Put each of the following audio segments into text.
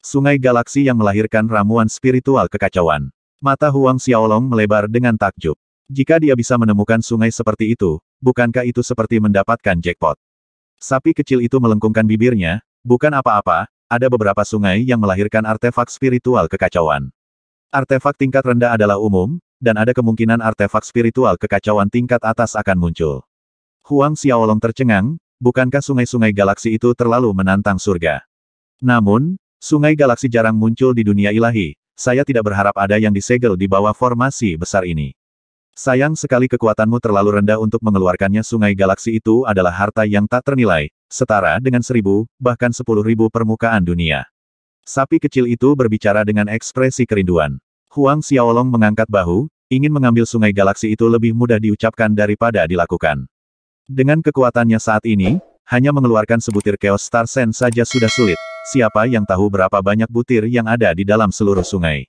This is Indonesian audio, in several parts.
Sungai galaksi yang melahirkan ramuan spiritual kekacauan. Mata Huang Xiaolong melebar dengan takjub. Jika dia bisa menemukan sungai seperti itu, bukankah itu seperti mendapatkan jackpot? Sapi kecil itu melengkungkan bibirnya, Bukan apa-apa, ada beberapa sungai yang melahirkan artefak spiritual kekacauan. Artefak tingkat rendah adalah umum, dan ada kemungkinan artefak spiritual kekacauan tingkat atas akan muncul. Huang Xiaolong tercengang, bukankah sungai-sungai galaksi itu terlalu menantang surga? Namun, sungai galaksi jarang muncul di dunia ilahi, saya tidak berharap ada yang disegel di bawah formasi besar ini. Sayang sekali kekuatanmu terlalu rendah untuk mengeluarkannya sungai galaksi itu adalah harta yang tak ternilai, Setara dengan seribu, bahkan sepuluh ribu permukaan dunia. Sapi kecil itu berbicara dengan ekspresi kerinduan. Huang Xiaolong mengangkat bahu, ingin mengambil sungai galaksi itu lebih mudah diucapkan daripada dilakukan. Dengan kekuatannya saat ini, hanya mengeluarkan sebutir Chaos Star Sen saja sudah sulit, siapa yang tahu berapa banyak butir yang ada di dalam seluruh sungai.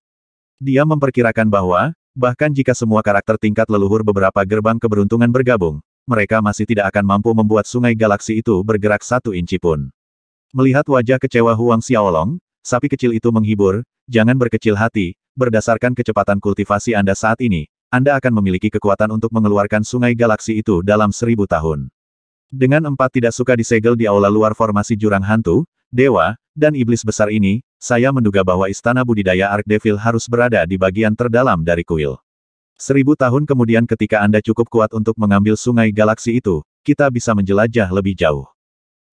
Dia memperkirakan bahwa, bahkan jika semua karakter tingkat leluhur beberapa gerbang keberuntungan bergabung, mereka masih tidak akan mampu membuat sungai galaksi itu bergerak satu inci pun. Melihat wajah kecewa Huang Xiaolong, sapi kecil itu menghibur, jangan berkecil hati, berdasarkan kecepatan kultivasi Anda saat ini, Anda akan memiliki kekuatan untuk mengeluarkan sungai galaksi itu dalam seribu tahun. Dengan empat tidak suka disegel di aula luar formasi jurang hantu, dewa, dan iblis besar ini, saya menduga bahwa istana budidaya Ark Devil harus berada di bagian terdalam dari kuil. Seribu tahun kemudian ketika Anda cukup kuat untuk mengambil sungai galaksi itu, kita bisa menjelajah lebih jauh.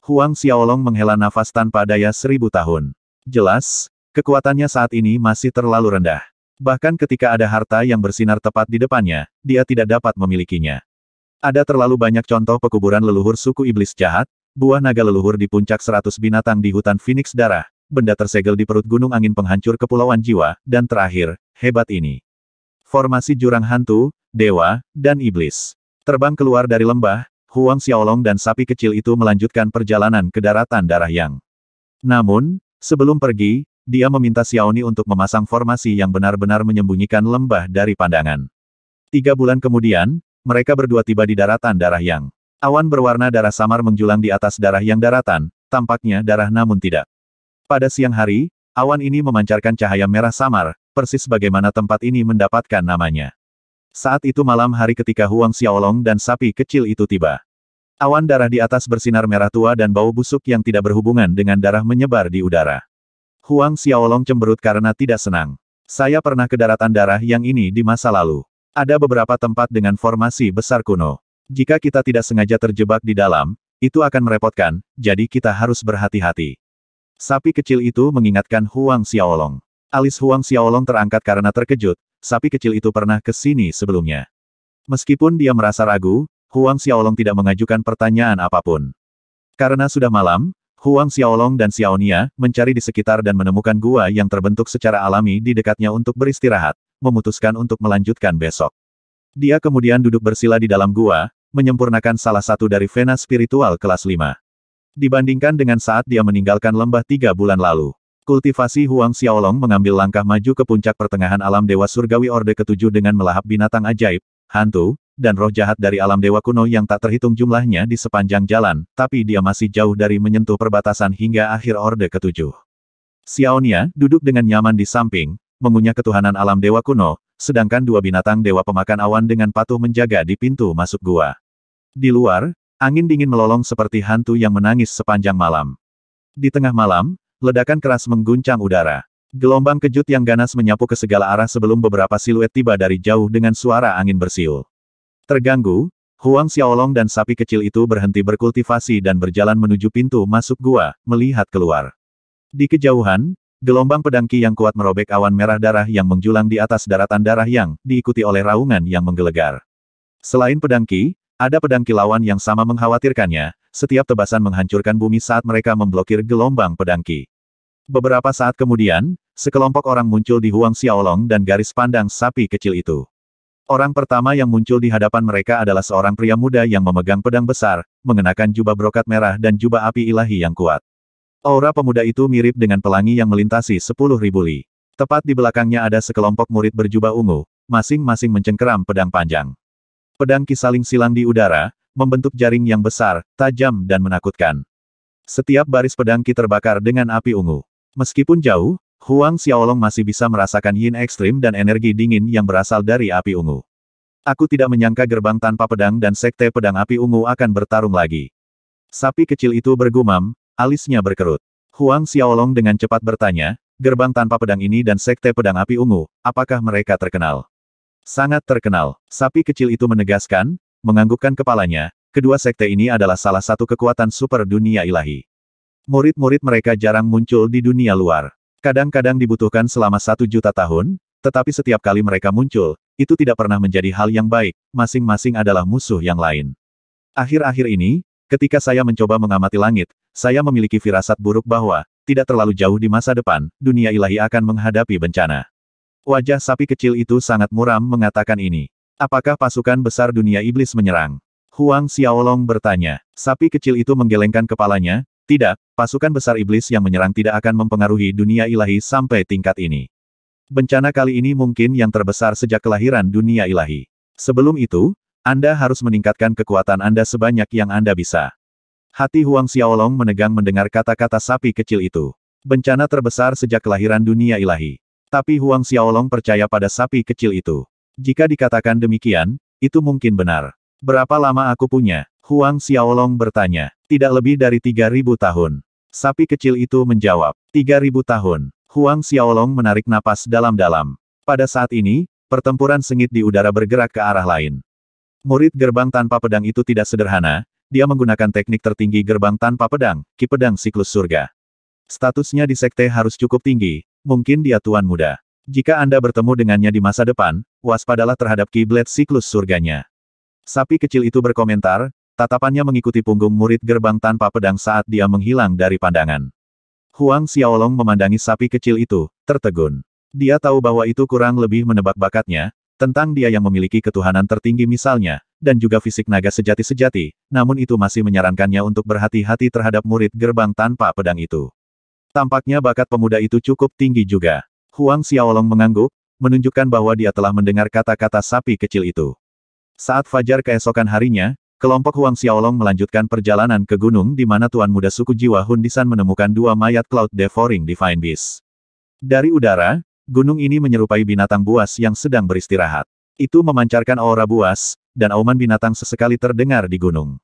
Huang Xiaolong menghela nafas tanpa daya seribu tahun. Jelas, kekuatannya saat ini masih terlalu rendah. Bahkan ketika ada harta yang bersinar tepat di depannya, dia tidak dapat memilikinya. Ada terlalu banyak contoh pekuburan leluhur suku iblis jahat, buah naga leluhur di puncak seratus binatang di hutan Phoenix Darah, benda tersegel di perut gunung angin penghancur kepulauan jiwa, dan terakhir, hebat ini formasi jurang hantu, dewa, dan iblis. Terbang keluar dari lembah, Huang Xiaolong dan sapi kecil itu melanjutkan perjalanan ke daratan darah yang. Namun, sebelum pergi, dia meminta Xiaoni untuk memasang formasi yang benar-benar menyembunyikan lembah dari pandangan. Tiga bulan kemudian, mereka berdua tiba di daratan darah yang. Awan berwarna darah samar menjulang di atas darah yang daratan, tampaknya darah namun tidak. Pada siang hari, awan ini memancarkan cahaya merah samar, persis bagaimana tempat ini mendapatkan namanya. Saat itu malam hari ketika Huang Xiaolong dan sapi kecil itu tiba. Awan darah di atas bersinar merah tua dan bau busuk yang tidak berhubungan dengan darah menyebar di udara. Huang Xiaolong cemberut karena tidak senang. Saya pernah ke daratan darah yang ini di masa lalu. Ada beberapa tempat dengan formasi besar kuno. Jika kita tidak sengaja terjebak di dalam, itu akan merepotkan, jadi kita harus berhati-hati. Sapi kecil itu mengingatkan Huang Xiaolong. Alis Huang Xiaolong terangkat karena terkejut, sapi kecil itu pernah ke sini sebelumnya. Meskipun dia merasa ragu, Huang Xiaolong tidak mengajukan pertanyaan apapun. Karena sudah malam, Huang Xiaolong dan Xiaonia mencari di sekitar dan menemukan gua yang terbentuk secara alami di dekatnya untuk beristirahat, memutuskan untuk melanjutkan besok. Dia kemudian duduk bersila di dalam gua, menyempurnakan salah satu dari vena spiritual kelas 5. Dibandingkan dengan saat dia meninggalkan lembah tiga bulan lalu. Kultivasi Huang Xiaolong mengambil langkah maju ke puncak pertengahan alam Dewa Surgawi Orde Ketujuh dengan melahap binatang ajaib, hantu, dan roh jahat dari alam Dewa kuno yang tak terhitung jumlahnya di sepanjang jalan, tapi dia masih jauh dari menyentuh perbatasan hingga akhir Orde Ketujuh. Xiaonia duduk dengan nyaman di samping, mengunyah ketuhanan alam Dewa kuno, sedangkan dua binatang Dewa Pemakan Awan dengan patuh menjaga di pintu masuk gua. Di luar, angin dingin melolong seperti hantu yang menangis sepanjang malam. Di tengah malam, Ledakan keras mengguncang udara. Gelombang kejut yang ganas menyapu ke segala arah sebelum beberapa siluet tiba dari jauh dengan suara angin bersiul. Terganggu, Huang Xiaolong dan sapi kecil itu berhenti berkultivasi dan berjalan menuju pintu masuk gua, melihat keluar. Di kejauhan, Gelombang pedangki yang kuat merobek awan merah darah yang menjulang di atas daratan darah yang diikuti oleh raungan yang menggelegar. Selain pedangki, ada pedang kilauan lawan yang sama mengkhawatirkannya, setiap tebasan menghancurkan bumi saat mereka memblokir gelombang pedangki. Beberapa saat kemudian, sekelompok orang muncul di Huang Xiaolong dan garis pandang sapi kecil itu. Orang pertama yang muncul di hadapan mereka adalah seorang pria muda yang memegang pedang besar, mengenakan jubah brokat merah dan jubah api ilahi yang kuat. Aura pemuda itu mirip dengan pelangi yang melintasi sepuluh ribu li. Tepat di belakangnya ada sekelompok murid berjubah ungu, masing-masing mencengkeram pedang panjang. Pedang kisaling silang di udara, membentuk jaring yang besar, tajam dan menakutkan. Setiap baris pedang Qi terbakar dengan api ungu. Meskipun jauh, Huang Xiaolong masih bisa merasakan yin ekstrim dan energi dingin yang berasal dari api ungu. Aku tidak menyangka gerbang tanpa pedang dan sekte pedang api ungu akan bertarung lagi. Sapi kecil itu bergumam, alisnya berkerut. Huang Xiaolong dengan cepat bertanya, gerbang tanpa pedang ini dan sekte pedang api ungu, apakah mereka terkenal? Sangat terkenal. Sapi kecil itu menegaskan, menganggukkan kepalanya, kedua sekte ini adalah salah satu kekuatan super dunia ilahi. Murid-murid mereka jarang muncul di dunia luar. Kadang-kadang dibutuhkan selama satu juta tahun, tetapi setiap kali mereka muncul, itu tidak pernah menjadi hal yang baik, masing-masing adalah musuh yang lain. Akhir-akhir ini, ketika saya mencoba mengamati langit, saya memiliki firasat buruk bahwa, tidak terlalu jauh di masa depan, dunia ilahi akan menghadapi bencana. Wajah sapi kecil itu sangat muram mengatakan ini. Apakah pasukan besar dunia iblis menyerang? Huang Xiaolong bertanya. Sapi kecil itu menggelengkan kepalanya, tidak, pasukan besar iblis yang menyerang tidak akan mempengaruhi dunia ilahi sampai tingkat ini. Bencana kali ini mungkin yang terbesar sejak kelahiran dunia ilahi. Sebelum itu, Anda harus meningkatkan kekuatan Anda sebanyak yang Anda bisa. Hati Huang Xiaolong menegang mendengar kata-kata sapi kecil itu. Bencana terbesar sejak kelahiran dunia ilahi. Tapi Huang Xiaolong percaya pada sapi kecil itu. Jika dikatakan demikian, itu mungkin benar. Berapa lama aku punya? Huang Xiaolong bertanya. Tidak lebih dari 3.000 tahun. Sapi kecil itu menjawab. 3.000 tahun. Huang Xiaolong menarik napas dalam-dalam. Pada saat ini, pertempuran sengit di udara bergerak ke arah lain. Murid gerbang tanpa pedang itu tidak sederhana, dia menggunakan teknik tertinggi gerbang tanpa pedang, ki pedang siklus surga. Statusnya di sekte harus cukup tinggi, mungkin dia tuan muda. Jika Anda bertemu dengannya di masa depan, waspadalah terhadap kiblat siklus surganya. Sapi kecil itu berkomentar, tatapannya mengikuti punggung murid gerbang tanpa pedang saat dia menghilang dari pandangan. Huang Xiaolong memandangi sapi kecil itu, tertegun. Dia tahu bahwa itu kurang lebih menebak bakatnya, tentang dia yang memiliki ketuhanan tertinggi misalnya, dan juga fisik naga sejati-sejati, namun itu masih menyarankannya untuk berhati-hati terhadap murid gerbang tanpa pedang itu. Tampaknya bakat pemuda itu cukup tinggi juga. Huang Xiaolong mengangguk, menunjukkan bahwa dia telah mendengar kata-kata sapi kecil itu. Saat fajar keesokan harinya, kelompok Huang Xiaolong melanjutkan perjalanan ke gunung di mana Tuan Muda Suku Jiwa Hundisan menemukan dua mayat Cloud Devouring Divine Beast. Dari udara, gunung ini menyerupai binatang buas yang sedang beristirahat. Itu memancarkan aura buas, dan auman binatang sesekali terdengar di gunung.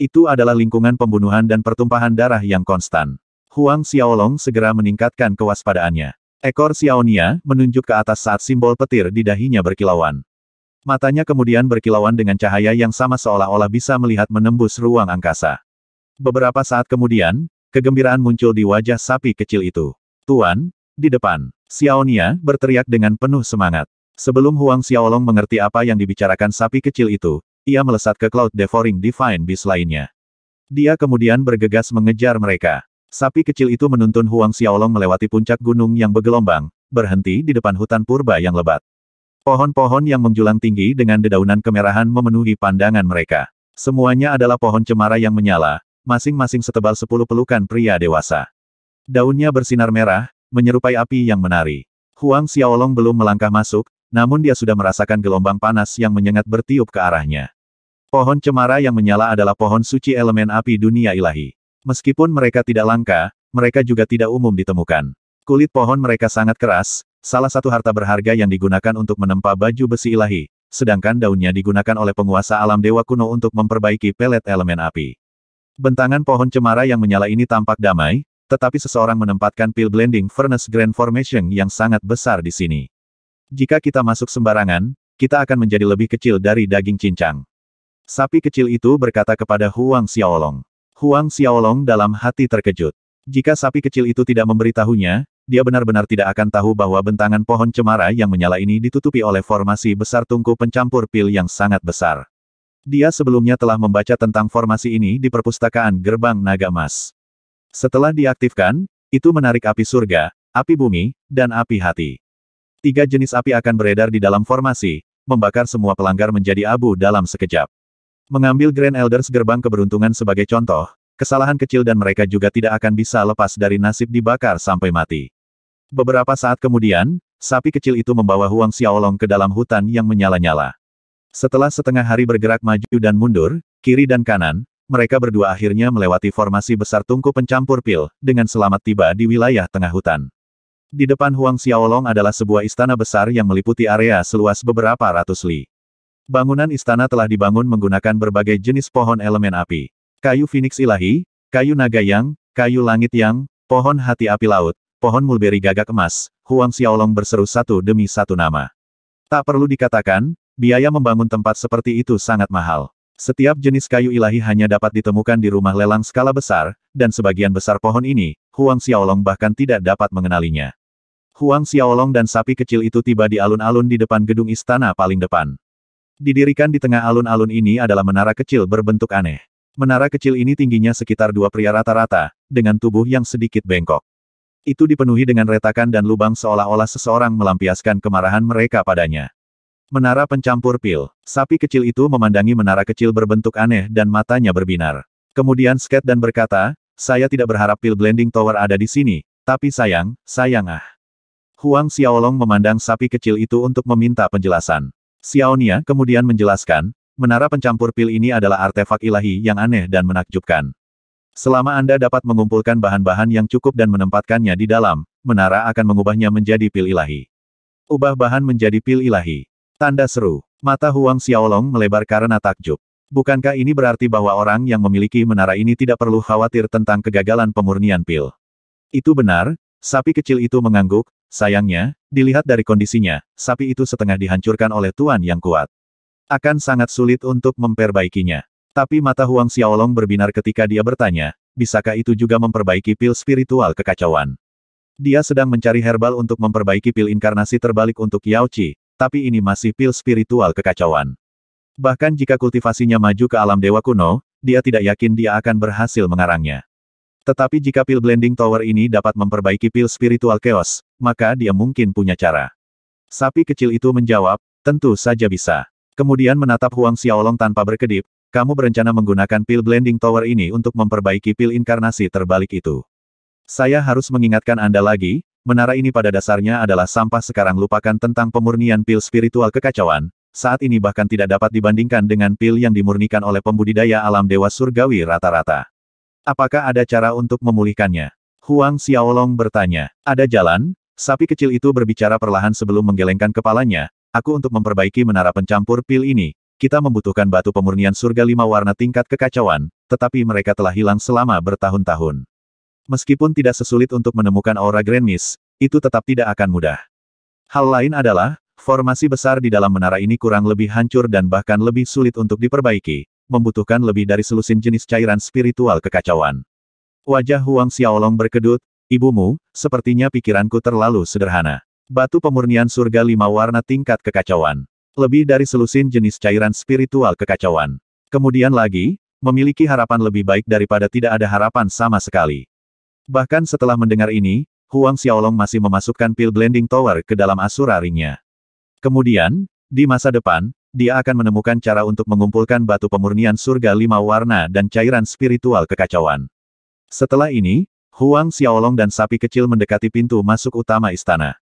Itu adalah lingkungan pembunuhan dan pertumpahan darah yang konstan. Huang Xiaolong segera meningkatkan kewaspadaannya. Ekor Xiaonia menunjuk ke atas saat simbol petir di dahinya berkilauan. Matanya kemudian berkilauan dengan cahaya yang sama seolah-olah bisa melihat menembus ruang angkasa. Beberapa saat kemudian, kegembiraan muncul di wajah sapi kecil itu. Tuan, di depan, Xiaonia berteriak dengan penuh semangat. Sebelum Huang Xiaolong mengerti apa yang dibicarakan sapi kecil itu, ia melesat ke Cloud Devouring Divine Beast lainnya. Dia kemudian bergegas mengejar mereka. Sapi kecil itu menuntun Huang Xiaolong melewati puncak gunung yang bergelombang, berhenti di depan hutan purba yang lebat. Pohon-pohon yang menjulang tinggi dengan dedaunan kemerahan memenuhi pandangan mereka. Semuanya adalah pohon cemara yang menyala, masing-masing setebal sepuluh pelukan pria dewasa. Daunnya bersinar merah, menyerupai api yang menari. Huang Xiaolong belum melangkah masuk, namun dia sudah merasakan gelombang panas yang menyengat bertiup ke arahnya. Pohon cemara yang menyala adalah pohon suci elemen api dunia ilahi. Meskipun mereka tidak langka, mereka juga tidak umum ditemukan. Kulit pohon mereka sangat keras, salah satu harta berharga yang digunakan untuk menempa baju besi ilahi, sedangkan daunnya digunakan oleh penguasa alam dewa kuno untuk memperbaiki pelet elemen api. Bentangan pohon cemara yang menyala ini tampak damai, tetapi seseorang menempatkan pil blending furnace grand formation yang sangat besar di sini. Jika kita masuk sembarangan, kita akan menjadi lebih kecil dari daging cincang. Sapi kecil itu berkata kepada Huang Xiaolong. Huang Xiaolong dalam hati terkejut. Jika sapi kecil itu tidak memberitahunya, dia benar-benar tidak akan tahu bahwa bentangan pohon cemara yang menyala ini ditutupi oleh formasi besar tungku pencampur pil yang sangat besar. Dia sebelumnya telah membaca tentang formasi ini di perpustakaan Gerbang Naga Emas. Setelah diaktifkan, itu menarik api surga, api bumi, dan api hati. Tiga jenis api akan beredar di dalam formasi, membakar semua pelanggar menjadi abu dalam sekejap. Mengambil Grand Elders gerbang keberuntungan sebagai contoh, kesalahan kecil dan mereka juga tidak akan bisa lepas dari nasib dibakar sampai mati. Beberapa saat kemudian, sapi kecil itu membawa Huang Xiaolong ke dalam hutan yang menyala-nyala. Setelah setengah hari bergerak maju dan mundur, kiri dan kanan, mereka berdua akhirnya melewati formasi besar tungku pencampur pil, dengan selamat tiba di wilayah tengah hutan. Di depan Huang Xiaolong adalah sebuah istana besar yang meliputi area seluas beberapa ratus li. Bangunan istana telah dibangun menggunakan berbagai jenis pohon elemen api. Kayu Phoenix Ilahi, kayu naga yang, kayu langit yang, pohon hati api laut, pohon mulberry gagak emas, Huang Xiaolong berseru satu demi satu nama. Tak perlu dikatakan, biaya membangun tempat seperti itu sangat mahal. Setiap jenis kayu ilahi hanya dapat ditemukan di rumah lelang skala besar, dan sebagian besar pohon ini, Huang Xiaolong bahkan tidak dapat mengenalinya. Huang Xiaolong dan sapi kecil itu tiba di alun-alun di depan gedung istana paling depan. Didirikan di tengah alun-alun ini adalah menara kecil berbentuk aneh. Menara kecil ini tingginya sekitar dua pria rata-rata, dengan tubuh yang sedikit bengkok. Itu dipenuhi dengan retakan dan lubang seolah-olah seseorang melampiaskan kemarahan mereka padanya. Menara pencampur pil. Sapi kecil itu memandangi menara kecil berbentuk aneh dan matanya berbinar. Kemudian Sket dan berkata, saya tidak berharap pil blending tower ada di sini, tapi sayang, sayang ah. Huang Xiaolong memandang sapi kecil itu untuk meminta penjelasan. Xiaonia ya, kemudian menjelaskan, menara pencampur pil ini adalah artefak ilahi yang aneh dan menakjubkan. Selama Anda dapat mengumpulkan bahan-bahan yang cukup dan menempatkannya di dalam, menara akan mengubahnya menjadi pil ilahi. Ubah bahan menjadi pil ilahi. Tanda seru. Mata Huang Xiaolong melebar karena takjub. Bukankah ini berarti bahwa orang yang memiliki menara ini tidak perlu khawatir tentang kegagalan pemurnian pil? Itu benar, sapi kecil itu mengangguk, Sayangnya, dilihat dari kondisinya, sapi itu setengah dihancurkan oleh Tuan Yang kuat. Akan sangat sulit untuk memperbaikinya. Tapi mata Huang Xiaolong berbinar ketika dia bertanya, bisakah itu juga memperbaiki pil spiritual kekacauan? Dia sedang mencari herbal untuk memperbaiki pil inkarnasi terbalik untuk Yao Qi, tapi ini masih pil spiritual kekacauan. Bahkan jika kultivasinya maju ke alam dewa kuno, dia tidak yakin dia akan berhasil mengarangnya. Tetapi jika pil blending tower ini dapat memperbaiki pil spiritual chaos, maka dia mungkin punya cara. Sapi kecil itu menjawab, tentu saja bisa. Kemudian menatap Huang Xiaolong tanpa berkedip, kamu berencana menggunakan pil blending tower ini untuk memperbaiki pil inkarnasi terbalik itu. Saya harus mengingatkan Anda lagi, menara ini pada dasarnya adalah sampah sekarang lupakan tentang pemurnian pil spiritual kekacauan, saat ini bahkan tidak dapat dibandingkan dengan pil yang dimurnikan oleh pembudidaya alam dewa surgawi rata-rata. Apakah ada cara untuk memulihkannya? Huang Xiaolong bertanya. Ada jalan? Sapi kecil itu berbicara perlahan sebelum menggelengkan kepalanya. Aku untuk memperbaiki menara pencampur pil ini, kita membutuhkan batu pemurnian surga lima warna tingkat kekacauan, tetapi mereka telah hilang selama bertahun-tahun. Meskipun tidak sesulit untuk menemukan aura Grand Miss, itu tetap tidak akan mudah. Hal lain adalah, formasi besar di dalam menara ini kurang lebih hancur dan bahkan lebih sulit untuk diperbaiki, membutuhkan lebih dari selusin jenis cairan spiritual kekacauan. Wajah Huang Xiaolong berkedut, Ibumu, sepertinya pikiranku terlalu sederhana. Batu pemurnian surga lima warna tingkat kekacauan. Lebih dari selusin jenis cairan spiritual kekacauan. Kemudian lagi, memiliki harapan lebih baik daripada tidak ada harapan sama sekali. Bahkan setelah mendengar ini, Huang Xiaolong masih memasukkan pil blending tower ke dalam asura ringnya. Kemudian, di masa depan, dia akan menemukan cara untuk mengumpulkan batu pemurnian surga lima warna dan cairan spiritual kekacauan. Setelah ini, Huang Xiaolong dan sapi kecil mendekati pintu masuk utama istana.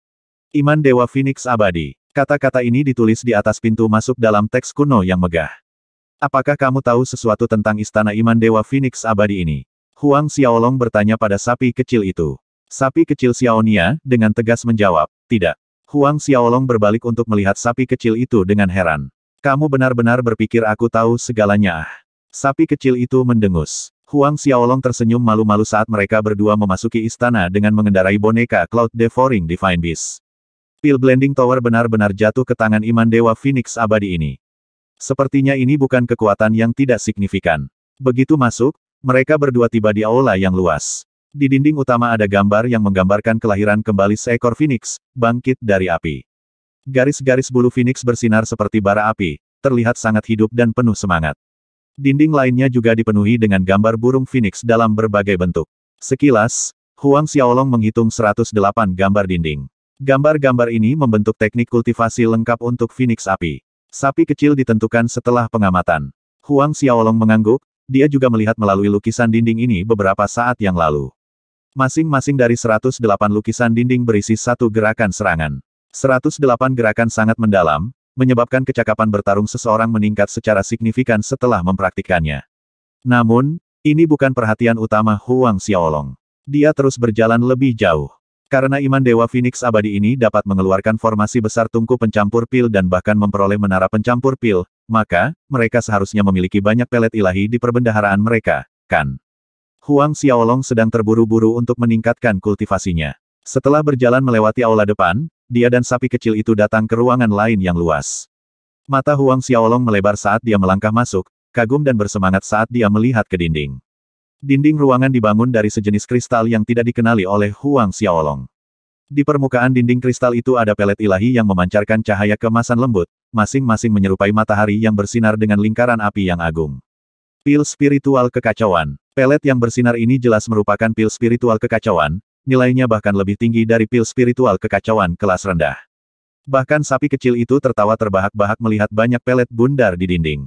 Iman Dewa Phoenix Abadi. Kata-kata ini ditulis di atas pintu masuk dalam teks kuno yang megah. Apakah kamu tahu sesuatu tentang istana Iman Dewa Phoenix Abadi ini? Huang Xiaolong bertanya pada sapi kecil itu. Sapi kecil Xiaonia, dengan tegas menjawab, tidak. Huang Xiaolong berbalik untuk melihat sapi kecil itu dengan heran. Kamu benar-benar berpikir aku tahu segalanya ah. Sapi kecil itu mendengus. Huang Xiaolong tersenyum malu-malu saat mereka berdua memasuki istana dengan mengendarai boneka Cloud Devouring Divine Beast. Pil Blending Tower benar-benar jatuh ke tangan iman Dewa Phoenix abadi ini. Sepertinya ini bukan kekuatan yang tidak signifikan. Begitu masuk, mereka berdua tiba di aula yang luas. Di dinding utama ada gambar yang menggambarkan kelahiran kembali seekor phoenix, bangkit dari api. Garis-garis bulu Phoenix bersinar seperti bara api, terlihat sangat hidup dan penuh semangat. Dinding lainnya juga dipenuhi dengan gambar burung Phoenix dalam berbagai bentuk. Sekilas, Huang Xiaolong menghitung 108 gambar dinding. Gambar-gambar ini membentuk teknik kultivasi lengkap untuk Phoenix api. Sapi kecil ditentukan setelah pengamatan. Huang Xiaolong mengangguk, dia juga melihat melalui lukisan dinding ini beberapa saat yang lalu. Masing-masing dari 108 lukisan dinding berisi satu gerakan serangan. 108 gerakan sangat mendalam, menyebabkan kecakapan bertarung seseorang meningkat secara signifikan setelah mempraktikkannya. Namun, ini bukan perhatian utama Huang Xiaolong. Dia terus berjalan lebih jauh. Karena iman Dewa Phoenix abadi ini dapat mengeluarkan formasi besar tungku pencampur pil dan bahkan memperoleh menara pencampur pil, maka, mereka seharusnya memiliki banyak pelet ilahi di perbendaharaan mereka, kan? Huang Xiaolong sedang terburu-buru untuk meningkatkan kultivasinya. Setelah berjalan melewati aula depan, dia dan sapi kecil itu datang ke ruangan lain yang luas. Mata Huang Xiaolong melebar saat dia melangkah masuk, kagum dan bersemangat saat dia melihat ke dinding. Dinding ruangan dibangun dari sejenis kristal yang tidak dikenali oleh Huang Xiaolong. Di permukaan dinding kristal itu ada pelet ilahi yang memancarkan cahaya kemasan lembut, masing-masing menyerupai matahari yang bersinar dengan lingkaran api yang agung. Pil spiritual kekacauan. Pelet yang bersinar ini jelas merupakan pil spiritual kekacauan, nilainya bahkan lebih tinggi dari pil spiritual kekacauan kelas rendah. Bahkan sapi kecil itu tertawa terbahak-bahak melihat banyak pelet bundar di dinding.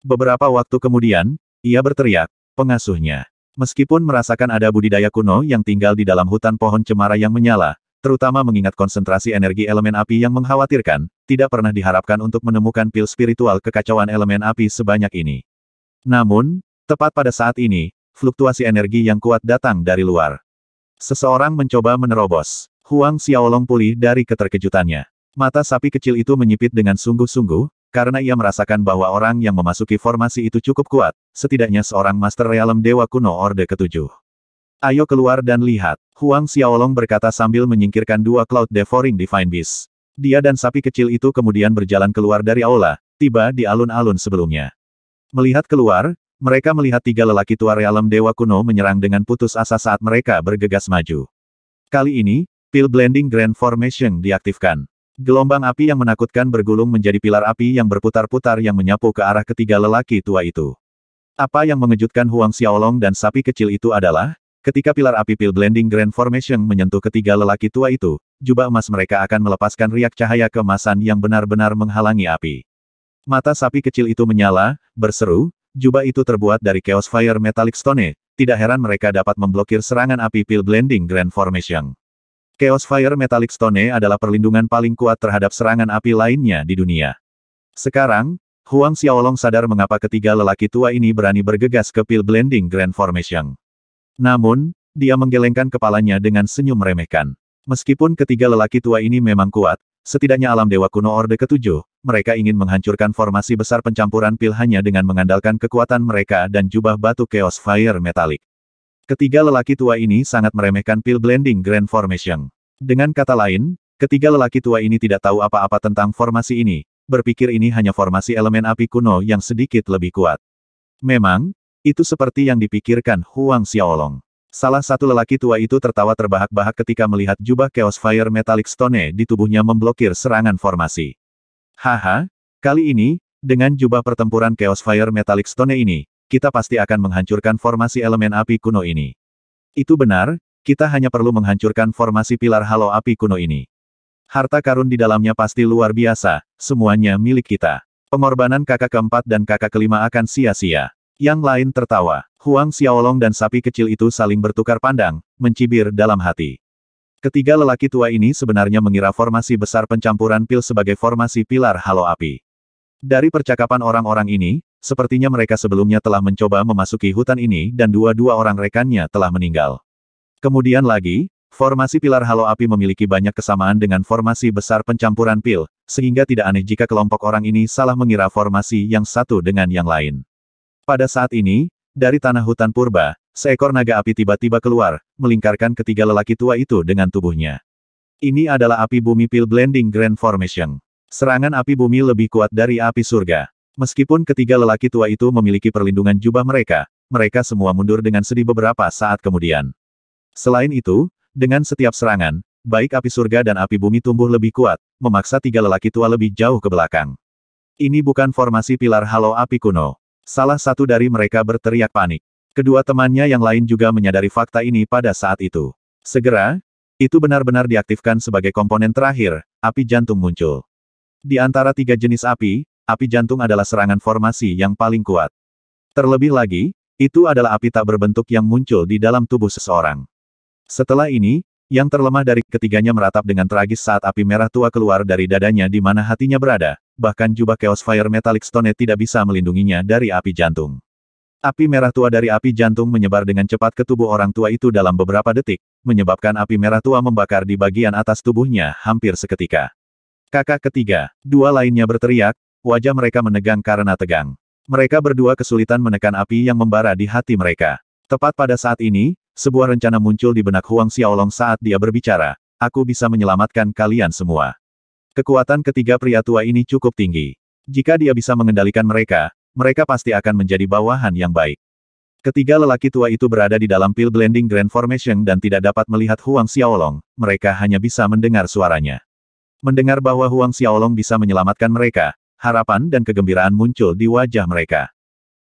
Beberapa waktu kemudian, ia berteriak, pengasuhnya. Meskipun merasakan ada budidaya kuno yang tinggal di dalam hutan pohon cemara yang menyala, terutama mengingat konsentrasi energi elemen api yang mengkhawatirkan, tidak pernah diharapkan untuk menemukan pil spiritual kekacauan elemen api sebanyak ini. Namun, tepat pada saat ini, fluktuasi energi yang kuat datang dari luar. Seseorang mencoba menerobos. Huang Xiaolong pulih dari keterkejutannya. Mata sapi kecil itu menyipit dengan sungguh-sungguh, karena ia merasakan bahwa orang yang memasuki formasi itu cukup kuat, setidaknya seorang Master Realm Dewa Kuno Orde Ketujuh. Ayo keluar dan lihat, Huang Xiaolong berkata sambil menyingkirkan dua Cloud Devouring Divine Beast. Dia dan sapi kecil itu kemudian berjalan keluar dari aula, tiba di alun-alun sebelumnya. Melihat keluar, mereka melihat tiga lelaki tua realem dewa kuno menyerang dengan putus asa saat mereka bergegas maju. Kali ini, Pil Blending Grand Formation diaktifkan. Gelombang api yang menakutkan bergulung menjadi pilar api yang berputar-putar yang menyapu ke arah ketiga lelaki tua itu. Apa yang mengejutkan Huang Xiaolong dan sapi kecil itu adalah, ketika pilar api Pil Blending Grand Formation menyentuh ketiga lelaki tua itu, jubah emas mereka akan melepaskan riak cahaya kemasan yang benar-benar menghalangi api. Mata sapi kecil itu menyala, berseru, jubah itu terbuat dari Chaos Fire Metallic Stone, -e. tidak heran mereka dapat memblokir serangan api Pill Blending Grand Formation. Chaos Fire Metallic Stone -e adalah perlindungan paling kuat terhadap serangan api lainnya di dunia. Sekarang, Huang Xiaolong sadar mengapa ketiga lelaki tua ini berani bergegas ke Pill Blending Grand Formation. Namun, dia menggelengkan kepalanya dengan senyum meremehkan. Meskipun ketiga lelaki tua ini memang kuat, setidaknya alam dewa kuno Orde Ketujuh, mereka ingin menghancurkan formasi besar pencampuran pil hanya dengan mengandalkan kekuatan mereka dan jubah batu Chaos Fire Metallic. Ketiga lelaki tua ini sangat meremehkan pil blending Grand Formation. Dengan kata lain, ketiga lelaki tua ini tidak tahu apa-apa tentang formasi ini, berpikir ini hanya formasi elemen api kuno yang sedikit lebih kuat. Memang, itu seperti yang dipikirkan Huang Xiaolong. Salah satu lelaki tua itu tertawa terbahak-bahak ketika melihat jubah Chaos Fire Metallic Stone di tubuhnya memblokir serangan formasi. Haha, kali ini, dengan jubah pertempuran Chaos Fire Metallic Stone ini, kita pasti akan menghancurkan formasi elemen api kuno ini. Itu benar, kita hanya perlu menghancurkan formasi pilar halo api kuno ini. Harta karun di dalamnya pasti luar biasa, semuanya milik kita. Pengorbanan kakak keempat dan kakak kelima akan sia-sia. Yang lain tertawa. Huang Xiaolong dan sapi kecil itu saling bertukar pandang, mencibir dalam hati. Ketiga lelaki tua ini sebenarnya mengira formasi besar pencampuran pil sebagai formasi pilar halo api. Dari percakapan orang-orang ini, sepertinya mereka sebelumnya telah mencoba memasuki hutan ini dan dua-dua orang rekannya telah meninggal. Kemudian lagi, formasi pilar halo api memiliki banyak kesamaan dengan formasi besar pencampuran pil, sehingga tidak aneh jika kelompok orang ini salah mengira formasi yang satu dengan yang lain. Pada saat ini, dari tanah hutan purba, Seekor naga api tiba-tiba keluar, melingkarkan ketiga lelaki tua itu dengan tubuhnya. Ini adalah api bumi Pil Blending Grand Formation. Serangan api bumi lebih kuat dari api surga. Meskipun ketiga lelaki tua itu memiliki perlindungan jubah mereka, mereka semua mundur dengan sedih beberapa saat kemudian. Selain itu, dengan setiap serangan, baik api surga dan api bumi tumbuh lebih kuat, memaksa tiga lelaki tua lebih jauh ke belakang. Ini bukan formasi pilar halo api kuno. Salah satu dari mereka berteriak panik. Kedua temannya yang lain juga menyadari fakta ini pada saat itu. Segera, itu benar-benar diaktifkan sebagai komponen terakhir, api jantung muncul. Di antara tiga jenis api, api jantung adalah serangan formasi yang paling kuat. Terlebih lagi, itu adalah api tak berbentuk yang muncul di dalam tubuh seseorang. Setelah ini, yang terlemah dari ketiganya meratap dengan tragis saat api merah tua keluar dari dadanya di mana hatinya berada, bahkan jubah Chaos Fire Metallic Stone tidak bisa melindunginya dari api jantung. Api merah tua dari api jantung menyebar dengan cepat ke tubuh orang tua itu dalam beberapa detik, menyebabkan api merah tua membakar di bagian atas tubuhnya hampir seketika. Kakak ketiga, dua lainnya berteriak, wajah mereka menegang karena tegang. Mereka berdua kesulitan menekan api yang membara di hati mereka. Tepat pada saat ini, sebuah rencana muncul di benak Huang Xiaolong saat dia berbicara, aku bisa menyelamatkan kalian semua. Kekuatan ketiga pria tua ini cukup tinggi. Jika dia bisa mengendalikan mereka, mereka pasti akan menjadi bawahan yang baik. Ketiga lelaki tua itu berada di dalam pil blending Grand Formation dan tidak dapat melihat Huang Xiaolong, mereka hanya bisa mendengar suaranya. Mendengar bahwa Huang Xiaolong bisa menyelamatkan mereka, harapan dan kegembiraan muncul di wajah mereka.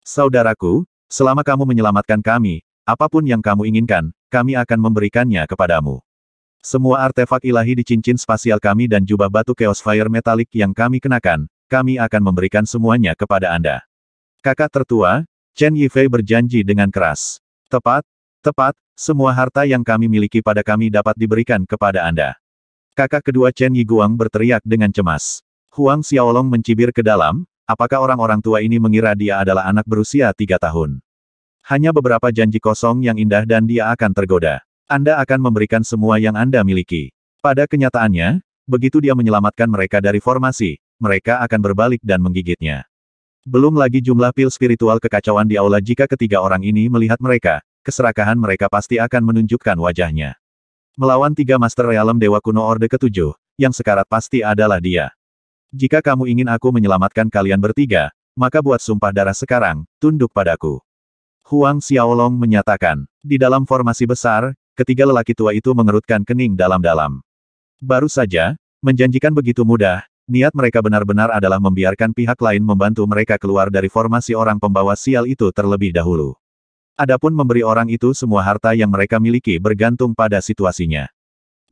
Saudaraku, selama kamu menyelamatkan kami, apapun yang kamu inginkan, kami akan memberikannya kepadamu. Semua artefak ilahi di cincin spasial kami dan jubah batu Chaos Fire Metalik yang kami kenakan, kami akan memberikan semuanya kepada Anda. Kakak tertua, Chen Yifei berjanji dengan keras. Tepat, tepat, semua harta yang kami miliki pada kami dapat diberikan kepada Anda. Kakak kedua Chen Yiguang berteriak dengan cemas. Huang Xiaolong mencibir ke dalam, apakah orang-orang tua ini mengira dia adalah anak berusia tiga tahun. Hanya beberapa janji kosong yang indah dan dia akan tergoda. Anda akan memberikan semua yang Anda miliki. Pada kenyataannya, begitu dia menyelamatkan mereka dari formasi, mereka akan berbalik dan menggigitnya. Belum lagi jumlah pil spiritual kekacauan di aula jika ketiga orang ini melihat mereka, keserakahan mereka pasti akan menunjukkan wajahnya. Melawan tiga Master Realem Dewa Kuno Orde Ketujuh, yang sekarat pasti adalah dia. Jika kamu ingin aku menyelamatkan kalian bertiga, maka buat sumpah darah sekarang, tunduk padaku. Huang Xiaolong menyatakan, di dalam formasi besar, ketiga lelaki tua itu mengerutkan kening dalam-dalam. Baru saja, menjanjikan begitu mudah, Niat mereka benar-benar adalah membiarkan pihak lain membantu mereka keluar dari formasi orang pembawa sial itu terlebih dahulu. Adapun memberi orang itu semua harta yang mereka miliki bergantung pada situasinya.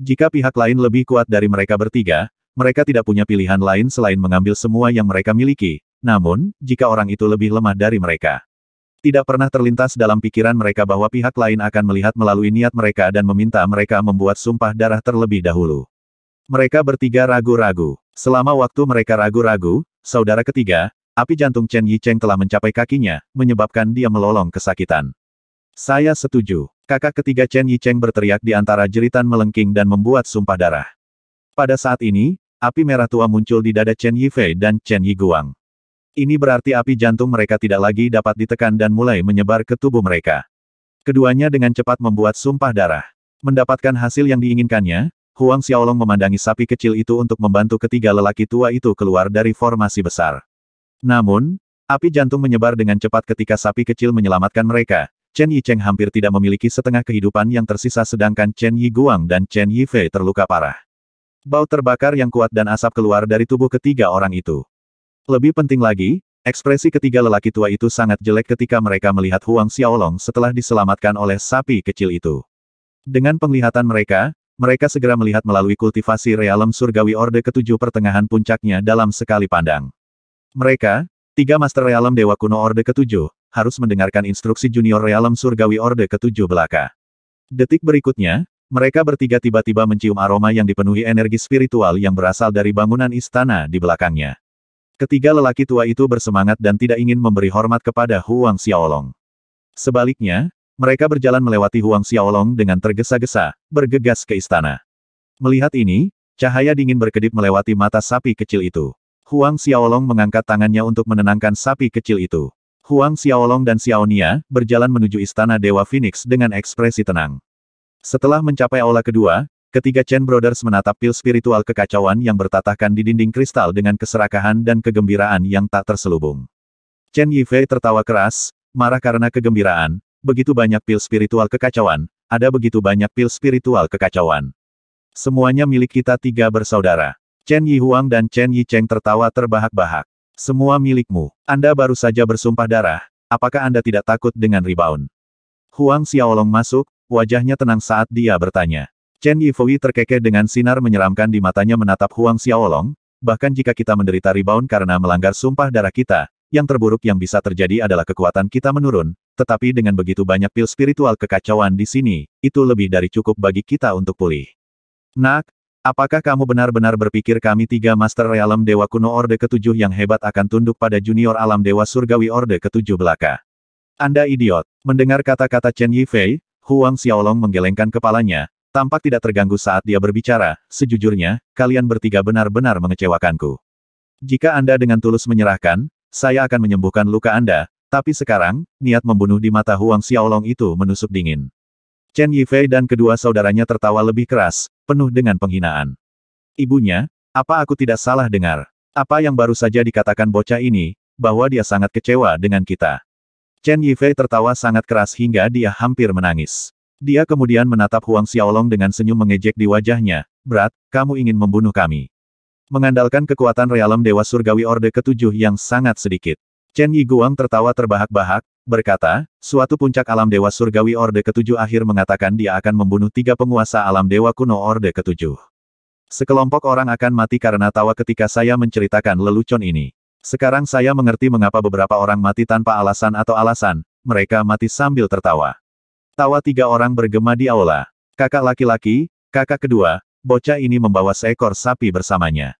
Jika pihak lain lebih kuat dari mereka bertiga, mereka tidak punya pilihan lain selain mengambil semua yang mereka miliki, namun, jika orang itu lebih lemah dari mereka, tidak pernah terlintas dalam pikiran mereka bahwa pihak lain akan melihat melalui niat mereka dan meminta mereka membuat sumpah darah terlebih dahulu. Mereka bertiga ragu-ragu. Selama waktu mereka ragu-ragu, saudara ketiga, api jantung Chen Yi Cheng telah mencapai kakinya, menyebabkan dia melolong kesakitan. Saya setuju. Kakak ketiga Chen Yi Cheng berteriak di antara jeritan melengking dan membuat sumpah darah. Pada saat ini, api merah tua muncul di dada Chen Yi Fei dan Chen Yi Guang. Ini berarti api jantung mereka tidak lagi dapat ditekan dan mulai menyebar ke tubuh mereka. Keduanya dengan cepat membuat sumpah darah. Mendapatkan hasil yang diinginkannya, Huang Xiaolong memandangi sapi kecil itu untuk membantu ketiga lelaki tua itu keluar dari formasi besar. Namun, api jantung menyebar dengan cepat ketika sapi kecil menyelamatkan mereka. Chen Yicheng hampir tidak memiliki setengah kehidupan yang tersisa sedangkan Chen Yi Guang dan Chen Yi Fei terluka parah. Bau terbakar yang kuat dan asap keluar dari tubuh ketiga orang itu. Lebih penting lagi, ekspresi ketiga lelaki tua itu sangat jelek ketika mereka melihat Huang Xiaolong setelah diselamatkan oleh sapi kecil itu. Dengan penglihatan mereka, mereka segera melihat melalui kultivasi realem surgawi Orde ketujuh pertengahan puncaknya dalam sekali pandang. Mereka, tiga Master Realem Dewa Kuno Orde ketujuh, harus mendengarkan instruksi junior realem surgawi Orde ketujuh belaka. Detik berikutnya, mereka bertiga tiba-tiba mencium aroma yang dipenuhi energi spiritual yang berasal dari bangunan istana di belakangnya. Ketiga lelaki tua itu bersemangat dan tidak ingin memberi hormat kepada Huang Xiaolong. Sebaliknya, mereka berjalan melewati Huang Xiaolong dengan tergesa-gesa, bergegas ke istana. Melihat ini, cahaya dingin berkedip melewati mata sapi kecil itu. Huang Xiaolong mengangkat tangannya untuk menenangkan sapi kecil itu. Huang Xiaolong dan Xiaonia berjalan menuju istana Dewa Phoenix dengan ekspresi tenang. Setelah mencapai aula kedua, Ketiga Chen Brothers menatap pil spiritual kekacauan yang bertatahkan di dinding kristal dengan keserakahan dan kegembiraan yang tak terselubung. Chen Yifei tertawa keras, marah karena kegembiraan, begitu banyak pil spiritual kekacauan, ada begitu banyak pil spiritual kekacauan. Semuanya milik kita tiga bersaudara. Chen Yi Huang dan Chen Yi Cheng tertawa terbahak-bahak. Semua milikmu. Anda baru saja bersumpah darah, apakah Anda tidak takut dengan rebound? Huang Xiaolong masuk, wajahnya tenang saat dia bertanya. Chen Yi terkekeh dengan sinar menyeramkan di matanya menatap Huang Xiaolong, bahkan jika kita menderita rebound karena melanggar sumpah darah kita, yang terburuk yang bisa terjadi adalah kekuatan kita menurun, tetapi dengan begitu banyak pil spiritual kekacauan di sini, itu lebih dari cukup bagi kita untuk pulih. Nak, apakah kamu benar-benar berpikir kami tiga Master Realm Dewa Kuno Orde 7 yang hebat akan tunduk pada Junior Alam Dewa Surgawi Orde 7 Belaka? Anda idiot. Mendengar kata-kata Chen Yifei, Huang Xiaolong menggelengkan kepalanya, tampak tidak terganggu saat dia berbicara, sejujurnya, kalian bertiga benar-benar mengecewakanku. Jika Anda dengan tulus menyerahkan, saya akan menyembuhkan luka Anda, tapi sekarang, niat membunuh di mata Huang Xiaolong itu menusuk dingin. Chen Yifei dan kedua saudaranya tertawa lebih keras, penuh dengan penghinaan. Ibunya, apa aku tidak salah dengar? Apa yang baru saja dikatakan bocah ini, bahwa dia sangat kecewa dengan kita. Chen Yifei tertawa sangat keras hingga dia hampir menangis. Dia kemudian menatap Huang Xiaolong dengan senyum mengejek di wajahnya, Berat, kamu ingin membunuh kami. Mengandalkan kekuatan realem Dewa Surgawi Orde Ketujuh yang sangat sedikit. Chen Yi Guang tertawa terbahak-bahak, berkata, suatu puncak alam dewa surgawi Orde Ketujuh akhir mengatakan dia akan membunuh tiga penguasa alam dewa kuno Orde Ketujuh. Sekelompok orang akan mati karena tawa ketika saya menceritakan lelucon ini. Sekarang saya mengerti mengapa beberapa orang mati tanpa alasan atau alasan, mereka mati sambil tertawa. Tawa tiga orang bergema di aula. Kakak laki-laki, kakak kedua, bocah ini membawa seekor sapi bersamanya.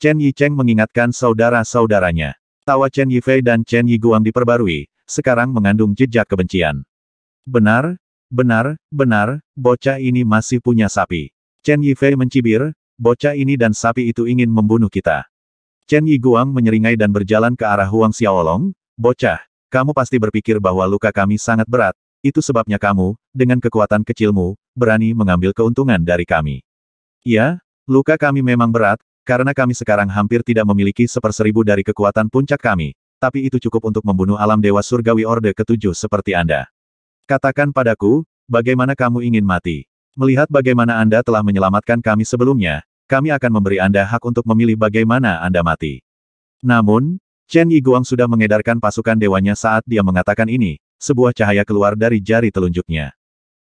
Chen Yicheng mengingatkan saudara-saudaranya. Tawa Chen Yifei dan Chen Yiguang diperbarui, sekarang mengandung jejak kebencian. Benar, benar, benar, bocah ini masih punya sapi. Chen Yifei mencibir, bocah ini dan sapi itu ingin membunuh kita. Chen Yiguang menyeringai dan berjalan ke arah Huang Xiaolong, bocah, kamu pasti berpikir bahwa luka kami sangat berat, itu sebabnya kamu, dengan kekuatan kecilmu, berani mengambil keuntungan dari kami. Ya, luka kami memang berat, karena kami sekarang hampir tidak memiliki seperseribu dari kekuatan puncak kami, tapi itu cukup untuk membunuh alam dewa surgawi Orde ketujuh seperti Anda. Katakan padaku, bagaimana kamu ingin mati? Melihat bagaimana Anda telah menyelamatkan kami sebelumnya, kami akan memberi Anda hak untuk memilih bagaimana Anda mati. Namun, Chen Guang sudah mengedarkan pasukan dewanya saat dia mengatakan ini, sebuah cahaya keluar dari jari telunjuknya.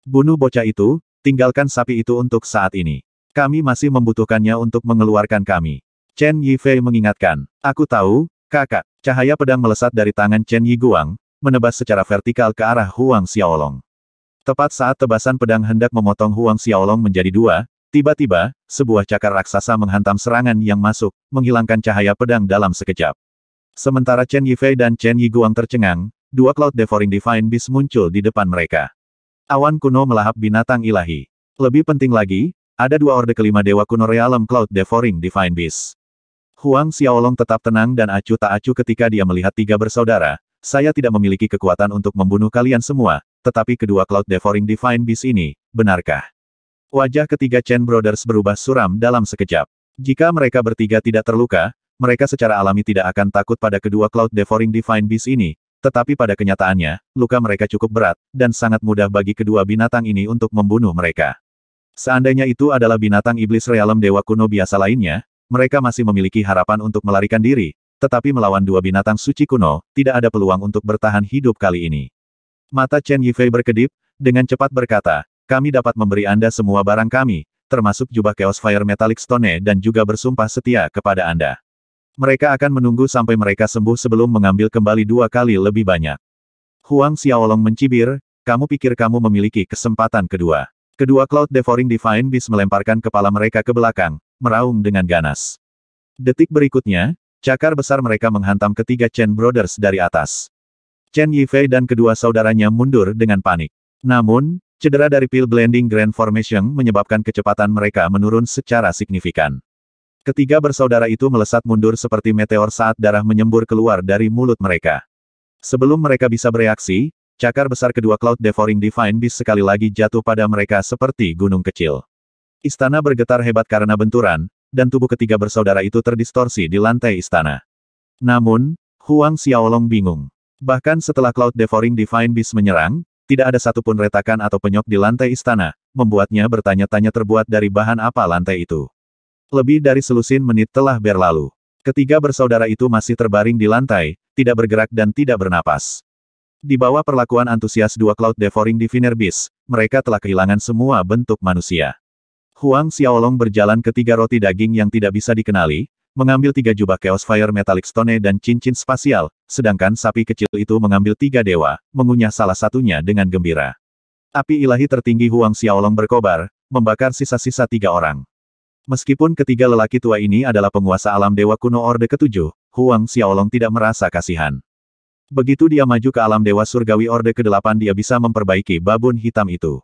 Bunuh bocah itu, tinggalkan sapi itu untuk saat ini. Kami masih membutuhkannya untuk mengeluarkan kami. Chen Yifei mengingatkan. Aku tahu, kakak. Cahaya pedang melesat dari tangan Chen Yiguang, menebas secara vertikal ke arah Huang Xiaolong. Tepat saat tebasan pedang hendak memotong Huang Xiaolong menjadi dua, tiba-tiba, sebuah cakar raksasa menghantam serangan yang masuk, menghilangkan cahaya pedang dalam sekejap. Sementara Chen Yifei dan Chen Yiguang tercengang, dua Cloud Devouring Divine Beast muncul di depan mereka. Awan kuno melahap binatang ilahi. Lebih penting lagi, ada dua orde kelima dewa kuno Realm Cloud Devouring Divine Beast. Huang Xiaolong tetap tenang dan acuh tak acuh ketika dia melihat tiga bersaudara. Saya tidak memiliki kekuatan untuk membunuh kalian semua, tetapi kedua Cloud Devouring Divine Beast ini, benarkah? Wajah ketiga Chen Brothers berubah suram dalam sekejap. Jika mereka bertiga tidak terluka, mereka secara alami tidak akan takut pada kedua Cloud Devouring Divine Beast ini, tetapi pada kenyataannya, luka mereka cukup berat, dan sangat mudah bagi kedua binatang ini untuk membunuh mereka. Seandainya itu adalah binatang iblis realem dewa kuno biasa lainnya, mereka masih memiliki harapan untuk melarikan diri, tetapi melawan dua binatang suci kuno, tidak ada peluang untuk bertahan hidup kali ini. Mata Chen Yifei berkedip, dengan cepat berkata, kami dapat memberi Anda semua barang kami, termasuk jubah Chaos Fire Metallic Stone dan juga bersumpah setia kepada Anda. Mereka akan menunggu sampai mereka sembuh sebelum mengambil kembali dua kali lebih banyak. Huang Xiaolong mencibir, kamu pikir kamu memiliki kesempatan kedua. Kedua Cloud Devouring Divine Beast melemparkan kepala mereka ke belakang, meraung dengan ganas. Detik berikutnya, cakar besar mereka menghantam ketiga Chen Brothers dari atas. Chen Yifei dan kedua saudaranya mundur dengan panik. Namun, cedera dari Pil Blending Grand Formation menyebabkan kecepatan mereka menurun secara signifikan. Ketiga bersaudara itu melesat mundur seperti meteor saat darah menyembur keluar dari mulut mereka. Sebelum mereka bisa bereaksi, Cakar besar kedua Cloud Devouring Divine Beast sekali lagi jatuh pada mereka seperti gunung kecil. Istana bergetar hebat karena benturan, dan tubuh ketiga bersaudara itu terdistorsi di lantai istana. Namun, Huang Xiaolong bingung. Bahkan setelah Cloud Devouring Divine Beast menyerang, tidak ada satupun retakan atau penyok di lantai istana, membuatnya bertanya-tanya terbuat dari bahan apa lantai itu. Lebih dari selusin menit telah berlalu. Ketiga bersaudara itu masih terbaring di lantai, tidak bergerak dan tidak bernapas. Di bawah perlakuan antusias dua Cloud Devouring Diviner Beast, mereka telah kehilangan semua bentuk manusia. Huang Xiaolong berjalan ke tiga roti daging yang tidak bisa dikenali, mengambil tiga jubah Chaos Fire Metallic Stone dan cincin spasial, sedangkan sapi kecil itu mengambil tiga dewa, mengunyah salah satunya dengan gembira. Api ilahi tertinggi Huang Xiaolong berkobar, membakar sisa-sisa tiga orang. Meskipun ketiga lelaki tua ini adalah penguasa alam dewa kuno Orde Ketujuh, Huang Xiaolong tidak merasa kasihan. Begitu dia maju ke alam dewa surgawi Orde ke-8 dia bisa memperbaiki babun hitam itu.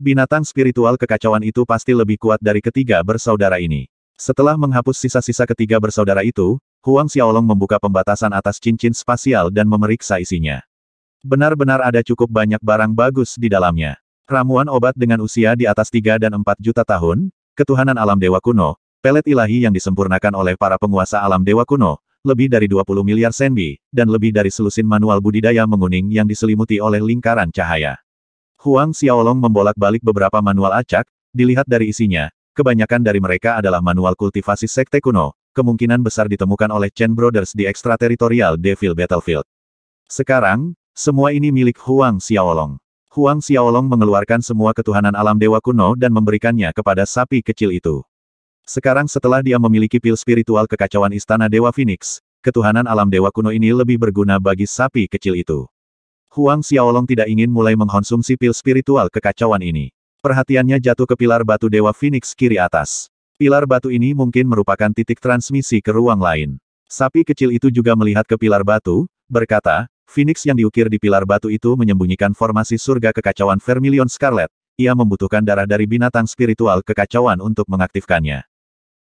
Binatang spiritual kekacauan itu pasti lebih kuat dari ketiga bersaudara ini. Setelah menghapus sisa-sisa ketiga bersaudara itu, Huang Xiaolong membuka pembatasan atas cincin spasial dan memeriksa isinya. Benar-benar ada cukup banyak barang bagus di dalamnya. Ramuan obat dengan usia di atas 3 dan 4 juta tahun, ketuhanan alam dewa kuno, pelet ilahi yang disempurnakan oleh para penguasa alam dewa kuno, lebih dari 20 miliar senbi, dan lebih dari selusin manual budidaya menguning yang diselimuti oleh lingkaran cahaya. Huang Xiaolong membolak-balik beberapa manual acak, dilihat dari isinya, kebanyakan dari mereka adalah manual kultivasi sekte kuno, kemungkinan besar ditemukan oleh Chen Brothers di ekstrateritorial Devil Battlefield. Sekarang, semua ini milik Huang Xiaolong. Huang Xiaolong mengeluarkan semua ketuhanan alam dewa kuno dan memberikannya kepada sapi kecil itu. Sekarang setelah dia memiliki pil spiritual kekacauan istana Dewa Phoenix, ketuhanan alam Dewa kuno ini lebih berguna bagi sapi kecil itu. Huang Xiaolong tidak ingin mulai mengkonsumsi pil spiritual kekacauan ini. Perhatiannya jatuh ke pilar batu Dewa Phoenix kiri atas. Pilar batu ini mungkin merupakan titik transmisi ke ruang lain. Sapi kecil itu juga melihat ke pilar batu, berkata, Phoenix yang diukir di pilar batu itu menyembunyikan formasi surga kekacauan Vermilion Scarlet. Ia membutuhkan darah dari binatang spiritual kekacauan untuk mengaktifkannya.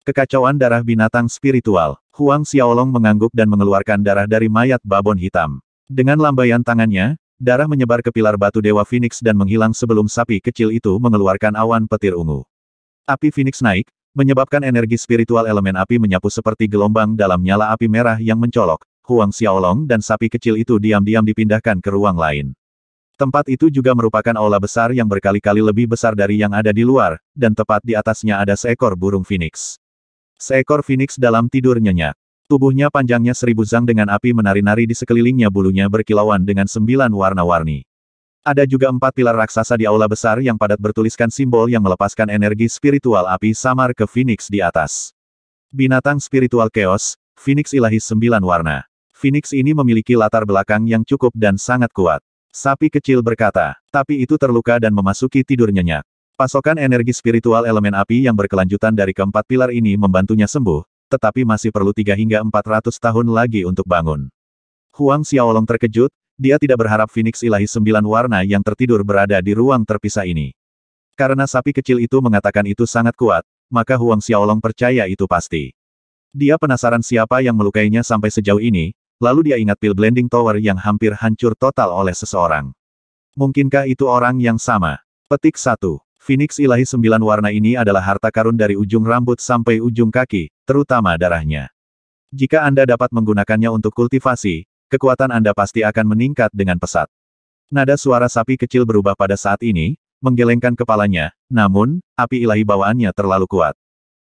Kekacauan darah binatang spiritual. Huang Xiaolong mengangguk dan mengeluarkan darah dari mayat babon hitam. Dengan lambaian tangannya, darah menyebar ke pilar batu Dewa Phoenix dan menghilang sebelum sapi kecil itu mengeluarkan awan petir ungu. Api Phoenix naik, menyebabkan energi spiritual elemen api menyapu seperti gelombang dalam nyala api merah yang mencolok. Huang Xiaolong dan sapi kecil itu diam-diam dipindahkan ke ruang lain. Tempat itu juga merupakan aula besar yang berkali-kali lebih besar dari yang ada di luar, dan tepat di atasnya ada seekor burung phoenix. Seekor Phoenix dalam tidur nyenyak. Tubuhnya panjangnya seribu zang dengan api menari-nari di sekelilingnya bulunya berkilauan dengan sembilan warna-warni. Ada juga empat pilar raksasa di aula besar yang padat bertuliskan simbol yang melepaskan energi spiritual api samar ke Phoenix di atas. Binatang spiritual chaos, Phoenix ilahi sembilan warna. Phoenix ini memiliki latar belakang yang cukup dan sangat kuat. Sapi kecil berkata, tapi itu terluka dan memasuki tidur nyenyak. Pasokan energi spiritual elemen api yang berkelanjutan dari keempat pilar ini membantunya sembuh, tetapi masih perlu 3 hingga 400 tahun lagi untuk bangun. Huang Xiaolong terkejut, dia tidak berharap Phoenix ilahi sembilan warna yang tertidur berada di ruang terpisah ini. Karena sapi kecil itu mengatakan itu sangat kuat, maka Huang Xiaolong percaya itu pasti. Dia penasaran siapa yang melukainya sampai sejauh ini, lalu dia ingat pil blending tower yang hampir hancur total oleh seseorang. Mungkinkah itu orang yang sama? Petik 1. Phoenix ilahi sembilan warna ini adalah harta karun dari ujung rambut sampai ujung kaki, terutama darahnya. Jika Anda dapat menggunakannya untuk kultivasi, kekuatan Anda pasti akan meningkat dengan pesat. Nada suara sapi kecil berubah pada saat ini, menggelengkan kepalanya, namun, api ilahi bawaannya terlalu kuat.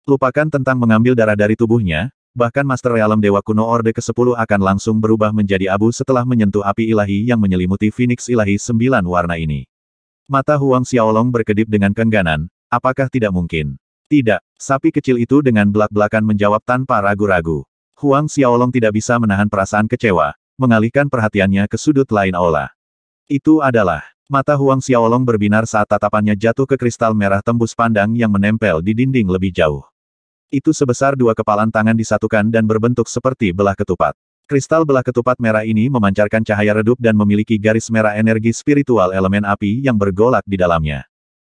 Lupakan tentang mengambil darah dari tubuhnya, bahkan Master Realm Dewa Kuno Orde ke-10 akan langsung berubah menjadi abu setelah menyentuh api ilahi yang menyelimuti Phoenix ilahi sembilan warna ini. Mata Huang Xiaolong berkedip dengan kengganan, apakah tidak mungkin? Tidak, sapi kecil itu dengan belak-belakan menjawab tanpa ragu-ragu. Huang Xiaolong tidak bisa menahan perasaan kecewa, mengalihkan perhatiannya ke sudut lain aula. Itu adalah, mata Huang Xiaolong berbinar saat tatapannya jatuh ke kristal merah tembus pandang yang menempel di dinding lebih jauh. Itu sebesar dua kepalan tangan disatukan dan berbentuk seperti belah ketupat. Kristal belah ketupat merah ini memancarkan cahaya redup dan memiliki garis merah energi spiritual elemen api yang bergolak di dalamnya.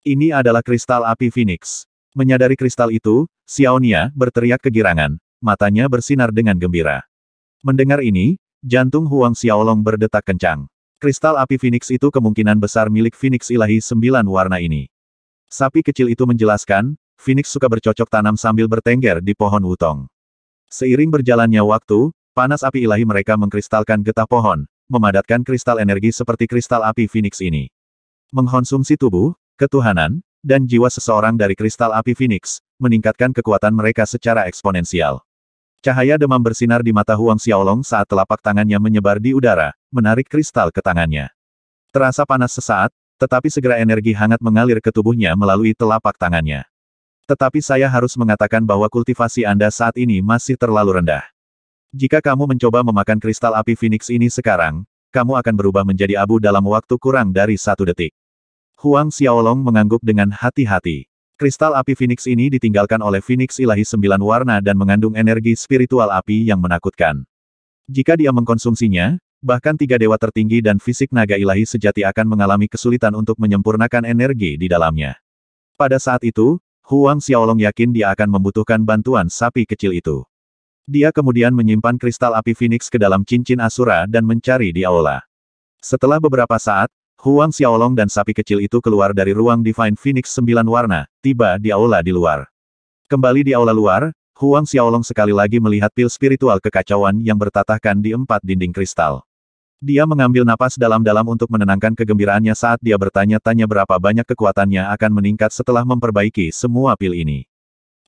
Ini adalah kristal api Phoenix. Menyadari kristal itu, Xiaonia berteriak kegirangan, matanya bersinar dengan gembira. Mendengar ini, jantung Huang Xiaolong berdetak kencang. Kristal api Phoenix itu kemungkinan besar milik Phoenix ilahi sembilan warna ini. Sapi kecil itu menjelaskan, Phoenix suka bercocok tanam sambil bertengger di pohon utong. Seiring berjalannya waktu, Panas api ilahi mereka mengkristalkan getah pohon, memadatkan kristal energi seperti kristal api Phoenix ini. Mengkonsumsi tubuh, ketuhanan, dan jiwa seseorang dari kristal api Phoenix, meningkatkan kekuatan mereka secara eksponensial. Cahaya demam bersinar di mata Huang Xiaolong saat telapak tangannya menyebar di udara, menarik kristal ke tangannya. Terasa panas sesaat, tetapi segera energi hangat mengalir ke tubuhnya melalui telapak tangannya. Tetapi saya harus mengatakan bahwa kultivasi Anda saat ini masih terlalu rendah. Jika kamu mencoba memakan kristal api Phoenix ini sekarang, kamu akan berubah menjadi abu dalam waktu kurang dari satu detik. Huang Xiaolong mengangguk dengan hati-hati. Kristal api Phoenix ini ditinggalkan oleh Phoenix ilahi sembilan warna dan mengandung energi spiritual api yang menakutkan. Jika dia mengkonsumsinya, bahkan tiga dewa tertinggi dan fisik naga ilahi sejati akan mengalami kesulitan untuk menyempurnakan energi di dalamnya. Pada saat itu, Huang Xiaolong yakin dia akan membutuhkan bantuan sapi kecil itu. Dia kemudian menyimpan kristal api Phoenix ke dalam cincin Asura dan mencari di aula. Setelah beberapa saat, Huang Xiaolong dan sapi kecil itu keluar dari ruang Divine Phoenix sembilan warna, tiba di aula di luar. Kembali di aula luar, Huang Xiaolong sekali lagi melihat pil spiritual kekacauan yang bertatahkan di empat dinding kristal. Dia mengambil napas dalam-dalam untuk menenangkan kegembiraannya saat dia bertanya-tanya berapa banyak kekuatannya akan meningkat setelah memperbaiki semua pil ini.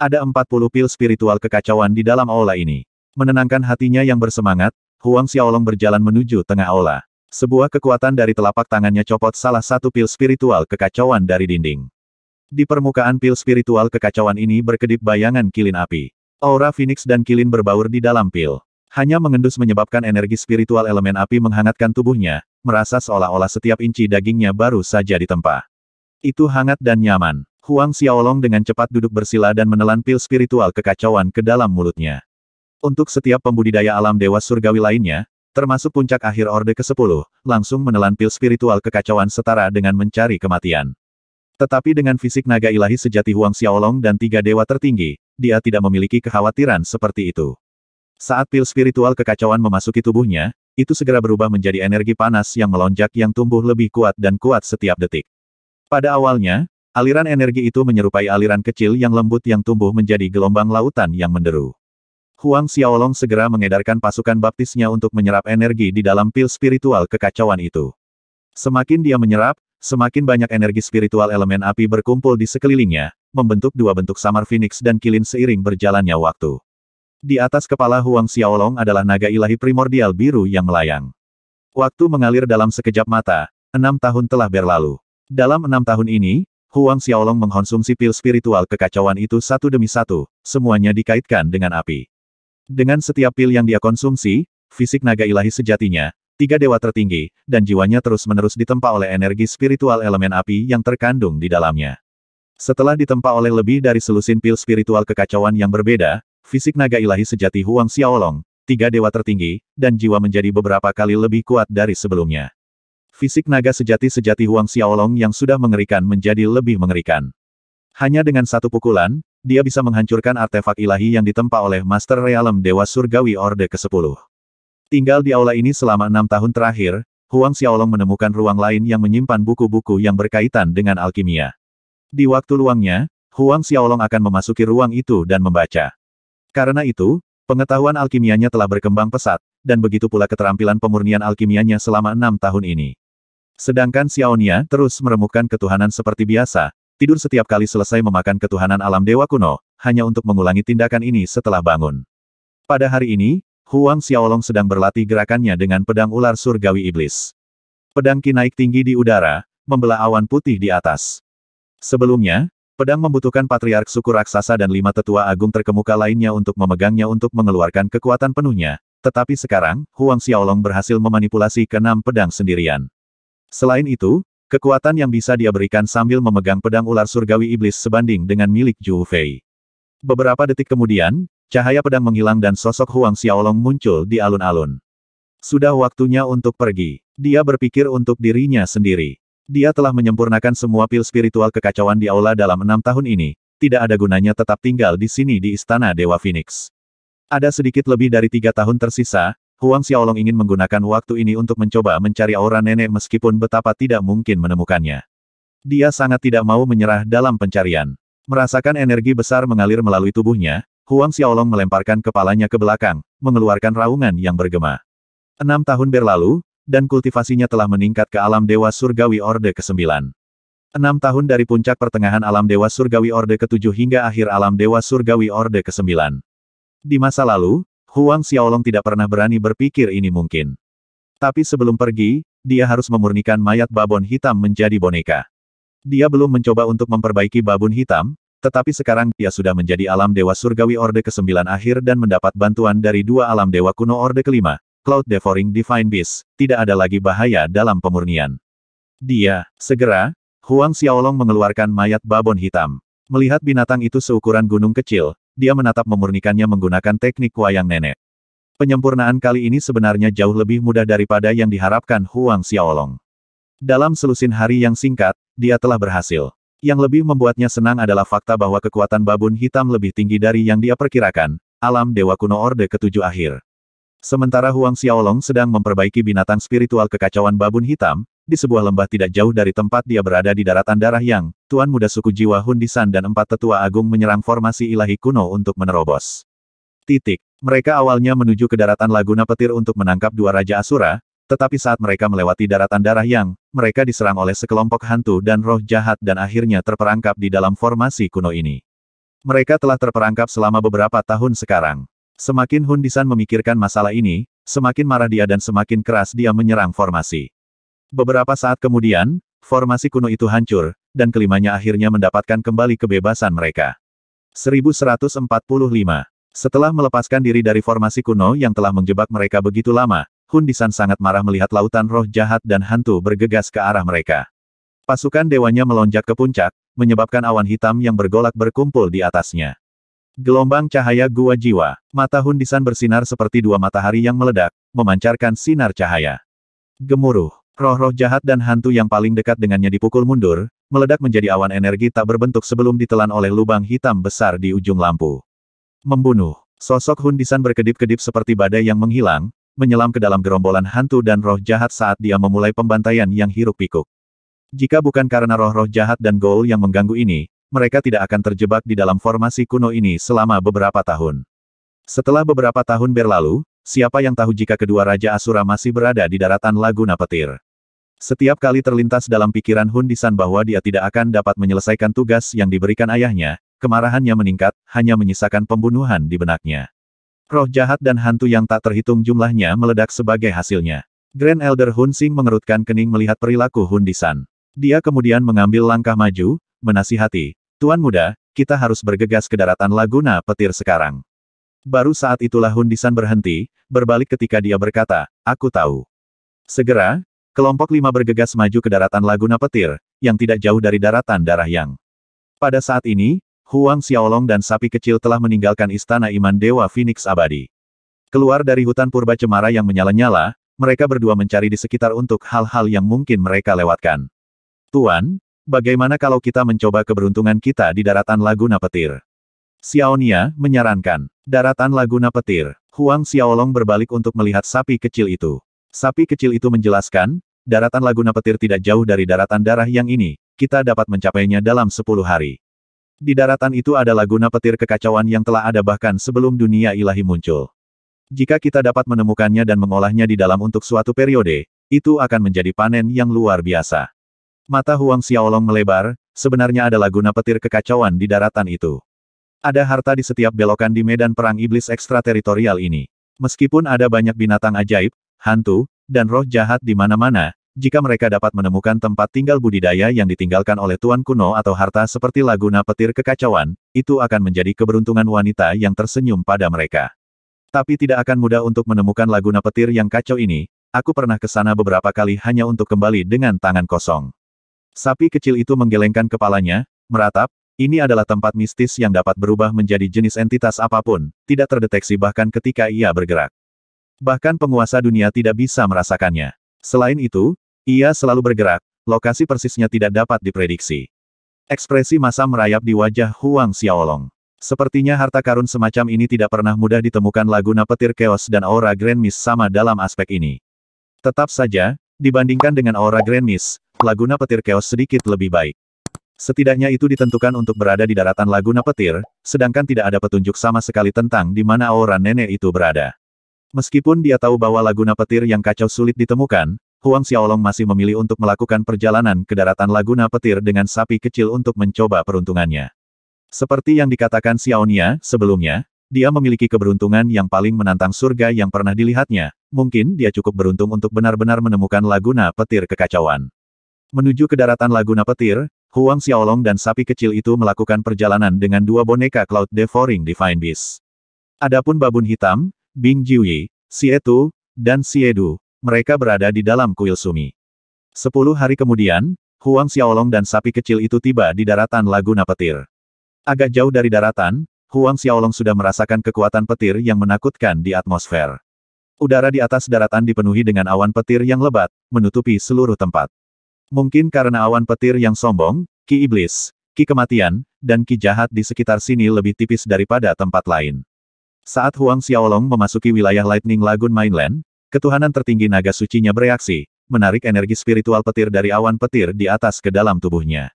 Ada 40 pil spiritual kekacauan di dalam aula ini. Menenangkan hatinya yang bersemangat, Huang Xiaolong berjalan menuju tengah aula. Sebuah kekuatan dari telapak tangannya copot salah satu pil spiritual kekacauan dari dinding. Di permukaan pil spiritual kekacauan ini berkedip bayangan kilin api. Aura Phoenix dan kilin berbaur di dalam pil. Hanya mengendus menyebabkan energi spiritual elemen api menghangatkan tubuhnya, merasa seolah-olah setiap inci dagingnya baru saja ditempa. Itu hangat dan nyaman. Huang Xiaolong dengan cepat duduk bersila dan menelan pil spiritual kekacauan ke dalam mulutnya. Untuk setiap pembudidaya alam dewa surgawi lainnya, termasuk puncak akhir Orde ke-10, langsung menelan pil spiritual kekacauan setara dengan mencari kematian. Tetapi dengan fisik naga ilahi sejati Huang Xiaolong dan tiga dewa tertinggi, dia tidak memiliki kekhawatiran seperti itu. Saat pil spiritual kekacauan memasuki tubuhnya, itu segera berubah menjadi energi panas yang melonjak yang tumbuh lebih kuat dan kuat setiap detik. Pada awalnya, Aliran energi itu menyerupai aliran kecil yang lembut yang tumbuh menjadi gelombang lautan yang menderu. Huang Xiaolong segera mengedarkan pasukan baptisnya untuk menyerap energi di dalam pil spiritual kekacauan itu. Semakin dia menyerap, semakin banyak energi spiritual elemen api berkumpul di sekelilingnya, membentuk dua bentuk samar phoenix dan kilin seiring berjalannya waktu. Di atas kepala Huang Xiaolong adalah naga ilahi primordial biru yang melayang. Waktu mengalir dalam sekejap mata, enam tahun telah berlalu. Dalam enam tahun ini, Huang Xiaolong mengkonsumsi pil spiritual kekacauan itu satu demi satu, semuanya dikaitkan dengan api. Dengan setiap pil yang dia konsumsi, fisik naga ilahi sejatinya, tiga dewa tertinggi, dan jiwanya terus-menerus ditempa oleh energi spiritual elemen api yang terkandung di dalamnya. Setelah ditempa oleh lebih dari selusin pil spiritual kekacauan yang berbeda, fisik naga ilahi sejati Huang Xiaolong, tiga dewa tertinggi, dan jiwa menjadi beberapa kali lebih kuat dari sebelumnya. Fisik naga sejati-sejati Huang Xiaolong yang sudah mengerikan menjadi lebih mengerikan. Hanya dengan satu pukulan, dia bisa menghancurkan artefak ilahi yang ditempa oleh Master Realem Dewa Surgawi Orde ke-10. Tinggal di aula ini selama enam tahun terakhir, Huang Xiaolong menemukan ruang lain yang menyimpan buku-buku yang berkaitan dengan alkimia. Di waktu luangnya, Huang Xiaolong akan memasuki ruang itu dan membaca. Karena itu, pengetahuan alkimianya telah berkembang pesat, dan begitu pula keterampilan pemurnian alkimianya selama enam tahun ini. Sedangkan Xiaonia terus meremukkan ketuhanan seperti biasa, tidur setiap kali selesai memakan ketuhanan alam dewa kuno, hanya untuk mengulangi tindakan ini setelah bangun. Pada hari ini, Huang Xiaolong sedang berlatih gerakannya dengan pedang ular surgawi iblis. Pedang Qi naik tinggi di udara, membelah awan putih di atas. Sebelumnya, pedang membutuhkan patriark suku raksasa dan lima tetua agung terkemuka lainnya untuk memegangnya untuk mengeluarkan kekuatan penuhnya, tetapi sekarang, Huang Xiaolong berhasil memanipulasi keenam pedang sendirian. Selain itu, kekuatan yang bisa dia berikan sambil memegang pedang ular surgawi iblis sebanding dengan milik Zhu Fei. Beberapa detik kemudian, cahaya pedang menghilang dan sosok Huang Xiaolong muncul di alun-alun. Sudah waktunya untuk pergi. Dia berpikir untuk dirinya sendiri. Dia telah menyempurnakan semua pil spiritual kekacauan di aula dalam enam tahun ini, tidak ada gunanya tetap tinggal di sini di Istana Dewa Phoenix. Ada sedikit lebih dari tiga tahun tersisa, Huang Xiaolong ingin menggunakan waktu ini untuk mencoba mencari aura nenek meskipun betapa tidak mungkin menemukannya. Dia sangat tidak mau menyerah dalam pencarian. Merasakan energi besar mengalir melalui tubuhnya, Huang Xiaolong melemparkan kepalanya ke belakang, mengeluarkan raungan yang bergema. Enam tahun berlalu, dan kultivasinya telah meningkat ke alam Dewa Surgawi Orde ke-9. Enam tahun dari puncak pertengahan alam Dewa Surgawi Orde ke-7 hingga akhir alam Dewa Surgawi Orde ke-9. Di masa lalu, Huang Xiaolong tidak pernah berani berpikir ini mungkin. Tapi sebelum pergi, dia harus memurnikan mayat babon hitam menjadi boneka. Dia belum mencoba untuk memperbaiki babon hitam, tetapi sekarang dia sudah menjadi alam dewa surgawi Orde ke-9 akhir dan mendapat bantuan dari dua alam dewa kuno Orde ke-5, Cloud Devouring Divine Beast, tidak ada lagi bahaya dalam pemurnian. Dia, segera, Huang Xiaolong mengeluarkan mayat babon hitam. Melihat binatang itu seukuran gunung kecil, dia menatap memurnikannya menggunakan teknik wayang nenek. Penyempurnaan kali ini sebenarnya jauh lebih mudah daripada yang diharapkan Huang Xiaolong. Dalam selusin hari yang singkat, dia telah berhasil. Yang lebih membuatnya senang adalah fakta bahwa kekuatan babun hitam lebih tinggi dari yang dia perkirakan, alam Dewa Kuno Orde ketujuh akhir. Sementara Huang Xiaolong sedang memperbaiki binatang spiritual kekacauan babun hitam, di sebuah lembah tidak jauh dari tempat dia berada di daratan darah yang, Tuan Muda Suku Jiwa Hundisan dan empat tetua agung menyerang formasi ilahi kuno untuk menerobos. Titik. Mereka awalnya menuju ke daratan Laguna Petir untuk menangkap dua Raja Asura, tetapi saat mereka melewati daratan darah yang, mereka diserang oleh sekelompok hantu dan roh jahat dan akhirnya terperangkap di dalam formasi kuno ini. Mereka telah terperangkap selama beberapa tahun sekarang. Semakin Hundisan memikirkan masalah ini, semakin marah dia dan semakin keras dia menyerang formasi. Beberapa saat kemudian, formasi kuno itu hancur, dan kelimanya akhirnya mendapatkan kembali kebebasan mereka. 1145. Setelah melepaskan diri dari formasi kuno yang telah menjebak mereka begitu lama, Hun Disan sangat marah melihat lautan roh jahat dan hantu bergegas ke arah mereka. Pasukan dewanya melonjak ke puncak, menyebabkan awan hitam yang bergolak berkumpul di atasnya. Gelombang cahaya gua jiwa, mata Hun Disan bersinar seperti dua matahari yang meledak, memancarkan sinar cahaya. Gemuruh. Roh-roh jahat dan hantu yang paling dekat dengannya dipukul mundur, meledak menjadi awan energi tak berbentuk sebelum ditelan oleh lubang hitam besar di ujung lampu. Membunuh. Sosok Hundisan berkedip-kedip seperti badai yang menghilang, menyelam ke dalam gerombolan hantu dan roh jahat saat dia memulai pembantaian yang hiruk-pikuk. Jika bukan karena roh-roh jahat dan gol yang mengganggu ini, mereka tidak akan terjebak di dalam formasi kuno ini selama beberapa tahun. Setelah beberapa tahun berlalu, siapa yang tahu jika kedua Raja Asura masih berada di daratan Laguna Petir. Setiap kali terlintas dalam pikiran Hun Disan bahwa dia tidak akan dapat menyelesaikan tugas yang diberikan ayahnya, kemarahannya meningkat, hanya menyisakan pembunuhan di benaknya. Roh jahat dan hantu yang tak terhitung jumlahnya meledak sebagai hasilnya. Grand Elder Hun Sing mengerutkan kening melihat perilaku Hun Disan. Dia kemudian mengambil langkah maju, menasihati, Tuan muda, kita harus bergegas ke daratan Laguna Petir sekarang. Baru saat itulah Hundisan berhenti, berbalik ketika dia berkata, aku tahu. Segera, kelompok lima bergegas maju ke daratan Laguna Petir, yang tidak jauh dari daratan darah yang. Pada saat ini, Huang Xiaolong dan sapi kecil telah meninggalkan istana iman Dewa Phoenix Abadi. Keluar dari hutan purba cemara yang menyala-nyala, mereka berdua mencari di sekitar untuk hal-hal yang mungkin mereka lewatkan. Tuan, bagaimana kalau kita mencoba keberuntungan kita di daratan Laguna Petir? Xiaonia menyarankan. Daratan Laguna Petir. Huang Xiaolong berbalik untuk melihat sapi kecil itu. Sapi kecil itu menjelaskan, daratan Laguna Petir tidak jauh dari daratan darah yang ini, kita dapat mencapainya dalam 10 hari. Di daratan itu ada Laguna Petir kekacauan yang telah ada bahkan sebelum dunia ilahi muncul. Jika kita dapat menemukannya dan mengolahnya di dalam untuk suatu periode, itu akan menjadi panen yang luar biasa. Mata Huang Xiaolong melebar, sebenarnya ada Laguna Petir kekacauan di daratan itu. Ada harta di setiap belokan di medan perang iblis ekstrateritorial ini. Meskipun ada banyak binatang ajaib, hantu, dan roh jahat di mana-mana, jika mereka dapat menemukan tempat tinggal budidaya yang ditinggalkan oleh Tuan Kuno atau harta seperti Laguna Petir Kekacauan, itu akan menjadi keberuntungan wanita yang tersenyum pada mereka. Tapi tidak akan mudah untuk menemukan Laguna Petir yang kacau ini, aku pernah ke sana beberapa kali hanya untuk kembali dengan tangan kosong. Sapi kecil itu menggelengkan kepalanya, meratap, ini adalah tempat mistis yang dapat berubah menjadi jenis entitas apapun, tidak terdeteksi bahkan ketika ia bergerak. Bahkan penguasa dunia tidak bisa merasakannya. Selain itu, ia selalu bergerak, lokasi persisnya tidak dapat diprediksi. Ekspresi masa merayap di wajah Huang Xiaolong. Sepertinya harta karun semacam ini tidak pernah mudah ditemukan Laguna Petir Chaos dan Aura Grand Miss sama dalam aspek ini. Tetap saja, dibandingkan dengan Aura Grand Miss, Laguna Petir Chaos sedikit lebih baik. Setidaknya itu ditentukan untuk berada di daratan Laguna Petir, sedangkan tidak ada petunjuk sama sekali tentang di mana aura nenek itu berada. Meskipun dia tahu bahwa Laguna Petir yang kacau sulit ditemukan, Huang Xiaolong masih memilih untuk melakukan perjalanan ke daratan Laguna Petir dengan sapi kecil untuk mencoba peruntungannya. Seperti yang dikatakan Xiaonia sebelumnya, dia memiliki keberuntungan yang paling menantang surga yang pernah dilihatnya. Mungkin dia cukup beruntung untuk benar-benar menemukan Laguna Petir kekacauan. Menuju ke daratan Laguna Petir, Huang Xiaolong dan sapi kecil itu melakukan perjalanan dengan dua boneka Cloud Devouring Divine Beast. Adapun babun hitam, Bing Jiuyi, Sietu, dan Siedu, mereka berada di dalam kuil sumi. Sepuluh hari kemudian, Huang Xiaolong dan sapi kecil itu tiba di daratan Laguna Petir. Agak jauh dari daratan, Huang Xiaolong sudah merasakan kekuatan petir yang menakutkan di atmosfer. Udara di atas daratan dipenuhi dengan awan petir yang lebat, menutupi seluruh tempat. Mungkin karena awan petir yang sombong, ki iblis, ki kematian, dan ki jahat di sekitar sini lebih tipis daripada tempat lain. Saat Huang Xiaolong memasuki wilayah Lightning Lagoon Mainland, ketuhanan tertinggi naga sucinya bereaksi, menarik energi spiritual petir dari awan petir di atas ke dalam tubuhnya.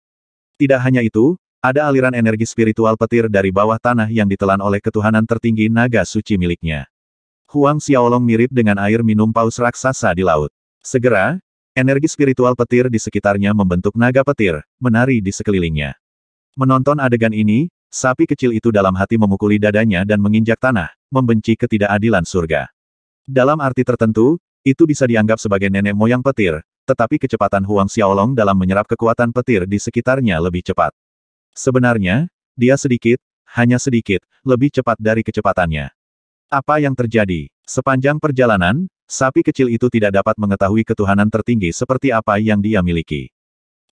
Tidak hanya itu, ada aliran energi spiritual petir dari bawah tanah yang ditelan oleh ketuhanan tertinggi naga suci miliknya. Huang Xiaolong mirip dengan air minum paus raksasa di laut. Segera, Energi spiritual petir di sekitarnya membentuk naga petir, menari di sekelilingnya. Menonton adegan ini, sapi kecil itu dalam hati memukuli dadanya dan menginjak tanah, membenci ketidakadilan surga. Dalam arti tertentu, itu bisa dianggap sebagai nenek moyang petir, tetapi kecepatan Huang Xiaolong dalam menyerap kekuatan petir di sekitarnya lebih cepat. Sebenarnya, dia sedikit, hanya sedikit, lebih cepat dari kecepatannya. Apa yang terjadi? Sepanjang perjalanan, Sapi kecil itu tidak dapat mengetahui ketuhanan tertinggi seperti apa yang dia miliki.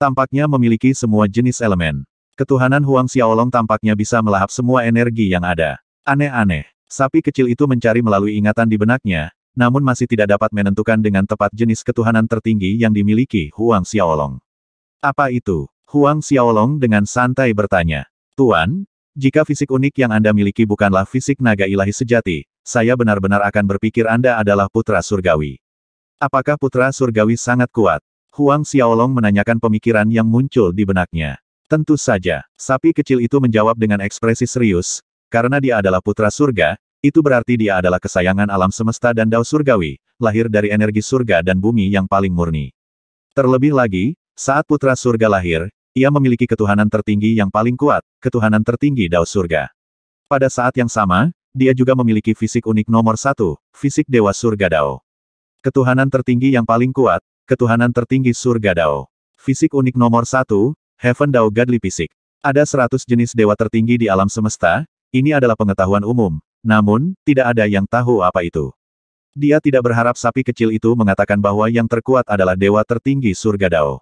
Tampaknya memiliki semua jenis elemen. Ketuhanan Huang Xiaolong tampaknya bisa melahap semua energi yang ada. Aneh-aneh. Sapi kecil itu mencari melalui ingatan di benaknya, namun masih tidak dapat menentukan dengan tepat jenis ketuhanan tertinggi yang dimiliki Huang Xiaolong. Apa itu? Huang Xiaolong dengan santai bertanya. Tuan, jika fisik unik yang Anda miliki bukanlah fisik naga ilahi sejati, saya benar-benar akan berpikir Anda adalah putra surgawi. Apakah putra surgawi sangat kuat? Huang Xiaolong menanyakan pemikiran yang muncul di benaknya. Tentu saja, sapi kecil itu menjawab dengan ekspresi serius, karena dia adalah putra surga, itu berarti dia adalah kesayangan alam semesta dan dao surgawi, lahir dari energi surga dan bumi yang paling murni. Terlebih lagi, saat putra surga lahir, ia memiliki ketuhanan tertinggi yang paling kuat, ketuhanan tertinggi dao surga. Pada saat yang sama, dia juga memiliki fisik unik nomor satu, fisik Dewa Surga Dao. Ketuhanan tertinggi yang paling kuat, ketuhanan tertinggi Surga Dao. Fisik unik nomor satu, Heaven Dao Godly Fisik. Ada 100 jenis dewa tertinggi di alam semesta, ini adalah pengetahuan umum, namun, tidak ada yang tahu apa itu. Dia tidak berharap sapi kecil itu mengatakan bahwa yang terkuat adalah dewa tertinggi Surga Dao.